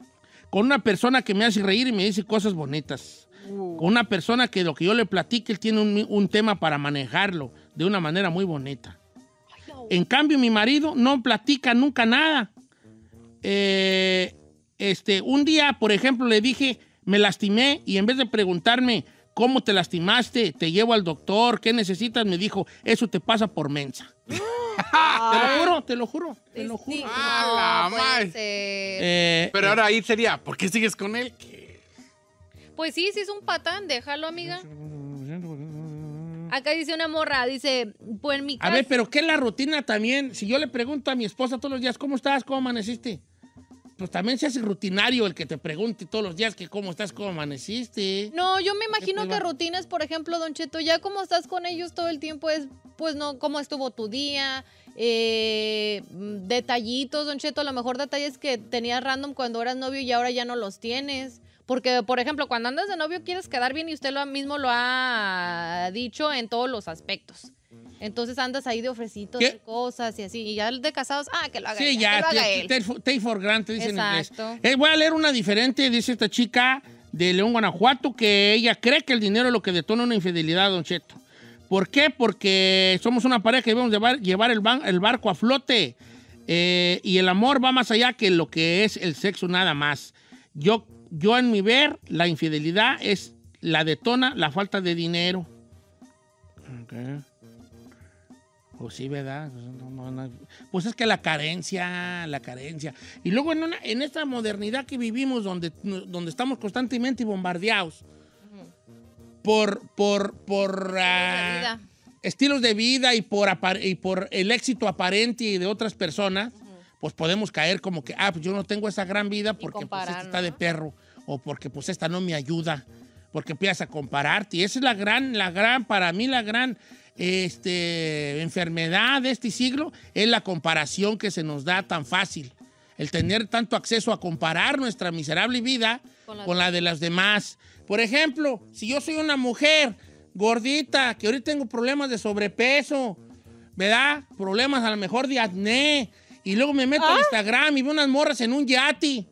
Con una persona que me hace reír y me dice cosas bonitas. Uh. Con una persona que lo que yo le platique, él tiene un tema para manejarlo de una manera muy bonita. En cambio, mi marido no platica nunca nada. Eh, este, un día, por ejemplo, le dije, me lastimé y en vez de preguntarme cómo te lastimaste, te llevo al doctor, qué necesitas, me dijo, eso te pasa por mensa. te lo juro, te lo juro, te lo juro. Eh, Pero eh. ahora ahí sería, ¿por qué sigues con él? Pues sí, sí es un patán, déjalo, amiga. Acá dice una morra, dice, pues mi casa... A ver, pero ¿qué es la rutina también? Si yo le pregunto a mi esposa todos los días, ¿cómo estás? ¿Cómo amaneciste? Pues también se hace rutinario el que te pregunte todos los días que cómo estás, cómo amaneciste. No, yo me imagino que rutinas, por ejemplo, Don Cheto, ya como estás con ellos todo el tiempo es, pues no, cómo estuvo tu día, eh, detallitos, Don Cheto, a lo mejor detalles que tenías random cuando eras novio y ahora ya no los tienes. Porque, por ejemplo, cuando andas de novio quieres quedar bien y usted lo mismo lo ha dicho en todos los aspectos. Entonces andas ahí de ofrecitos, de cosas y así. Y ya de casados, ah, que lo haga Sí, ya, que lo haga él. for en inglés. Eh, voy a leer una diferente, dice esta chica de León, Guanajuato, que ella cree que el dinero es lo que detona una infidelidad, don Cheto. ¿Por qué? Porque somos una pareja que debemos llevar, llevar el, barco a flote. Eh, y el amor va más allá que lo que es el sexo nada más. Yo yo en mi ver, la infidelidad es la detona la falta de dinero. Okay. Pues sí, ¿verdad? Pues, pues es que la carencia, la carencia. Y luego en, en esta modernidad que vivimos, donde, donde estamos constantemente bombardeados por, por, por estilos de ah, vida y por, el éxito aparente de otras personas, pues podemos caer como que, ah, pues yo no tengo esa gran vida porque pues, esta está de perro o porque pues esta no me ayuda, porque empiezas a compararte. Y esa es la gran, la gran, para mí la gran este, enfermedad de este siglo es la comparación que se nos da tan fácil. El tener tanto acceso a comparar nuestra miserable vida con la, de las demás. Por ejemplo, si yo soy una mujer gordita, que ahorita tengo problemas de sobrepeso, ¿verdad? Problemas a lo mejor de acné, y luego me meto a ah. Instagram y veo unas morras en un yati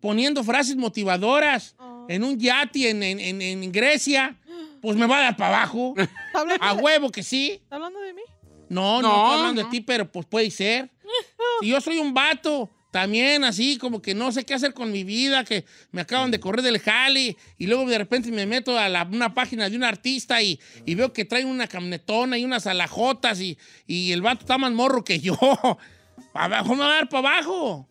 poniendo frases motivadoras oh. en un yati en, Grecia. Pues me va a dar para abajo. A huevo que sí. ¿Está hablando de mí? No, no, no estoy hablando de ti, pero pues puede ser. Y yo soy un vato también así como que no sé qué hacer con mi vida, que me acaban de correr del jale y luego de repente me meto a una página de un artista y, veo que trae una camnetona y unas alajotas y, y el vato está más morro que yo. Para abajo me va a dar para abajo.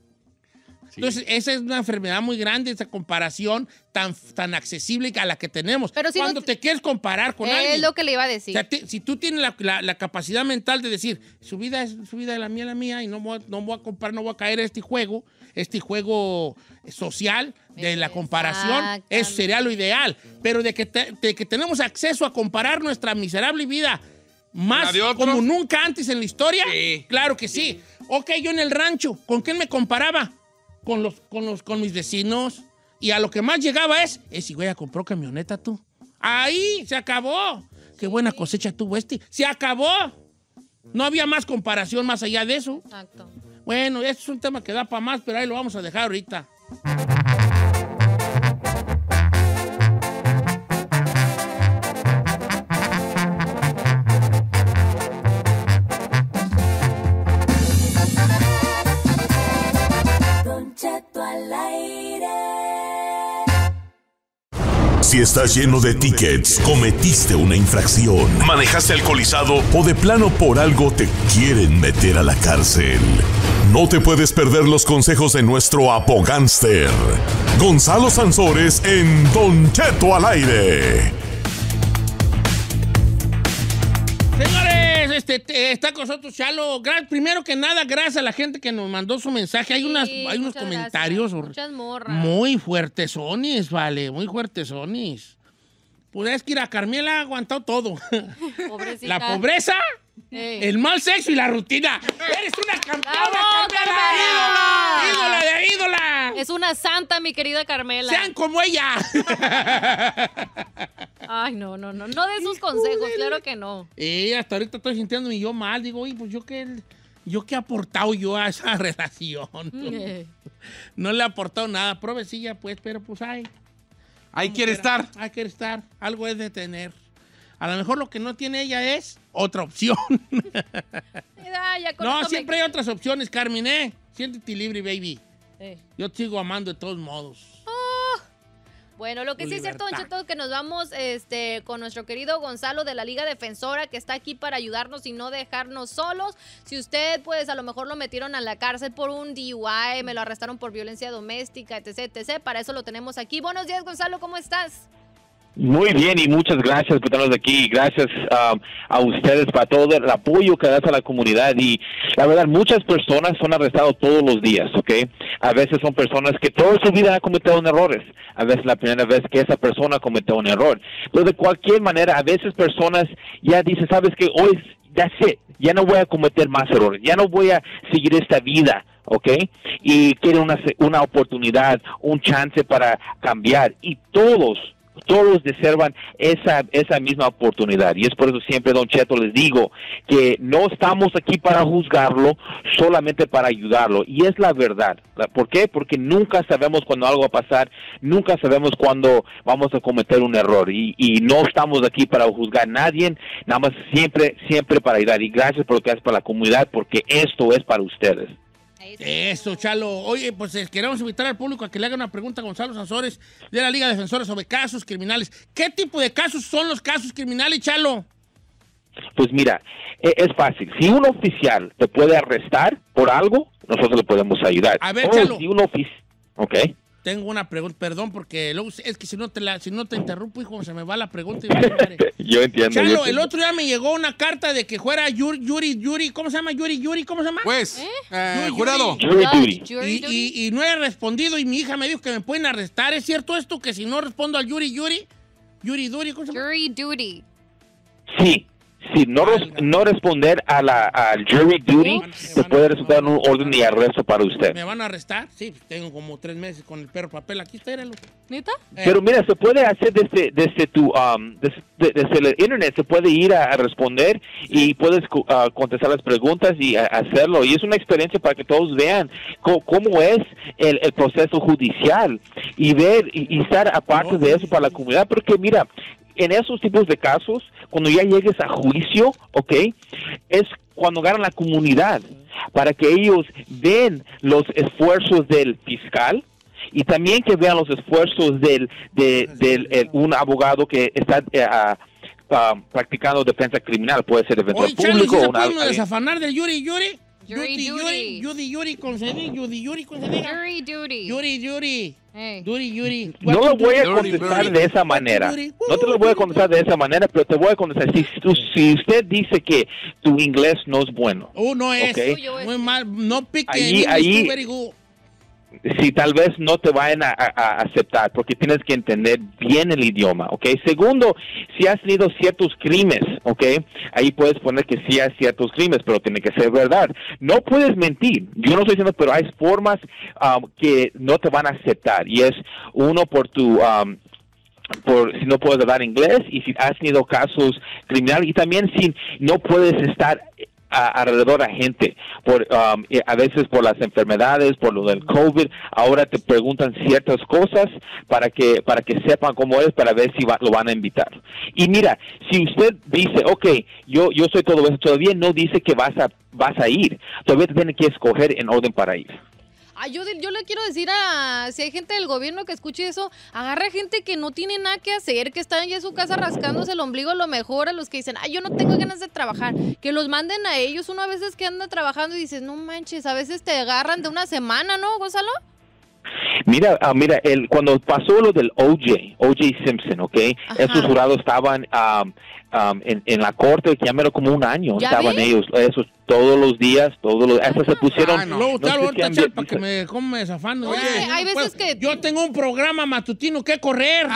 Entonces, esa es una enfermedad muy grande, esa comparación tan, tan accesible a la que tenemos. Cuando te quieres comparar con alguien. Es lo que le iba a decir. si tú tienes la, capacidad mental de decir, su vida es su vida, la mía, la mía, y no voy, no voy a comparar, no voy a caer en este juego, este juego social de la comparación, eso sería lo ideal. Pero de que, de que tenemos acceso a comparar nuestra miserable vida más como nunca antes en la historia? Claro que sí. Ok, yo en el rancho, ¿con quién me comparaba? Con, los, con, los, con mis vecinos. Y a lo que más llegaba es, ese güey ya compró camioneta tú. Ahí, se acabó. Qué buena cosecha tuvo este. Se acabó. No había más comparación más allá de eso. Bueno, este es un tema que da para más, pero ahí lo vamos a dejar ahorita. al aire. Si estás lleno de tickets, cometiste una infracción, manejaste alcoholizado o de plano por algo te quieren meter a la cárcel. No te puedes perder los consejos de nuestro apogánster, Gonzalo Sansores en Don Cheto al aire. Este, está con nosotros Chalo. primero que nada, gracias a la gente que nos mandó su mensaje. Hay, unas, unos comentarios muy fuertes, Sonis, vale, muy fuertes, Sonis. Pues es que ir a Carmela ha aguantado todo. La pobreza el mal sexo y la rutina. Eres una campeona, Ídola, ídola de ídola. Es una santa, mi querida Carmela. Sean como ella. Ay, no, no, no. No de sus consejos, claro que no. Y hasta ahorita estoy sintiéndome yo mal. Digo, oye, pues yo qué, yo qué he aportado yo a esa relación. Eh. No le he aportado nada. Provecilla, pues, pero pues ay. Ahí quiere estar. Ahí quiere estar. Algo es de tener. A lo mejor lo que no tiene ella es otra opción. no, siempre hay otras opciones, Carmen, ¿eh? Siéntete libre, baby. Eh. Yo te sigo amando de todos modos. Oh. Bueno, lo que sí es cierto, Don Cheto, que nos vamos este, con nuestro querido Gonzalo de la Liga Defensora, que está aquí para ayudarnos y no dejarnos solos. Si usted, pues, a lo mejor lo metieron a la cárcel por un DUI, me lo arrestaron por violencia doméstica, etc., etc., para eso lo tenemos aquí. Buenos días, Gonzalo, ¿cómo estás? Muy bien y muchas gracias por estarnos aquí. Gracias um, a ustedes para todo el apoyo que das a la comunidad. Y la verdad, muchas personas son arrestadas todos los días, ¿ok? A veces son personas que toda su vida han cometido errores. A veces la primera vez que esa persona cometió un error. Pero de cualquier manera, a veces personas ya dicen, sabes que hoy ya sé Ya no voy a cometer más errores. Ya no voy a seguir esta vida, ¿ok? Y quieren una, una oportunidad, un chance para cambiar. Y todos todos deservan esa, esa misma oportunidad. Y es por eso siempre, don Cheto, les digo que no estamos aquí para juzgarlo, solamente para ayudarlo. Y es la verdad. ¿Por qué? Porque nunca sabemos cuando algo va a pasar, nunca sabemos cuando vamos a cometer un error. Y, y no estamos aquí para juzgar a nadie, nada más siempre, siempre para ayudar. Y gracias por lo que haces para la comunidad, porque esto es para ustedes. Eso, Chalo. Oye, pues eh, queremos invitar al público a que le haga una pregunta a Gonzalo Sanzores de la Liga Defensora sobre casos criminales. ¿Qué tipo de casos son los casos criminales, Chalo? Pues mira, e, es fácil. Si un oficial te puede arrestar por algo, nosotros le podemos ayudar. A ver, Chalo. Oh, si un oficial... Ok tengo una pregunta, perdón, porque es que si no te la, si no te interrumpo, hijo, se me va la pregunta. Y me yo entiendo. Chalo, el otro día me llegó una carta de que fuera Yuri, Yuri, Yuri, ¿cómo se llama? Yuri, Yuri, ¿cómo se llama? Pues, ¿Eh? Eh, Yuri, jurado. Yuri, Yuri. Y, no he respondido y mi hija me dijo que me pueden arrestar. ¿Es cierto esto que si no respondo al Yuri, Yuri, Yuri, Duri, ¿cómo se llama? Yuri, Sí si no, no responder a la, al jury duty, se puede resultar en un orden de arresto para usted. ¿Me van a arrestar? Sí, tengo como tres meses con el perro papel. Aquí está, éralo. ¿Neta? Eh. Pero mira, se puede hacer desde, desde tu, um, desde, el internet, se puede ir a, responder y puedes ah, contestar las preguntas y hacerlo. Y es una experiencia para que todos vean cómo, es el, proceso judicial y ver y, estar aparte de eso para la comunidad. Porque mira, en esos tipos de casos, cuando ya llegues a juicio, ¿ok? Es cuando gana la comunidad, para que ellos ven los esfuerzos del fiscal y también que vean los esfuerzos del, de, un abogado que está... Eh, practicando defensa criminal, puede ser defensor público. o una, Yuri? Yuri, Yuri, Yuri, Yuri, con Yuri, Yuri, con Yuri, Yuri. Yuri, Yuri. Hey. Duty, Yuri. No lo voy a contestar de esa manera. No te lo voy a contestar de esa manera, pero te voy a contestar. Si, si usted dice que tu inglés no es bueno. Oh, no es. Muy mal. No pique. Ahí, ahí si tal vez no te vayan a, aceptar, porque tienes que entender bien el idioma, ¿ok? Segundo, si has tenido ciertos crímenes, ¿ok? Ahí puedes poner que sí hay ciertos crímenes, pero tiene que ser verdad. No puedes mentir, yo no estoy diciendo, pero hay formas um, que no te van a aceptar, y es uno por tu... Um, por si no puedes hablar inglés y si has tenido casos criminales y también si no puedes estar alrededor a gente, por, um, a veces por las enfermedades, por lo del COVID, ahora te preguntan ciertas cosas para que, para que sepan cómo es, para ver si lo van a invitar. Y mira, si usted dice, ok, yo, yo soy todo eso, todavía no dice que vas a, vas a ir, todavía te tiene que escoger en orden para ir. Ah, yo, yo le quiero decir a si hay gente del gobierno que escuche eso, agarra gente que no tiene nada que hacer, que está en su casa rascándose el ombligo, a lo mejor a los que dicen, ay, ah, yo no tengo ganas de trabajar, que los manden a ellos. Uno a veces que anda trabajando y dices, no manches, a veces te agarran de una semana, ¿no, Gonzalo? Mira, ah, mira, el, cuando pasó lo del OJ, OJ Simpson, ¿ok? Esos jurados estaban en, la corte, ya como un año, estaban ellos, esos todos los días, todos los, días se ah, pusieron. Ah, me hay yo tengo un programa matutino que correr.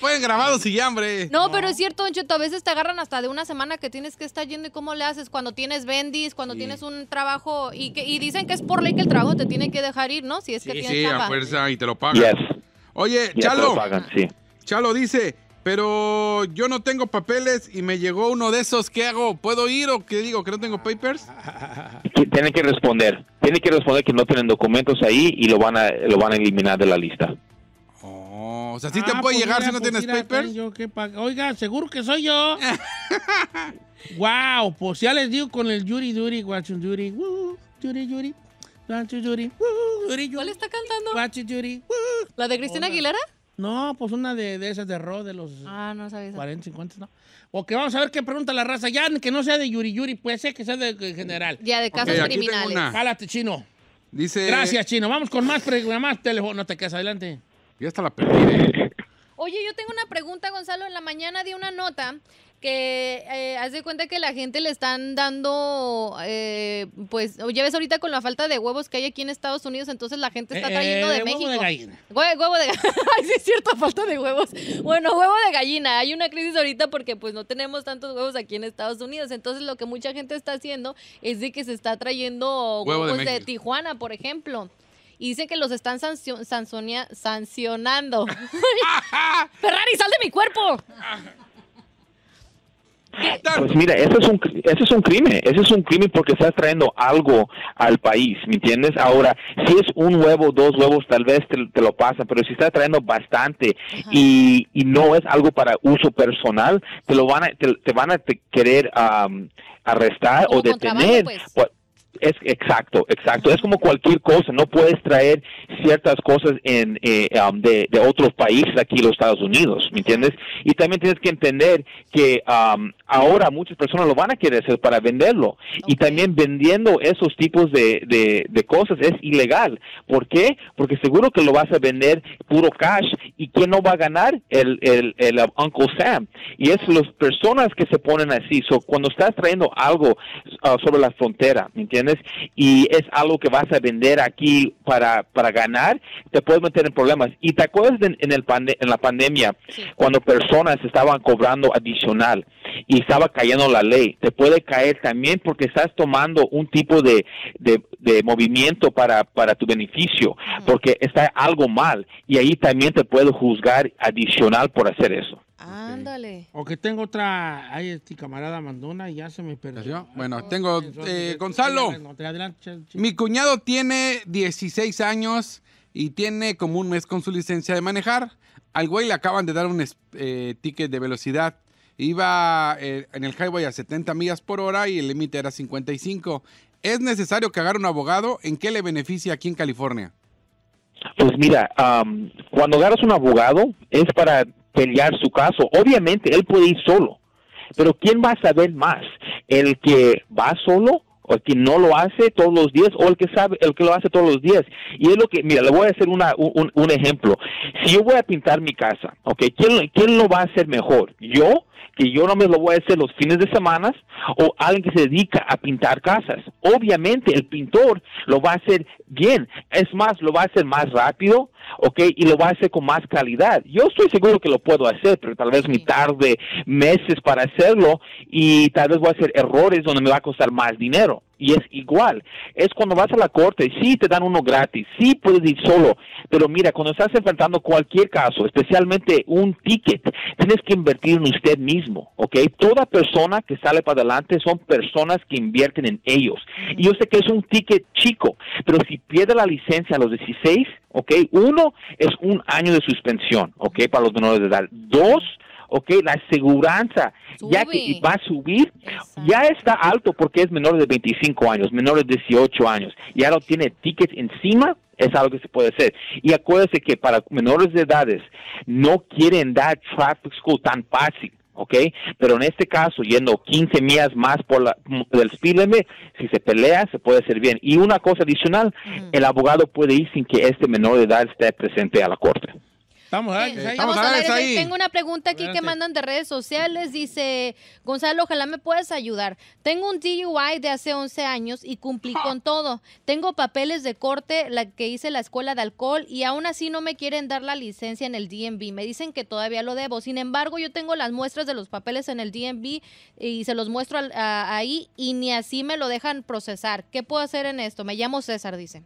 Pueden, y No, pero es cierto, a veces te agarran hasta de una semana que tienes que estar yendo y cómo le haces cuando tienes bendis, cuando tienes un trabajo y dicen que es por ley que el trabajo te tiene que dejar ir, ¿no? Si es que tienes Sí, a fuerza y te lo pagan. Oye, Chalo. pagan, sí. Chalo dice, pero yo no tengo papeles y me llegó uno de esos, ¿qué hago? ¿Puedo ir o qué digo? ¿Que no tengo papers? Tiene que responder. tiene que responder que no tienen documentos ahí y lo van a, lo van a eliminar de la lista o sea, sí te ah, puede llegar si no tienes paper? papers. Oiga, seguro que soy yo. wow, pues ya les digo con el Yuri Yuri, woo, Yuri Yuri, Yuri, Yuri ¿Cuál está cantando? Yuri, ¿La de Cristina Aguilera? No, pues una de, de esas de Ro, de los ah, no 40, 50, ¿no? Ok, vamos a ver qué pregunta la raza. Ya que no sea de Yuri Yuri, puede ser que sea de, general. Ya, de casos criminales. Jálate, chino. Dice. Gracias, chino. Vamos con más, preguntas. más teléfono. No te quedas adelante. Ya hasta la perdí. ¿eh? Oye, yo tengo una pregunta, Gonzalo. En la mañana di una nota que eh, hace cuenta que la gente le están dando, eh, pues, ya ves ahorita con la falta de huevos que hay aquí en Estados Unidos, entonces la gente está eh, trayendo de, México. Huevo de gallina. huevo de gallina. es falta de huevos. Bueno, huevo de gallina. Hay una crisis ahorita porque pues no tenemos tantos huevos aquí en Estados Unidos, entonces lo que mucha gente está haciendo es de que se está trayendo huevos de Tijuana, por ejemplo. Y dicen que los están sancionando. Ferrari, sal de mi cuerpo. Pues mira, eso es un es un crimen, ese es un crimen porque estás trayendo algo al país, ¿me entiendes? Ahora, si es un huevo, dos huevos, tal vez te, lo pasan, pero si estás trayendo bastante y, y, no es algo para uso personal, te lo van a te, van a querer arrestar o detener. Pues? Es exacto, exacto. Es como cualquier cosa. No puedes traer ciertas cosas en, eh, um, de, otros países aquí los Estados Unidos, ¿me entiendes? Y también tienes que entender que um, ahora muchas personas lo van a querer hacer para venderlo. Y también vendiendo esos tipos de, cosas es ilegal. ¿Por qué? Porque seguro que lo vas a vender puro cash. ¿Y quién no va a ganar? El, el, el um, Uncle Sam. Y es las personas que se ponen así. cuando estás trayendo algo uh, sobre la frontera, ¿me entiendes? Y es algo que vas a vender aquí para, ganar, te puedes meter en problemas. Y te acuerdas de, en, el en la pandemia, cuando personas estaban cobrando adicional y estaba cayendo la ley, te puede caer también porque estás tomando un tipo de, movimiento para, tu beneficio, porque está algo mal y ahí también te puedo juzgar adicional por hacer eso. Ándale. O que tengo otra. Ay, este camarada Mandona y ya se me perdió. Ah, bueno, tengo. Eh, Gonzalo. Mi cuñado tiene 16 años y tiene como un mes con su licencia de manejar. Al güey le acaban de dar un eh, ticket de velocidad. Iba eh, en el highway a 70 millas por hora y el límite era 55. ¿Es necesario que agarre un abogado? ¿En qué le beneficia aquí en California? Pues mira, cuando agarras un abogado es para pelear su caso. Obviamente, él puede ir solo, pero ¿quién va a saber más? ¿El que va solo? o el que no lo hace todos los días, o el que sabe, el que lo hace todos los días. Y es lo que, mira, le voy a hacer una, un, ejemplo. Si yo voy a pintar mi casa, ¿ok? ¿Quién, ¿Quién lo va a hacer mejor? ¿Yo que yo no me lo voy a hacer los fines de semana, o alguien que se dedica a pintar casas. Obviamente el pintor lo va a hacer bien, es más, lo va a hacer más rápido, ¿ok? Y lo va a hacer con más calidad. Yo estoy seguro que lo puedo hacer, pero tal vez me tarde meses para hacerlo y tal vez voy a hacer errores donde me va a costar más dinero y es igual. Es cuando vas a la corte, y sí te dan uno gratis, sí puedes ir solo, pero mira, cuando estás enfrentando cualquier caso, especialmente un ticket, tienes que invertir en usted mismo, ¿ok? Toda persona que sale para adelante son personas que invierten en ellos. Y yo sé que es un ticket chico, pero si pierde la licencia a los 16, ¿ok? Uno es un año de suspensión, ¿ok? Para los menores de edad. Dos, ok, la seguridad, ya que va a subir, ya está alto porque es menor de 25 años, menor de 18 años, ya no tiene tickets encima, es algo que se puede hacer. Y acuérdense que para menores de edades no quieren dar traffic school tan fácil. ¿ok? Pero en este caso, yendo 15 millas más por la, del si se pelea, se puede hacer bien. Y una cosa adicional, el abogado puede ir sin que este menor de edad esté presente a la corte ahí, Tengo una pregunta aquí que mandan de redes sociales. Dice, Gonzalo, ojalá me puedas ayudar. Tengo un DUI de hace 11 años y cumplí con todo. Tengo papeles de corte, la que hice la escuela de alcohol y aún así no me quieren dar la licencia en el DMV. Me dicen que todavía lo debo. Sin embargo, yo tengo las muestras de los papeles en el DMV y se los muestro ahí y ni así me lo dejan procesar. ¿Qué puedo hacer en esto? Me llamo César, dice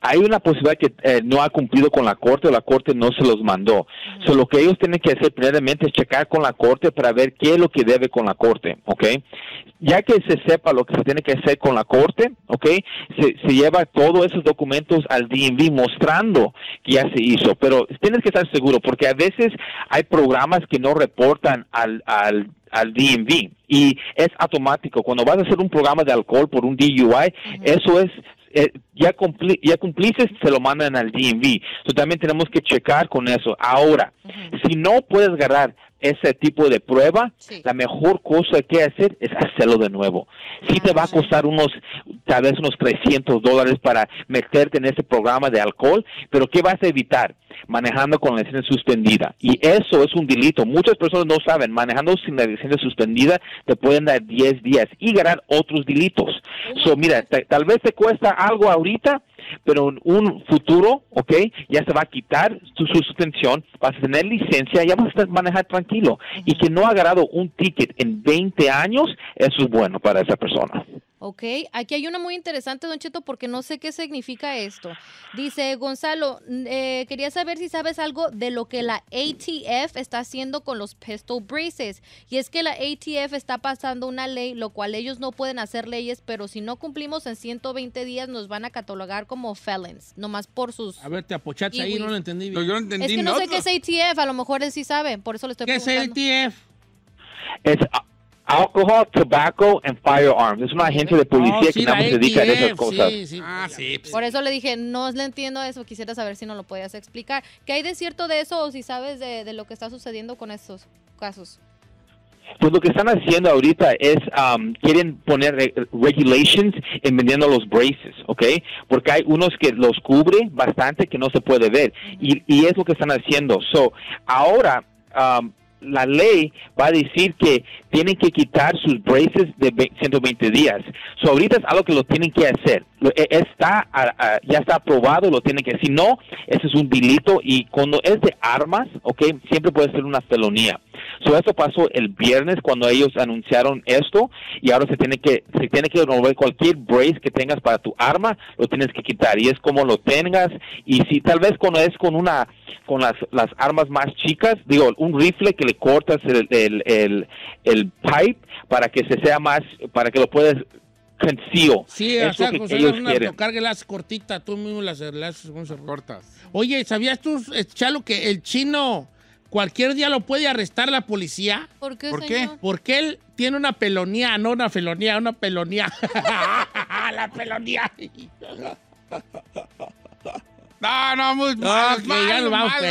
hay una posibilidad que eh, no ha cumplido con la corte o la corte no se los mandó. lo que ellos tienen que hacer primeramente es checar con la corte para ver qué es lo que debe con la corte, ¿ok? Ya que se sepa lo que se tiene que hacer con la corte, ¿ok? Se, lleva todos esos documentos al DMV mostrando que ya se hizo, pero tienes que estar seguro porque a veces hay programas que no reportan al, al al DMV y es automático. Cuando vas a hacer un programa de alcohol por un DUI, eso es eh, ya, cumpli, ya cumpliste, se lo mandan al DMV. Entonces también tenemos que checar con eso. Ahora, si no puedes ganar ese tipo de prueba, la mejor cosa que hacer es hacerlo de nuevo. Si sí te va a costar unos, tal vez unos 300 dólares para meterte en ese programa de alcohol, pero ¿qué vas a evitar? Manejando con la licencia suspendida. Y eso es un delito. Muchas personas no saben, manejando sin la licencia suspendida te pueden dar 10 días y ganar otros delitos. So, mira, tal vez te cuesta algo ahorita, pero en un futuro, ¿ok? Ya se va a quitar su, suspensión, vas a tener licencia, ya vas a estar, manejar tranquilo. Y que no ha agarrado un ticket en 20 años, eso es bueno para esa persona. Ok, aquí hay una muy interesante, Don Cheto, porque no sé qué significa esto. Dice Gonzalo, eh, quería saber si sabes algo de lo que la ATF está haciendo con los pistol braces. Y es que la ATF está pasando una ley, lo cual ellos no pueden hacer leyes, pero si no cumplimos en 120 días nos van a catalogar como felons, nomás por sus... A ver, te apochaste ahí, no lo entendí bien. Es que no, sé qué es ATF, a lo mejor él sí sabe, por eso le estoy preguntando. ¿Qué es ATF? Es ah, alcohol, tobacco and firearms. Es una agencia de policía oh, que nada más se dedica a esas cosas. Sí, sí. Ah, pues. Por eso le dije, no le entiendo eso, quisiera saber si no lo podías explicar. ¿Qué hay de cierto de eso o si sabes de, lo que está sucediendo con estos casos? Pues lo que están haciendo ahorita es, um, quieren poner regulations en vendiendo los braces, ¿ok? Porque hay unos que los cubre bastante que no se puede ver. Y, es lo que están haciendo. So, ahora um, la ley va a decir que tienen que quitar sus braces de 120 días. So, ahorita es algo que lo tienen que hacer. E, está, ya está aprobado, lo tienen que Si no, ese es un delito y cuando es de armas, ok, siempre puede ser una felonía. So, eso pasó el viernes cuando ellos anunciaron esto y ahora se tiene que, se tiene que cualquier brace que tengas para tu arma, lo tienes que quitar y es como lo tengas y si tal vez cuando es con una con las, armas más chicas, digo, un rifle que le cortas el, el, pipe para que se sea más, para que lo puedas sencillo Sí, o sea, que pues, una las cortitas, tú mismo las, cortas. Oye, ¿sabías tú, eh, Chalo, que el chino cualquier día lo puede arrestar la policía. ¿Por qué? ¿Por qué? Porque él tiene una pelonía, no una felonía, una pelonía. la pelonía. No, no, muy mal. Pues,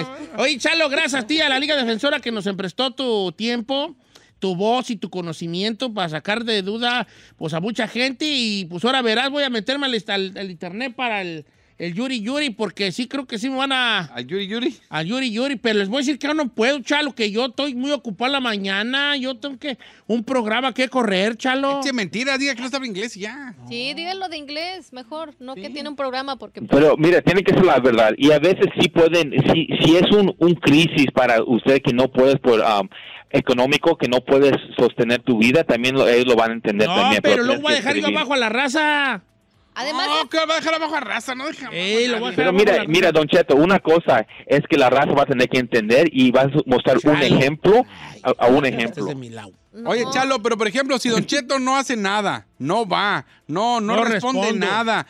pues. Oye, Chalo, gracias a ti, a la Liga Defensora, que nos emprestó tu tiempo, tu voz y tu conocimiento para sacar de duda pues, a mucha gente. Y pues ahora verás, voy a meterme al internet para el el Yuri Yuri, porque sí creo que sí me van a... ¿Al Yuri Yuri? Al Yuri Yuri, pero les voy a decir que no puedo, Chalo, que yo estoy muy ocupado la mañana, yo tengo que... Un programa que correr, Chalo. Es mentira, diga que no sabe inglés ya. Sí, díganlo de inglés, mejor, no que tiene un programa porque... Pero mira, tiene que ser la verdad, y a veces sí pueden, si, es un, un crisis para usted que no puedes por... Um, económico que no puedes sostener tu vida, también ellos lo van a entender también. pero luego voy a dejar yo abajo a la raza. Además. No, que va a dejar abajo a raza, no deja. Pero mira, mira, Don Cheto, una cosa es que la raza va a tener que entender y va a mostrar un ejemplo a, un ejemplo. Oye, Chalo, pero por ejemplo, si Don Cheto no hace nada, no va, no, no, responde, nada,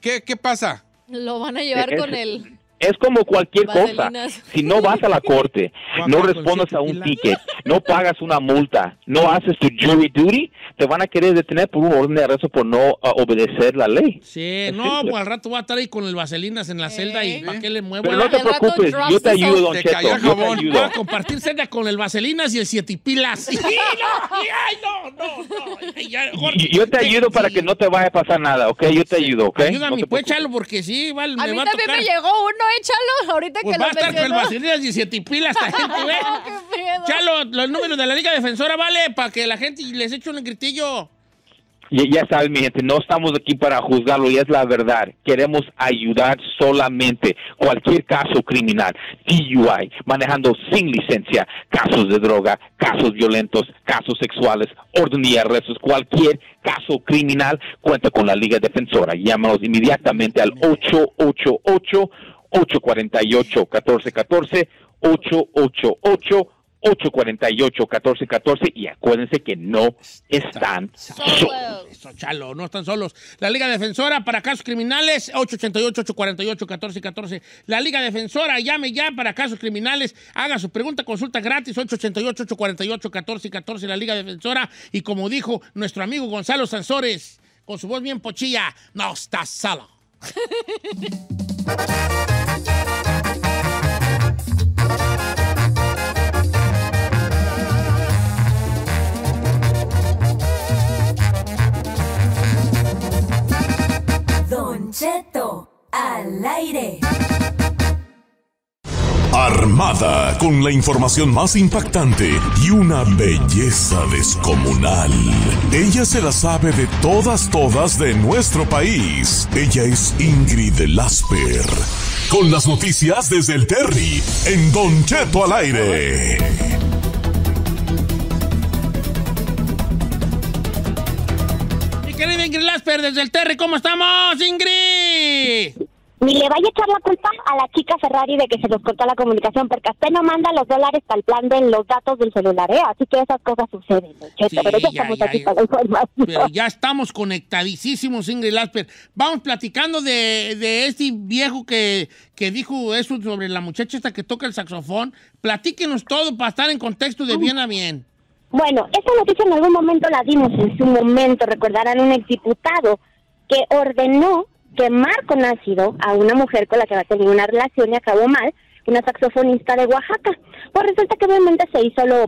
¿qué, pasa? Lo van a llevar eh, eh, con él. Es como cualquier cosa. Si no vas a la corte, no respondes a un ticket, no pagas una multa, no haces tu jury duty, te van a querer detener por un orden de arresto por no ah, obedecer la ley. Sí, no, pues al rato voy a estar ahí con el vaselinas en la celda y ¿para qué le muevo? Pero no te preocupes, yo te ayudo, Don Cheto. Yo te a compartir celda con el vaselinas y el siete pilas. y no, ay, no, no, no. yo te ayudo para que no te vaya a pasar nada, ¿ok? Yo te ayudo, ¿ok? Ayúdame, pues, chalo, porque sí, vale, a me mí también me llegó uno échalo eh, ahorita pues que va lo a estar 17 pilas ¿eh? los, números de la Liga Defensora, vale, para que la gente les eche un gritillo. Ya, ya, saben, mi gente, no estamos aquí para juzgarlo y es la verdad. Queremos ayudar solamente cualquier caso criminal, DUI, manejando sin licencia, casos de droga, casos violentos, casos sexuales, orden y arrestos, cualquier caso criminal, cuenta con la Liga Defensora. Llámanos inmediatamente al 888 848-1414, 888-848-1414 y acuérdense que no están solos. Eso, chalo, no están solos. La Liga Defensora para casos criminales, 888-848-1414. La Liga Defensora, llame ya para casos criminales, haga su pregunta, consulta gratis, 888-848-1414, la Liga Defensora. Y como dijo nuestro amigo Gonzalo Sanzores, con su voz bien pochilla, no está solo. Cheto al aire. Armada con la información más impactante y una belleza descomunal. Ella se la sabe de todas, todas de nuestro país. Ella es Ingrid Lasper. Con las noticias desde el Terry, en Don Cheto al aire. Ingrid Lasper desde el Terry. ¿Cómo estamos, Ingrid? Ni le vaya a echar la culpa a la chica Ferrari de que se nos cortó la comunicación, porque usted no manda los dólares para plan de los datos del celular, ¿eh? Así que esas cosas suceden, Cheto, pero ya, estamos conectadísimos, Ingrid Lasper. Vamos platicando de, este viejo que, que dijo eso sobre la muchacha esta que toca el saxofón. Platíquenos todo para estar en contexto de bien a bien. Bueno, esta noticia en algún momento la dimos en su momento, recordarán un exdiputado que ordenó quemar con ácido a una mujer con la que va a tener una relación y acabó mal, una saxofonista de Oaxaca. Pues resulta que obviamente se hizo lo,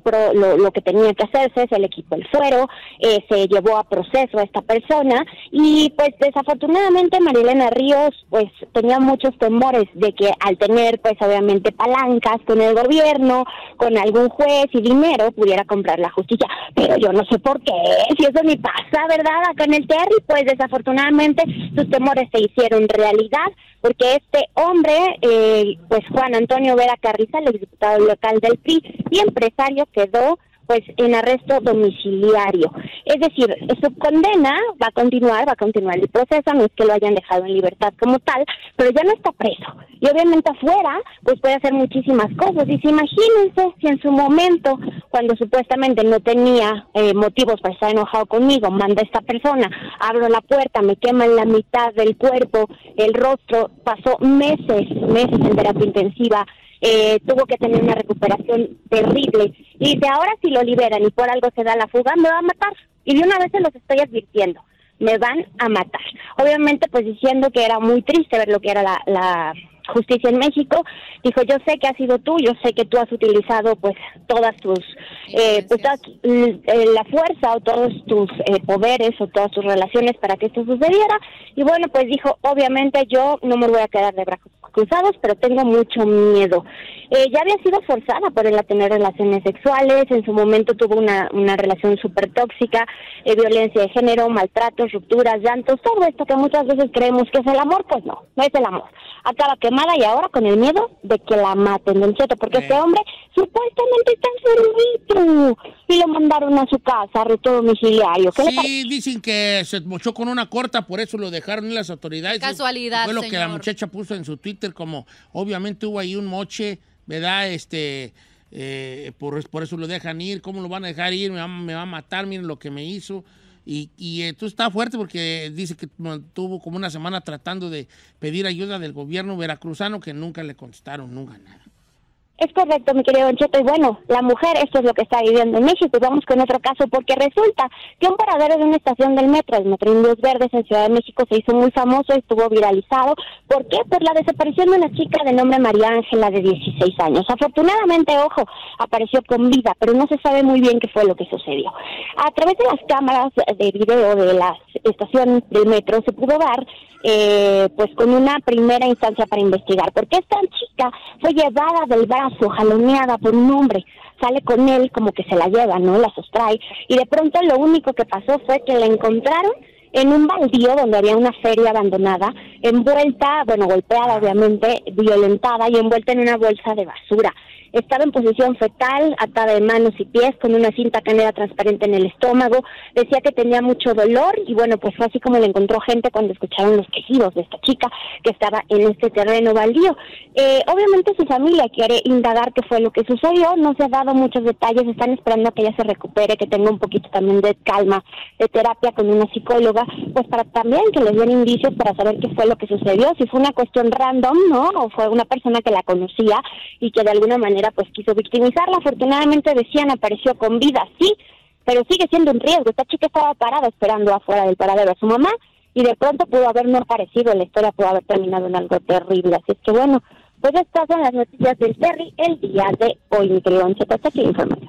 lo, que tenía que hacerse, se le quitó el fuero, eh, se llevó a proceso a esta persona y pues desafortunadamente Marilena Ríos pues tenía muchos temores de que al tener pues obviamente palancas con el gobierno, con algún juez y dinero pudiera comprar la justicia. Pero yo no sé por qué, si eso ni pasa, ¿verdad? Acá en el Terry pues desafortunadamente sus temores se hicieron realidad porque este hombre, eh, pues Juan Andrés, Antonio Vera Carrizal, el diputado local del PRI y empresario, quedó pues en arresto domiciliario. Es decir, su condena va a continuar, va a continuar el proceso, no es que lo hayan dejado en libertad como tal, pero ya no está preso. Y obviamente afuera, pues puede hacer muchísimas cosas. Y si imagínense si en su momento, cuando supuestamente no tenía eh, motivos para estar enojado conmigo, manda a esta persona, abro la puerta, me queman la mitad del cuerpo, el rostro, pasó meses, meses en terapia intensiva, eh, tuvo que tener una recuperación terrible. Y de ahora si lo liberan y por algo se da la fuga, me va a matar. Y de una vez se los estoy advirtiendo, me van a matar. Obviamente, pues diciendo que era muy triste ver lo que era la, la Justicia en México, dijo, yo sé que ha sido tú, yo sé que tú has utilizado pues todas tus, eh, pues, mm, eh, la fuerza o todos tus eh, poderes o todas tus relaciones para que esto sucediera. Y bueno, pues dijo, obviamente yo no me voy a quedar de brazos cruzados, pero tengo mucho miedo. Eh, ya había sido forzada por él a tener relaciones sexuales, en su momento tuvo una, una relación súper tóxica, violencia de género, maltratos, rupturas, llantos, todo esto que muchas veces creemos que es el amor, pues no, no es el amor. Acaba que y ahora con el miedo de que la maten, Cheto, porque este hombre supuestamente está enfermito y lo mandaron a su casa, todo domiciliario. sí, dicen que se mochó con una corta, por eso lo dejaron en las autoridades. Casualidad, Fue lo que la muchacha puso en su Twitter, como obviamente hubo ahí un moche, ¿verdad? Este... Eh, por, por, eso lo dejan ir, ¿cómo lo van a dejar ir? Me va, me va a matar, miren lo que me hizo. Y, y esto está fuerte porque dice que tuvo como una semana tratando de pedir ayuda del gobierno veracruzano que nunca le contestaron, nunca nada. Es correcto, mi querido Don Y bueno, la mujer, esto es lo que está viviendo en México. Y vamos con otro caso, porque resulta que un paradero de una estación del metro, el Metro Indios Verdes, en Ciudad de México, se hizo muy famoso, y estuvo viralizado. ¿Por qué? Por la desaparición de una chica de nombre María Ángela, de 16 años. Afortunadamente, ojo, apareció con vida, pero no se sabe muy bien qué fue lo que sucedió. A través de las cámaras de video de la estación del metro, se pudo dar, eh, pues, con una primera instancia para investigar. Porque esta chica fue llevada del bar brazo, jaloneada por un hombre. Sale con él, como que se la lleva, ¿no? La sustrae. Y de pronto lo único que pasó fue que la encontraron en un baldío donde había una feria abandonada, envuelta, bueno, golpeada obviamente, violentada y envuelta en una bolsa de basura. Estaba en posición fetal, atada de manos y pies, con una cinta canela transparente en el estómago. Decía que tenía mucho dolor y bueno, pues fue así como le encontró gente cuando escucharon los quejidos de esta chica que estaba en este terreno baldío. Eh, obviamente su familia quiere indagar qué fue lo que sucedió, no se ha dado muchos detalles, están esperando que ella se recupere, que tenga un poquito también de calma, de terapia con una psicóloga, pues para también que les den indicios para saber qué fue lo que sucedió, si fue una cuestión random, ¿no? O fue una persona que la conocía y que de alguna manera pues quiso victimizarla. Afortunadamente decían apareció con vida, sí, pero sigue siendo en riesgo. Esta chica estaba parada esperando afuera del paradero a su mamá y de pronto pudo haber no aparecido. La historia pudo haber terminado en algo terrible. Así es que bueno, pues estas son las noticias del Terry el día de hoy, mi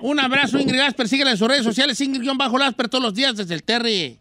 Un abrazo, Ingrid Asper. en sus redes sociales, Ingrid-Lasper, todos los días desde el Terry.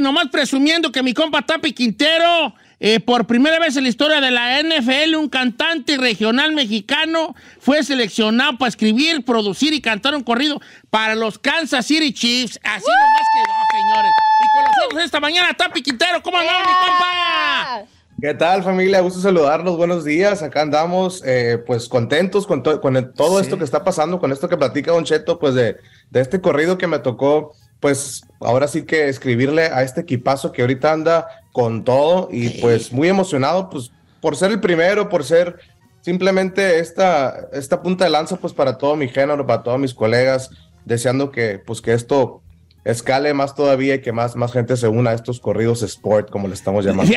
nomás presumiendo que mi compa Tapi Quintero, eh, por primera vez en la historia de la NFL, un cantante regional mexicano fue seleccionado para escribir, producir y cantar un corrido para los Kansas City Chiefs. Así nomás quedó, señores. Y con nosotros esta mañana, Tapi Quintero. ¿Cómo andamos, mi compa? ¿Qué tal familia? Gusto saludarlos, buenos días, acá andamos eh, pues contentos con, con todo esto que está pasando, con esto que platica Don Cheto, pues de, de este corrido que me tocó pues ahora sí que escribirle a este equipazo que ahorita anda con todo y pues muy emocionado pues por ser el primero, por ser simplemente esta, esta punta de lanza pues para todo mi género, para todos mis colegas, deseando que pues que esto escale más todavía y que más, más gente se una a estos corridos sport, como le estamos llamando.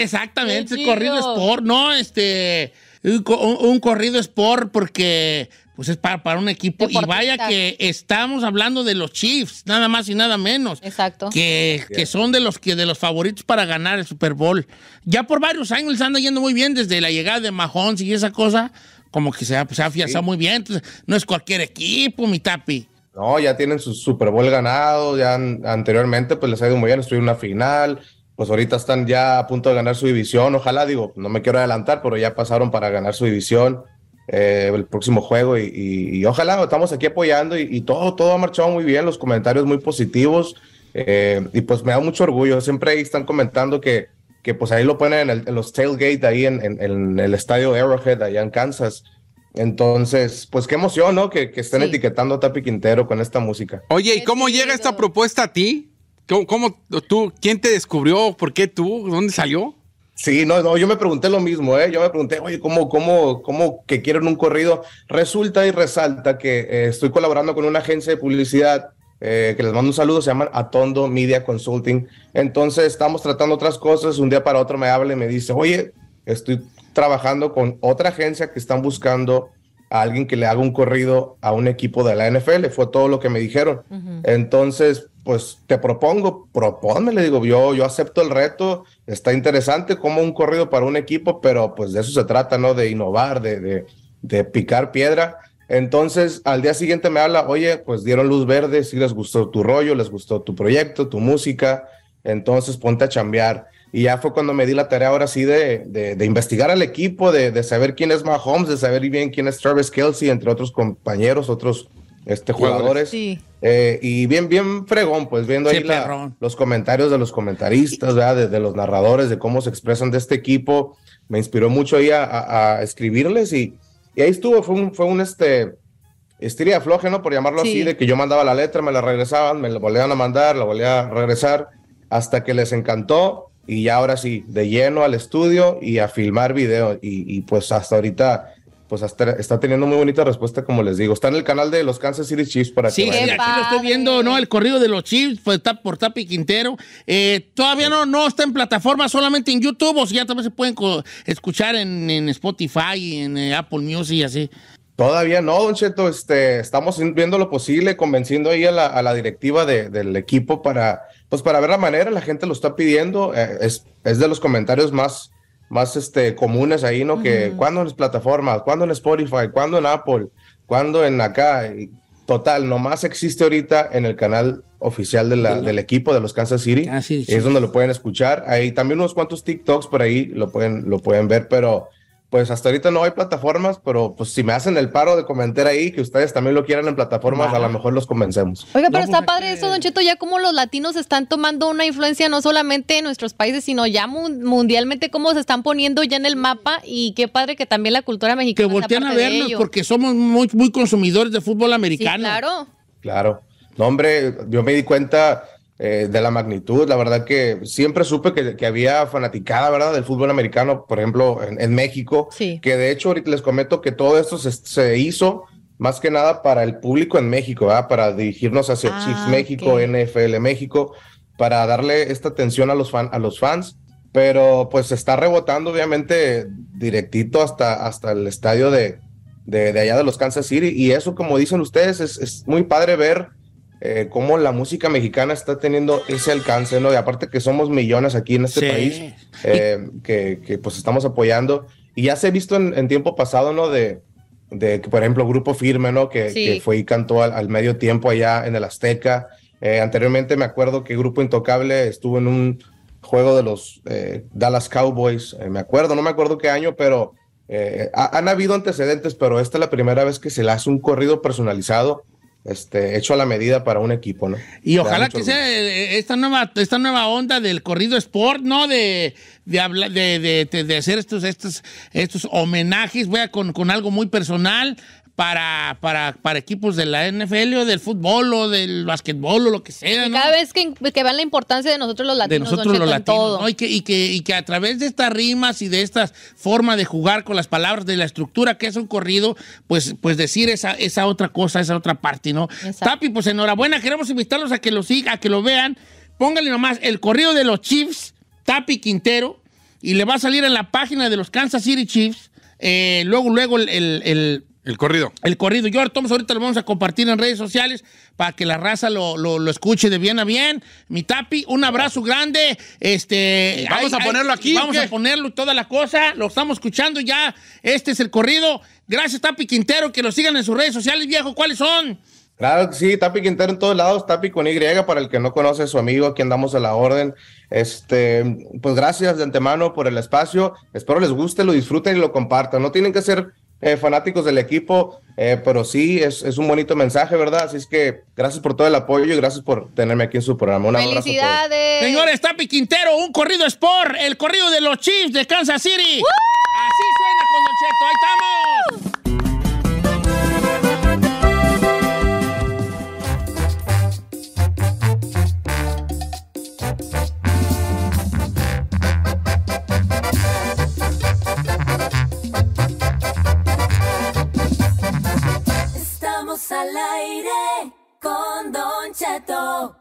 exactamente, corrido sport, no, este, un corrido sport porque pues es para, un equipo. Y vaya que estamos hablando de los Chiefs, nada más y nada menos. Exacto. Que, que, son de los, que de los favoritos para ganar el Super Bowl. Ya por varios años les anda yendo muy bien desde la llegada de Mahomes y esa cosa, como que se ha, se ha afianzado muy bien. Entonces, no es cualquier equipo, mi tapi. No, ya tienen su Super Bowl ganado, ya anteriormente pues les ha ido muy bien, estuvieron en una final, pues ahorita están ya a punto de ganar su división, ojalá digo, no me quiero adelantar, pero ya pasaron para ganar su división. Eh, el próximo juego y, ojalá estamos aquí apoyando y, todo, todo ha marchado muy bien, los comentarios muy positivos eh, y pues me da mucho orgullo, siempre ahí están comentando que, que pues ahí lo ponen en, los tailgate ahí en, en, el estadio Arrowhead allá en Kansas. Entonces, pues qué emoción, ¿no? Que, estén etiquetando a Tapi Quintero con esta música. Oye, ¿y cómo llega esta propuesta a ti? ¿Cómo, tú, quién te descubrió? ¿Por qué tú? ¿Dónde salió? Sí, no, yo me pregunté lo mismo, ¿eh? Yo me pregunté, oye, ¿cómo, cómo, cómo que quieren un corrido? Resulta y resalta que eh, estoy colaborando con una agencia de publicidad eh, que les mando un saludo, se llama Atondo Media Consulting. Entonces, estamos tratando otras cosas. Un día para otro me habla y me dice, oye, estoy trabajando con otra agencia que están buscando a alguien que le haga un corrido a un equipo de la NFL. Fue todo lo que me dijeron. Entonces, pues te propongo, propónme le digo, yo, yo acepto el reto, está interesante como un corrido para un equipo, pero pues de eso se trata, ¿no? De innovar, de, de, de picar piedra. Entonces, al día siguiente me habla, oye, pues dieron luz verde, si les gustó tu rollo, les gustó tu proyecto, tu música, entonces ponte a chambear. Y ya fue cuando me di la tarea ahora sí de, investigar al equipo, de, saber quién es Mahomes, de saber bien quién es Travis Kelsey, entre otros compañeros, otros este, jugadores. Eh, y bien, bien fregón, pues viendo ahí los comentarios de los comentaristas, De, los narradores, de cómo se expresan de este equipo. Me inspiró mucho ahí a, escribirles y, ahí estuvo, fue un, fue un este, estiria ¿no? Por llamarlo así, de que yo mandaba la letra, me la regresaban, me la volvían a mandar, la volvían a regresar, hasta que les encantó y ya ahora sí, de lleno al estudio y a filmar video. Y, pues hasta ahorita, pues hasta está teniendo muy bonita respuesta, como les digo. Está en el canal de los Kansas City Chiefs para sí, aquí lo estoy viendo, ¿no? El corrido de los Chiefs pues, está por Tapi Quintero. Eh, todavía no, no está en plataforma, solamente en YouTube, o si ya también se pueden escuchar en, en, Spotify, en eh, Apple Music y así. Todavía no, Don Cheto. Este, estamos viendo lo posible, convenciendo ahí a la, directiva del equipo para pues para ver la manera, la gente lo está pidiendo, eh, es, de los comentarios más, más este, comunes ahí, ¿no? Que cuando en las plataformas, cuando en Spotify, cuando en Apple, cuando en acá, total, nomás existe ahorita en el canal oficial de del equipo de los Kansas City. Es donde lo pueden escuchar. Hay también unos cuantos TikToks por ahí, lo pueden, lo pueden ver, pero pues hasta ahorita no hay plataformas, pero pues si me hacen el paro de comentar ahí, que ustedes también lo quieran en plataformas, a lo mejor los convencemos. Oiga, pero está pues, padre eso, Don Cheto, ya como los latinos están tomando una influencia no solamente en nuestros países, sino ya mundialmente, cómo se están poniendo ya en el mapa y qué padre que también la cultura mexicana. Que voltean a vernos porque somos muy, muy consumidores de fútbol americano. claro. Claro. No, hombre, yo me di cuenta eh, de la magnitud. La verdad que siempre supe que, había fanaticada, ¿verdad? Del fútbol americano, por ejemplo, en, México. Que de hecho ahorita les comento que todo esto se, hizo más que nada para el público en México, Para dirigirnos hacia ah, Chiefs México, NFL México, para darle esta atención a los, a los fans. Pero pues se está rebotando, obviamente, directito hasta, hasta el estadio de, de, allá de los Kansas City. Y eso, como dicen ustedes, es, es muy padre ver eh, cómo la música mexicana está teniendo ese alcance, ¿no? Y aparte que somos millones aquí en este país, eh, que, pues estamos apoyando. Y ya se ha visto en, tiempo pasado, ¿no? De, de, por ejemplo, Grupo Firme, ¿no? Que, fue y cantó al, medio tiempo allá en el Azteca. Eh, anteriormente me acuerdo que Grupo Intocable estuvo en un juego de los eh, Dallas Cowboys, me acuerdo, no me acuerdo qué año, pero... han habido antecedentes, pero esta es la primera vez que se le hace un corrido personalizado este, hecho a la medida para un equipo, ¿no? Y ojalá que sea eh, eh, esta nueva, esta nueva onda del corrido sport, ¿no? De, de, hacer estos, estos, estos homenajes, voy a con, con, algo muy personal, para, para, equipos de la NFL o del fútbol o del basquetbol o lo que sea. Cada vez que, que vean la importancia de nosotros los latinos. De nosotros los latinos. Y, que, a través de estas rimas y de esta forma de jugar con las palabras, de la estructura que es un corrido, pues, pues decir esa, esa otra cosa, esa otra parte, ¿no? Tapi, pues enhorabuena, queremos invitarlos a que lo sigan, que lo vean. Pónganle nomás el corrido de los Chiefs, Tapi Quintero, y le va a salir en la página de los Kansas City Chiefs. Eh, luego, luego el el corrido. El corrido. George Thomas ahorita lo vamos a compartir en redes sociales para que la raza lo, escuche de bien a bien. Mi Tapi, un abrazo grande. Este, vamos a ponerlo aquí. Vamos a ponerlo toda la cosa. Lo estamos escuchando ya. Este es el corrido. Gracias, Tapi Quintero. Que lo sigan en sus redes sociales, viejo. ¿Cuáles son? Claro, sí, Tapi Quintero en todos lados, Tapi con Y, para el que no conoce a su amigo, aquí andamos a la orden. Este, pues gracias de antemano por el espacio. Espero les guste, lo disfruten y lo compartan. No tienen que ser eh, fanáticos del equipo, eh, pero sí, es, un bonito mensaje, ¿verdad? Así es que gracias por todo el apoyo y gracias por tenerme aquí en su programa. Un ¡Felicidades! Señores, Tapi Quintero, un corrido Sport, el corrido de los Chiefs de Kansas City. Así suena con Don Cheto, ahí estamos. al aire con Don Cheto.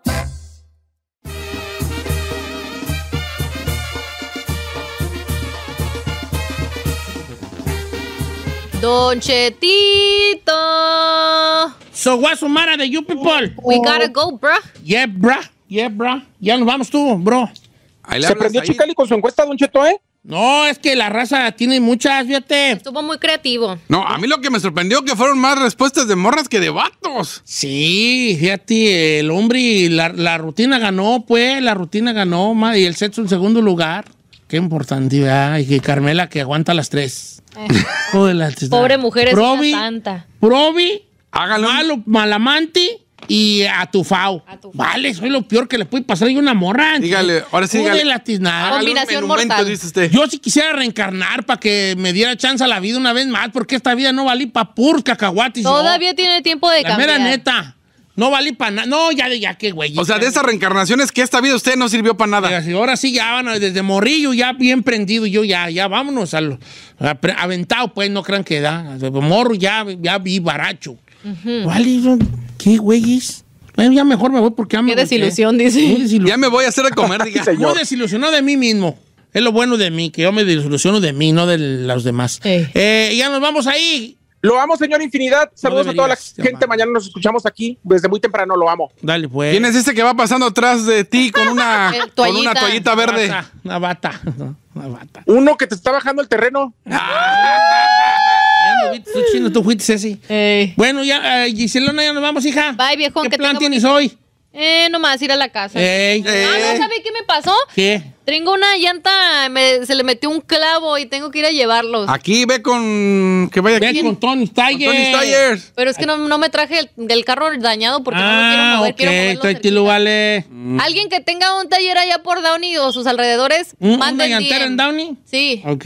Don Chetito. So what's matter de you people? We gotta go, bruh. Yeah, bruh. Yeah, bruh. Ya nos vamos tú, bro. Se prendió Chicali con su encuesta, Don Cheto, ¿eh? No, es que la raza tiene muchas, fíjate. Estuvo muy creativo. No, a mí lo que me sorprendió que fueron más respuestas de morras que de vatos. Sí, fíjate, el hombre, la, la rutina ganó, pues, la rutina ganó, y el sexo en segundo lugar. Qué importante, ¿verdad? Y que Carmela que aguanta las tres. Eh. Pobre mujer es Probi, una santa. malamanti y fao. Vale, soy lo peor que le puede pasar a una morra. Dígale, ahora sí. Dígale. Combinación mortal. Yo sí quisiera reencarnar para que me diera chance a la vida una vez más, porque esta vida no valí para pur cacahuates. Todavía tiene tiempo de cambiar. Mera neta. No valí para nada. No, ya de ya qué güey. O sea, de esas reencarnaciones que esta vida usted no sirvió para nada. ahora sí ya van desde morrillo, ya bien prendido. Yo ya, ya vámonos a lo, aventado, pues no crean que da. Morro ya, ya vi baracho. ¿Qué güeyes? ya mejor me voy porque amo Qué desilusión, dice. ya me voy a hacer de comer, diga. Muy desilusionado de mí mismo. Es lo bueno de mí, que yo me desilusiono de mí, no de los demás. Eh, ya nos vamos ahí. Lo amo, señor Infinidad. Saludos a toda la gente. Mañana nos escuchamos aquí desde muy temprano. Lo amo. Dale, pues. ¿Quién es este que va pasando atrás de ti con una, toallita verde? Una bata, una bata, Uno que te está bajando el terreno. Ah, Estoy chino, tú fuiste Ceci. Bueno, ya, eh, Giselona, ya nos vamos, hija. Bye, viejo. ¿Qué plan tienes hoy? Eh, nomás ir a la casa. Ey. Ah, ¿no sabes qué me pasó? ¿Qué? Tengo una llanta, se le metió un clavo y tengo que ir a llevarlos. Aquí ve con. Que vaya aquí. con Tony Tony Pero es que no, no me traje el, del carro dañado porque no quiero ah, mover. ok, quiero tranquilo, vale. Mm. Alguien que tenga un taller allá por Downey o sus alrededores, manda ¿Una llantera en Downey? Sí, Ok.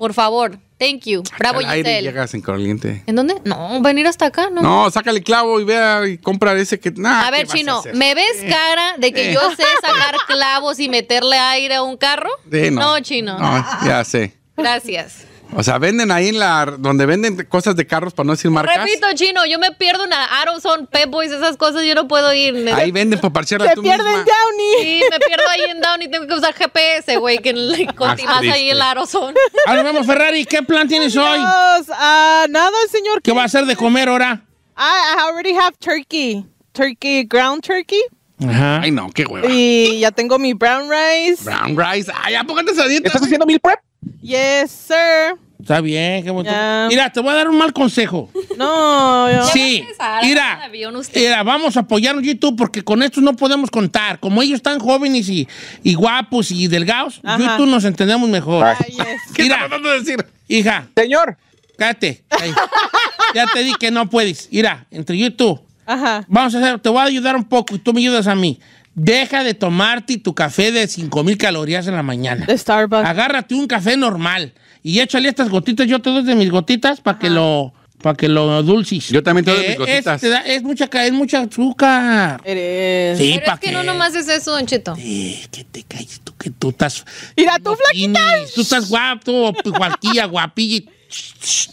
por favor. Thank you. Bravo, aire llegas en ¿En dónde? No, venir hasta acá, ¿no? No, sácale clavo y vea y compra ese que. nada. a ver, Chino, ¿me ves cara de que yo sé sacar clavos y meterle aire a un carro? no. Chino. No, ya sé. Gracias. O sea, venden ahí en la donde venden cosas de carros para no decir marcas. Repito, chino, yo me pierdo en Aronson, Pep Boys, esas cosas, yo no puedo ir. Ahí venden para parchear Te tú pierden en Downey. Sí, me pierdo ahí en Downey, tengo que usar GPS, güey, que continúas ahí en la ah, A Ahora vamos, Ferrari, ¿qué plan tienes hoy? Uh, nada, señor. ¿Qué va a hacer de comer ahora? I already have turkey. Turkey, ground turkey. Ajá. Ay, no, qué hueva. Y ya tengo mi brown rice. Brown rice. Ay, ¿a esa dieta? ¿Estás haciendo mil prep? Yes, sir. Está bien, Mira, te voy a dar un mal consejo. No, yo... Sí, mira, mira, vamos a apoyar a YouTube porque con estos no podemos contar. Como ellos están jóvenes y, guapos y delgados, YouTube nos entendemos mejor. Ah, mira, decir? Hija. Señor. Cállate. ya te di que no puedes. Mira, entre YouTube. Ajá. Vamos a hacer, te voy a ayudar un poco y tú me ayudas a mí. Deja de tomarte tu café de 5000 calorías en la mañana. De Starbucks. Agárrate un café normal y échale estas gotitas. Yo te doy de mis gotitas para que lo para que lo Yo también te doy mis gotitas. Es, da, es, mucha, es mucha azúcar. Eres. Sí, Pero es que, no nomás es eso, Don Cheto. Eh, que te caes tú, que tú estás... Mira, tú, flaquita. Tú estás guapo, guapilla, guapilla.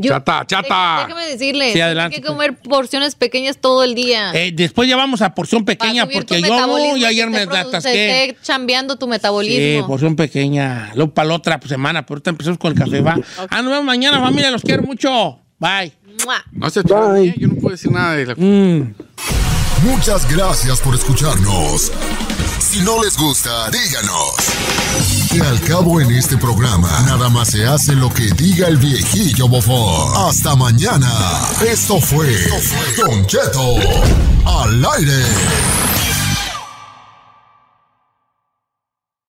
chata, chata. Déjame decirle, hay que pues. comer porciones pequeñas todo el día. Eh, después ya vamos a porción pequeña porque yo, y ayer me atasqué. Esté tu metabolismo. Sí, porción pequeña. Luego para la otra semana, pero ahorita empezamos con el café, va. Ah, nos vemos mañana, familia, los quiero mucho. Bye. yo no puedo decir nada mm. Muchas gracias por escucharnos. Si no les gusta, díganos. Y al cabo en este programa, nada más se hace lo que diga el viejillo bofón. Hasta mañana. Esto fue Don Cheto al aire.